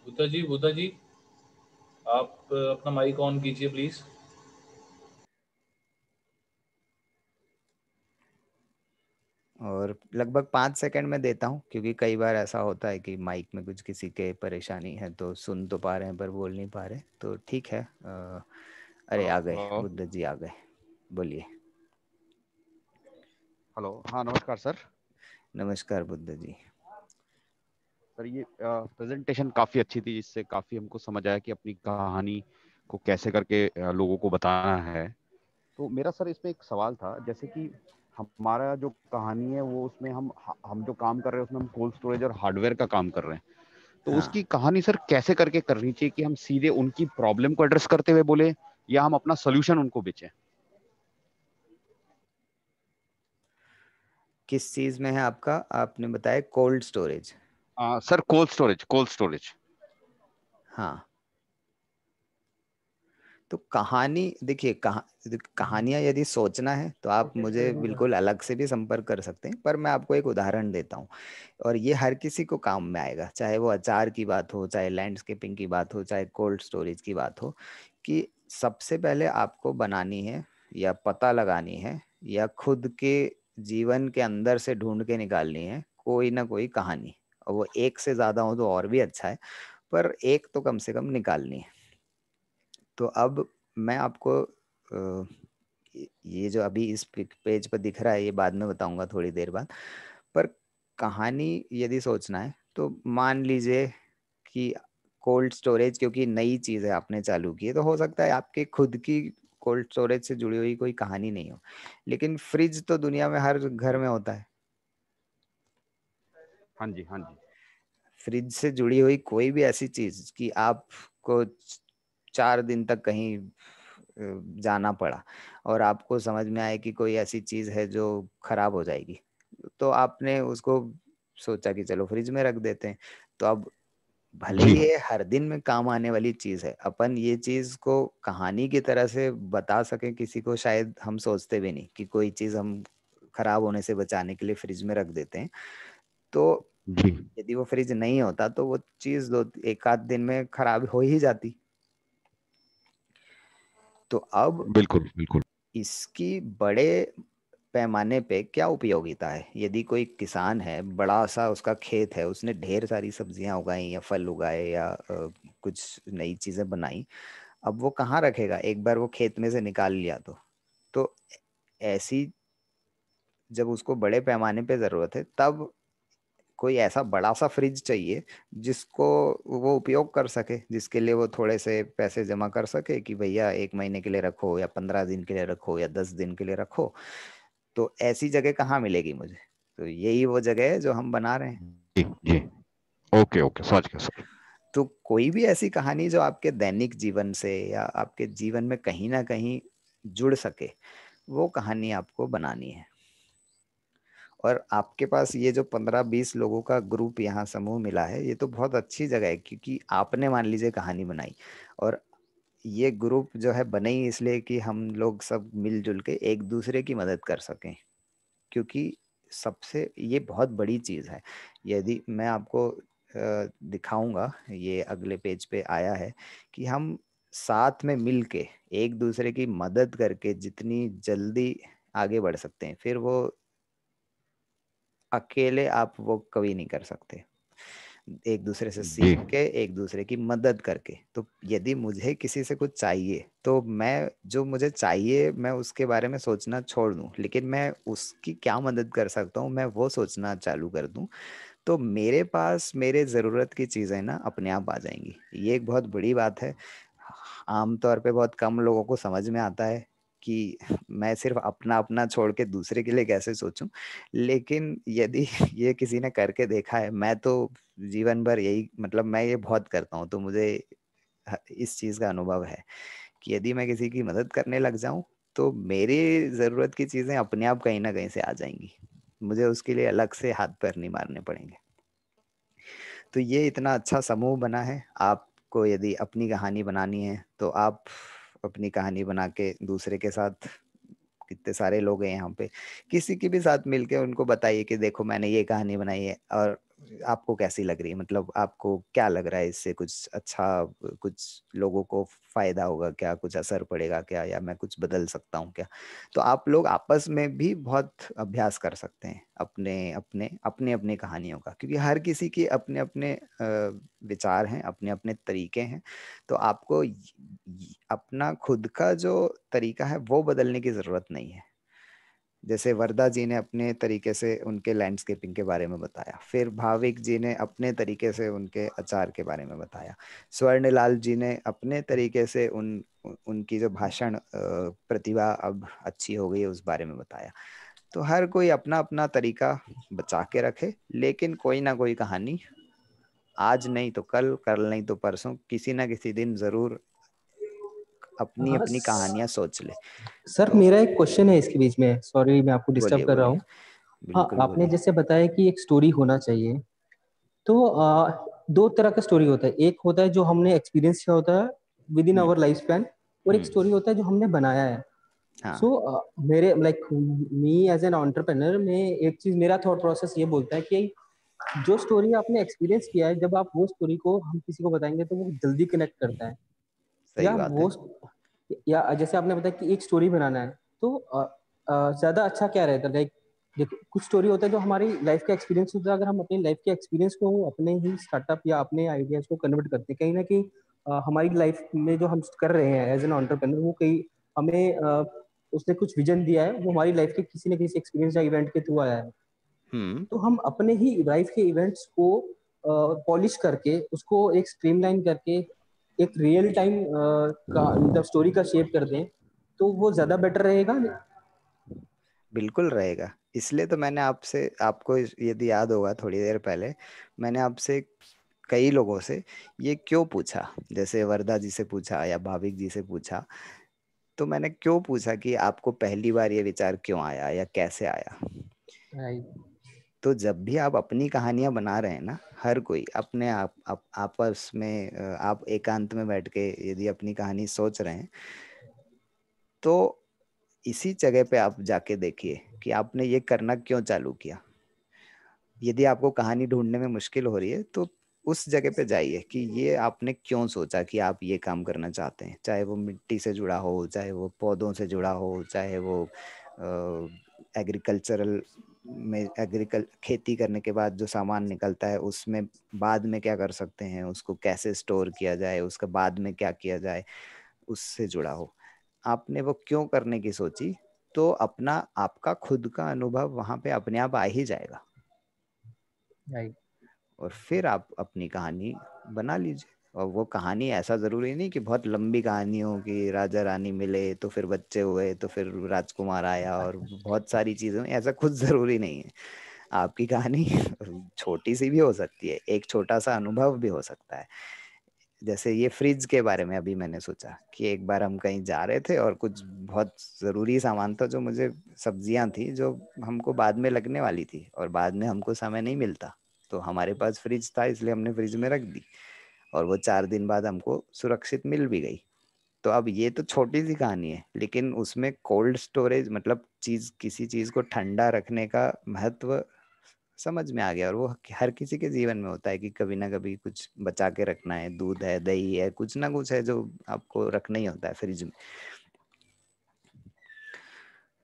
बुद्ध जी बुद्ध जी आप अपना माइक ऑन कीजिए प्लीज और लगभग पाँच सेकंड में देता हूँ क्योंकि कई बार ऐसा होता है कि माइक में कुछ किसी के परेशानी है तो सुन तो पा रहे हैं पर बोल नहीं पा रहे तो ठीक है आ, अरे आ गए बुद्ध जी आ गए बोलिए हेलो हाँ नमस्कार सर नमस्कार बुद्ध जी सर ये प्रेजेंटेशन काफ़ी अच्छी थी जिससे काफ़ी हमको समझ आया कि अपनी कहानी को कैसे करके लोगों को बताना है तो मेरा सर इसमें एक सवाल था जैसे कि हमारा जो कहानी है वो उसमें हम हम जो काम कर रहे हैं उसमें हम कोल्ड स्टोरेज और हार्डवेयर का काम कर रहे हैं तो हाँ. उसकी कहानी सर कैसे करके करनी चाहिए कि हम सीधे उनकी प्रॉब्लम को एड्रेस करते हुए बोले या हम अपना सोल्यूशन उनको बेचें किस चीज में है आपका आपने बताया cold storage sir cold storage cold storage हाँ तो कहानी देखिए कहा कहानियाँ यदि सोचना है तो आप मुझे बिल्कुल अलग से भी संपर्क कर सकते हैं पर मैं आपको एक उदाहरण देता हूँ और ये हर किसी को काम में आएगा चाहे वो अचार की बात हो चाहे लैंडस्केपिंग की बात हो चाहे कोल्ड स्टोरेज की बात हो कि सबसे पहले आपको बनानी है या पता लगानी है या खुद के जीवन के अंदर से ढूंढ के निकालनी है कोई ना कोई कहानी और वो एक से ज़्यादा हो तो और भी अच्छा है पर एक तो कम से कम निकालनी है तो अब मैं आपको ये जो अभी इस पेज पर दिख रहा है ये बाद में बताऊंगा थोड़ी देर बाद पर कहानी यदि सोचना है तो मान लीजिए कि कोल्ड स्टोरेज क्योंकि नई चीज़ है आपने चालू की है तो हो सकता है आपके खुद की कोल्ड स्टोरेज से जुड़ी हुई कोई कहानी नहीं हो लेकिन फ्रिज तो दुनिया में हर घर में होता है हाँ जी हाँ जी फ्रिज से जुड़ी हुई कोई भी ऐसी चीज कि आपको चार दिन तक कहीं जाना पड़ा और आपको समझ में आए कि कोई ऐसी चीज़ है जो खराब हो जाएगी तो आपने उसको सोचा कि चलो फ्रिज में रख देते हैं तो अब भले ही हर दिन में काम आने वाली चीज है अपन ये चीज को कहानी की तरह से बता सके किसी को शायद हम सोचते भी नहीं कि कोई चीज हम खराब होने से बचाने के लिए फ्रिज में रख देते हैं तो यदि वो फ्रिज नहीं होता तो वो चीज दो एक आध दिन में खराब हो ही जाती तो अब बिल्कुल बिल्कुल इसकी बड़े पैमाने पे क्या उपयोगिता है यदि कोई किसान है बड़ा सा उसका खेत है उसने ढेर सारी सब्जियां उगाई या फल उगाए या कुछ नई चीजें बनाई अब वो कहाँ रखेगा एक बार वो खेत में से निकाल लिया तो तो ऐसी जब उसको बड़े पैमाने पे ज़रूरत है तब कोई ऐसा बड़ा सा फ्रिज चाहिए जिसको वो उपयोग कर सके जिसके लिए वो थोड़े से पैसे जमा कर सके कि भैया एक महीने के लिए रखो या पंद्रह दिन के लिए रखो या दस दिन के लिए रखो तो ऐसी जगह कहाँ मिलेगी मुझे तो यही वो जगह है जो हम बना रहे हैं जी जी ओके ओके समझ गया तो कोई भी ऐसी कहानी जो आपके दैनिक जीवन से या आपके जीवन में कहीं ना कहीं जुड़ सके वो कहानी आपको बनानी है और आपके पास ये जो पंद्रह बीस लोगों का ग्रुप यहाँ समूह मिला है ये तो बहुत अच्छी जगह है क्योंकि आपने मान लीजिए कहानी बनाई और ये ग्रुप जो है बने ही इसलिए कि हम लोग सब मिलजुल के एक दूसरे की मदद कर सकें क्योंकि सबसे ये बहुत बड़ी चीज़ है यदि मैं आपको दिखाऊंगा ये अगले पेज पे आया है कि हम साथ में मिल के एक दूसरे की मदद करके जितनी जल्दी आगे बढ़ सकते हैं फिर वो अकेले आप वो कभी नहीं कर सकते एक दूसरे से सीख के एक दूसरे की मदद करके तो यदि मुझे किसी से कुछ चाहिए तो मैं जो मुझे चाहिए मैं उसके बारे में सोचना छोड़ दूँ लेकिन मैं उसकी क्या मदद कर सकता हूँ मैं वो सोचना चालू कर दूँ तो मेरे पास मेरे ज़रूरत की चीज़ें ना अपने आप आ जाएंगी ये एक बहुत बड़ी बात है आमतौर पे बहुत कम लोगों को समझ में आता है कि मैं सिर्फ अपना अपना छोड़ के दूसरे के लिए कैसे सोचूं लेकिन यदि ये किसी ने करके देखा है मैं तो जीवन भर यही मतलब मैं ये बहुत करता हूँ तो मुझे इस चीज़ का अनुभव है कि यदि मैं किसी की मदद करने लग जाऊं तो मेरे ज़रूरत की चीज़ें अपने आप कहीं ना कहीं से आ जाएंगी मुझे उसके लिए अलग से हाथ पैर नहीं मारने पड़ेंगे तो ये इतना अच्छा समूह बना है आपको यदि अपनी कहानी बनानी है तो आप अपनी कहानी बना के दूसरे के साथ कितने सारे लोग हैं यहाँ पे किसी के भी साथ मिलके उनको बताइए कि देखो मैंने ये कहानी बनाई है और आपको कैसी लग रही है मतलब आपको क्या लग रहा है इससे कुछ अच्छा कुछ लोगों को फायदा होगा क्या कुछ असर पड़ेगा क्या या मैं कुछ बदल सकता हूँ क्या तो आप लोग आपस में भी बहुत अभ्यास कर सकते हैं अपने अपने अपने अपने कहानियों का क्योंकि हर किसी के अपने अपने विचार हैं अपने अपने तरीके हैं तो आपको अपना खुद का जो तरीका है वो बदलने की ज़रूरत नहीं है जैसे वरदा जी ने अपने तरीके से उनके लैंडस्केपिंग के बारे में बताया फिर भाविक जी ने अपने तरीके से उनके अचार के बारे में बताया स्वर्णलाल जी ने अपने तरीके से उन उनकी जो भाषण प्रतिभा अब अच्छी हो गई है उस बारे में बताया तो हर कोई अपना अपना तरीका बचा के रखे लेकिन कोई ना कोई कहानी आज नहीं तो कल कल नहीं तो परसों किसी ना किसी दिन जरूर अपनी हाँ, अपनी कहानियां सोच ले सर तो, मेरा एक क्वेश्चन है इसके बीच में सॉरी मैं आपको डिस्टर्ब कर रहा हूँ हाँ, आपने जैसे बताया कि एक स्टोरी होना चाहिए तो आ, दो तरह का स्टोरी होता है एक होता है जो हमने एक्सपीरियंस किया होता है within our life span और एक स्टोरी हम्म। होता है जो हमने बनाया है सो हाँ। मेरे like me as an entrepreneur में एक चीज मेरा थॉट प्रोसेस ये बोलता है कि जो स्टोरी आपने एक्सपीरियंस किया है जब आप वो स्टोरी को हम किसी को बताएंगे तो वो जल्दी कनेक्ट करता है या मोस्ट या जैसे आपने बताया कि एक स्टोरी बनाना है तो ज्यादा अच्छा क्या रहता लाइक देखो कुछ स्टोरी होता है जो हमारी लाइफ का एक्सपीरियंस होता है अगर हम अपनी लाइफ के एक्सपीरियंस को अपने ही स्टार्टअप या अपने आइडियाज को कन्वर्ट करते हैं कहीं ना कहीं हमारी लाइफ में जो हम कर रहे हैं एज एन ऑन्टरप्रेनर वो कहीं हमें आ, उसने कुछ विजन दिया है वो हमारी लाइफ के किसी न किसी एक्सपीरियंस या इवेंट के थ्रू आया है हम्म। तो हम अपने ही लाइफ के इवेंट्स को पॉलिश करके उसको एक स्ट्रीमलाइन करके एक रियल टाइम का मतलब स्टोरी का शेप कर दें तो वो ज्यादा बेटर रहेगा बिल्कुल रहेगा इसलिए तो मैंने आपसे आपको यदि याद होगा थोड़ी देर पहले मैंने आपसे कई लोगों से ये क्यों पूछा जैसे वरदा जी से पूछा या भाविक जी से पूछा तो मैंने क्यों पूछा कि आपको पहली बार ये विचार क्यों आया या कैसे आया तो जब भी आप अपनी कहानियां बना रहे हैं ना हर कोई अपने आप, आप आपस में आप एकांत में बैठ के यदि अपनी कहानी सोच रहे हैं तो इसी जगह पे आप जाके देखिए कि आपने ये करना क्यों चालू किया यदि आपको कहानी ढूंढने में मुश्किल हो रही है तो उस जगह पे जाइए कि ये आपने क्यों सोचा कि आप ये काम करना चाहते हैं चाहे वो मिट्टी से जुड़ा हो चाहे वो पौधों से जुड़ा हो चाहे वो एग्रीकल्चरल में एग्रीकल खेती करने के बाद जो सामान निकलता है उसमें बाद में क्या कर सकते हैं उसको कैसे स्टोर किया जाए उसका बाद में क्या किया जाए उससे जुड़ा हो आपने वो क्यों करने की सोची तो अपना आपका खुद का अनुभव वहां पे अपने आप आ ही जाएगा और फिर आप अपनी कहानी बना लीजिए और वो कहानी ऐसा जरूरी नहीं कि बहुत लंबी कहानी हो कि राजा रानी मिले तो फिर बच्चे हुए तो फिर राजकुमार आया और अच्छा, अच्छा। बहुत सारी चीजें ऐसा कुछ जरूरी नहीं है आपकी कहानी छोटी सी भी हो सकती है एक छोटा सा अनुभव भी हो सकता है जैसे ये फ्रिज के बारे में अभी मैंने सोचा कि एक बार हम कहीं जा रहे थे और कुछ बहुत ज़रूरी सामान था जो मुझे सब्जियां थी जो हमको बाद में लगने वाली थी और बाद में हमको समय नहीं मिलता तो हमारे पास फ्रिज था इसलिए हमने फ्रिज में रख दी और वो चार दिन बाद हमको सुरक्षित मिल भी गई तो अब ये तो छोटी सी कहानी है लेकिन उसमें कोल्ड स्टोरेज मतलब चीज किसी चीज को ठंडा रखने का महत्व समझ में आ गया और वो हर किसी के जीवन में होता है कि कभी ना कभी कुछ बचा के रखना है दूध है दही है कुछ ना कुछ है जो आपको रखना ही होता है फ्रिज में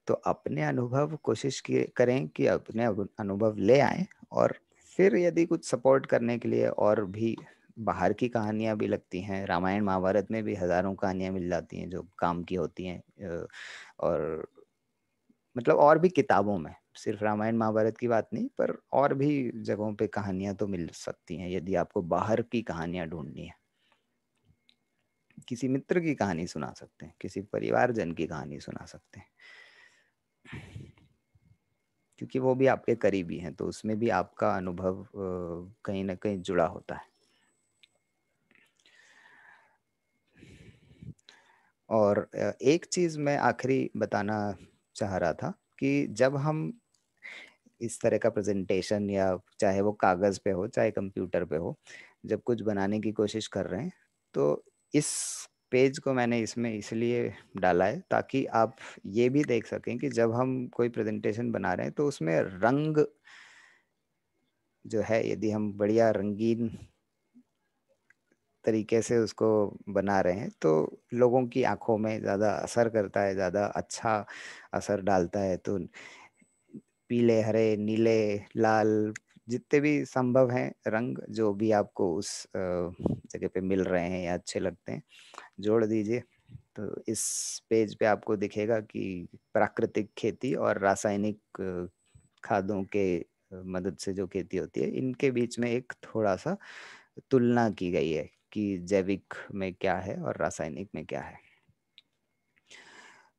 तो अपने अनुभव कोशिश किए करें कि अपने अनुभव ले आए और फिर यदि कुछ सपोर्ट करने के लिए और भी बाहर की कहानियां भी लगती हैं रामायण महाभारत में भी हज़ारों कहानियां मिल जाती हैं जो काम की होती हैं और मतलब और भी किताबों में सिर्फ रामायण महाभारत की बात नहीं पर और भी जगहों पे कहानियां तो मिल सकती हैं यदि आपको बाहर की कहानियां ढूंढनी है किसी मित्र की कहानी सुना सकते हैं किसी परिवारजन की कहानी सुना सकते हैं क्योंकि वो भी आपके करीबी हैं तो उसमें भी आपका अनुभव कहीं ना कहीं जुड़ा होता है और एक चीज़ मैं आखिरी बताना चाह रहा था कि जब हम इस तरह का प्रेजेंटेशन या चाहे वो कागज़ पे हो चाहे कंप्यूटर पे हो जब कुछ बनाने की कोशिश कर रहे हैं तो इस पेज को मैंने इसमें इसलिए डाला है ताकि आप ये भी देख सकें कि जब हम कोई प्रेजेंटेशन बना रहे हैं तो उसमें रंग जो है यदि हम बढ़िया रंगीन तरीके से उसको बना रहे हैं तो लोगों की आंखों में ज़्यादा असर करता है ज़्यादा अच्छा असर डालता है तो पीले हरे नीले लाल जितने भी संभव हैं रंग जो भी आपको उस जगह पे मिल रहे हैं या अच्छे लगते हैं जोड़ दीजिए तो इस पेज पे आपको दिखेगा कि प्राकृतिक खेती और रासायनिक खादों के मदद से जो खेती होती है इनके बीच में एक थोड़ा सा तुलना की गई है कि जैविक में क्या है और रासायनिक में क्या है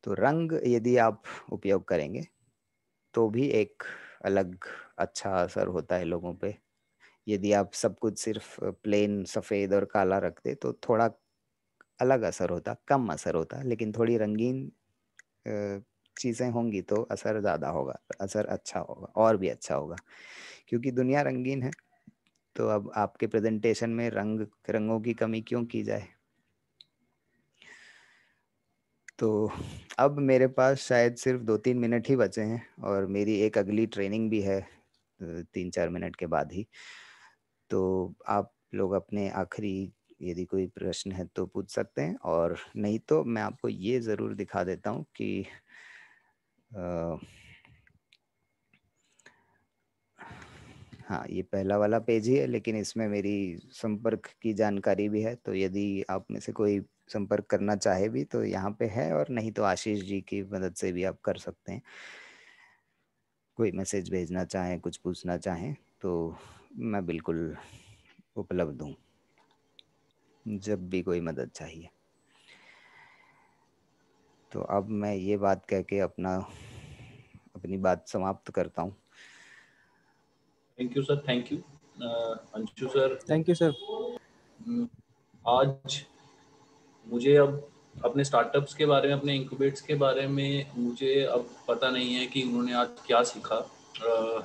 तो रंग यदि आप उपयोग करेंगे तो भी एक अलग अच्छा असर होता है लोगों पे यदि आप सब कुछ सिर्फ प्लेन सफ़ेद और काला रखते तो थोड़ा अलग असर होता कम असर होता लेकिन थोड़ी रंगीन चीज़ें होंगी तो असर ज़्यादा होगा असर अच्छा होगा और भी अच्छा होगा क्योंकि दुनिया रंगीन है तो अब आपके प्रेजेंटेशन में रंग रंगों की कमी क्यों की जाए तो अब मेरे पास शायद सिर्फ दो तीन मिनट ही बचे हैं और मेरी एक अगली ट्रेनिंग भी है तीन चार मिनट के बाद ही तो आप लोग अपने आखिरी यदि कोई प्रश्न है तो पूछ सकते हैं और नहीं तो मैं आपको ये ज़रूर दिखा देता हूँ कि आ, हाँ ये पहला वाला पेज ही है लेकिन इसमें मेरी संपर्क की जानकारी भी है तो यदि आप में से कोई संपर्क करना चाहे भी तो यहाँ पे है और नहीं तो आशीष जी की मदद से भी आप कर सकते हैं कोई मैसेज भेजना चाहें कुछ पूछना चाहें तो मैं बिल्कुल उपलब्ध हूँ जब भी कोई मदद चाहिए तो अब मैं ये बात कह के अपना अपनी बात समाप्त करता हूँ thank you sir thank you Anshu sir thank you sir आज मुझे अब अपने स्टार्टअप्स के बारे में अपने इंक्यूबेट्स के बारे में मुझे अब पता नहीं है कि उन्होंने आज क्या सीखा uh,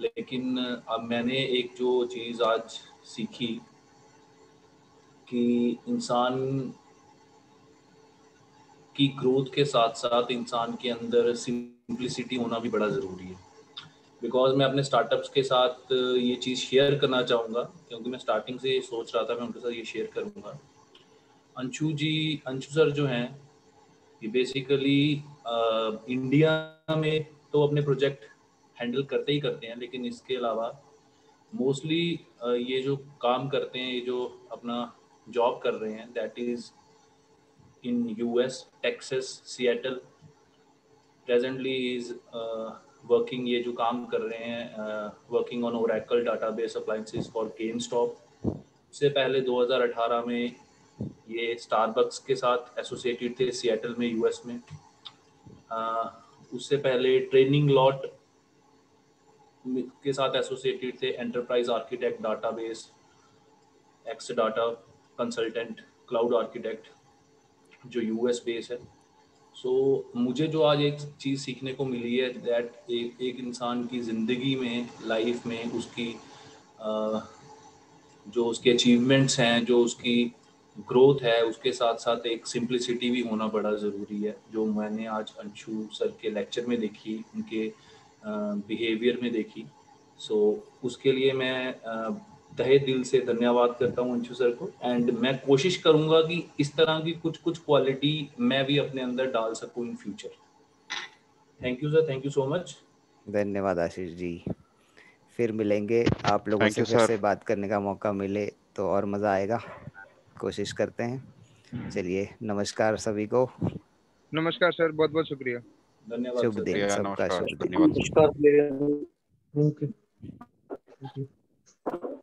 लेकिन अब मैंने एक जो चीज़ आज सीखी कि इंसान की ग्रोथ के साथ साथ इंसान के अंदर सिंप्लिसिटी होना भी बड़ा ज़रूरी है बिकॉज मैं अपने स्टार्टअप्स के साथ ये चीज़ शेयर करना चाहूँगा क्योंकि मैं स्टार्टिंग से ये सोच रहा था मैं उनके साथ ये शेयर करूँगा अंशु जी अंशु सर जो हैं ये बेसिकली इंडिया में तो अपने प्रोजेक्ट हैंडल करते ही करते हैं लेकिन इसके अलावा मोस्टली ये जो काम करते हैं ये जो अपना जॉब कर रहे हैं that is in US Texas Seattle presently is working ये जो काम कर रहे हैं working on database appliances for GameStop उससे पहले 2018 में ये स्टारबक्स के साथ एसोसिएटेड थे सिएटल में यूएस में uh, उससे पहले ट्रेनिंग लॉट के साथ एसोसिएटेड थे enterprise architect database ex data consultant cloud architect जो यूएस बेस है सो so, मुझे जो आज एक चीज़ सीखने को मिली है दैट एक एक इंसान की ज़िंदगी में लाइफ में उसकी आ, जो उसके अचीवमेंट्स हैं जो उसकी ग्रोथ है उसके साथ साथ एक सिंप्लिसिटी भी होना बड़ा ज़रूरी है जो मैंने आज अंशु सर के लेक्चर में देखी उनके बिहेवियर में देखी सो so, उसके लिए मैं तहे दिल से धन्यवाद करता हूँ अंशु सर को एंड मैं कोशिश करूंगा कि इस तरह की कुछ कुछ क्वालिटी मैं भी अपने अंदर डाल सकूं in future thank you sir thank you so much धन्यवाद आशीष जी फिर मिलेंगे आप लोगों से फिर से बात करने का मौका मिले तो और मज़ा आएगा कोशिश करते हैं चलिए नमस्कार सभी को नमस्कार सर बहुत बहुत शुक्रिया धन्यवाद शुभ दिन सबका शुभ दिन नमस्कार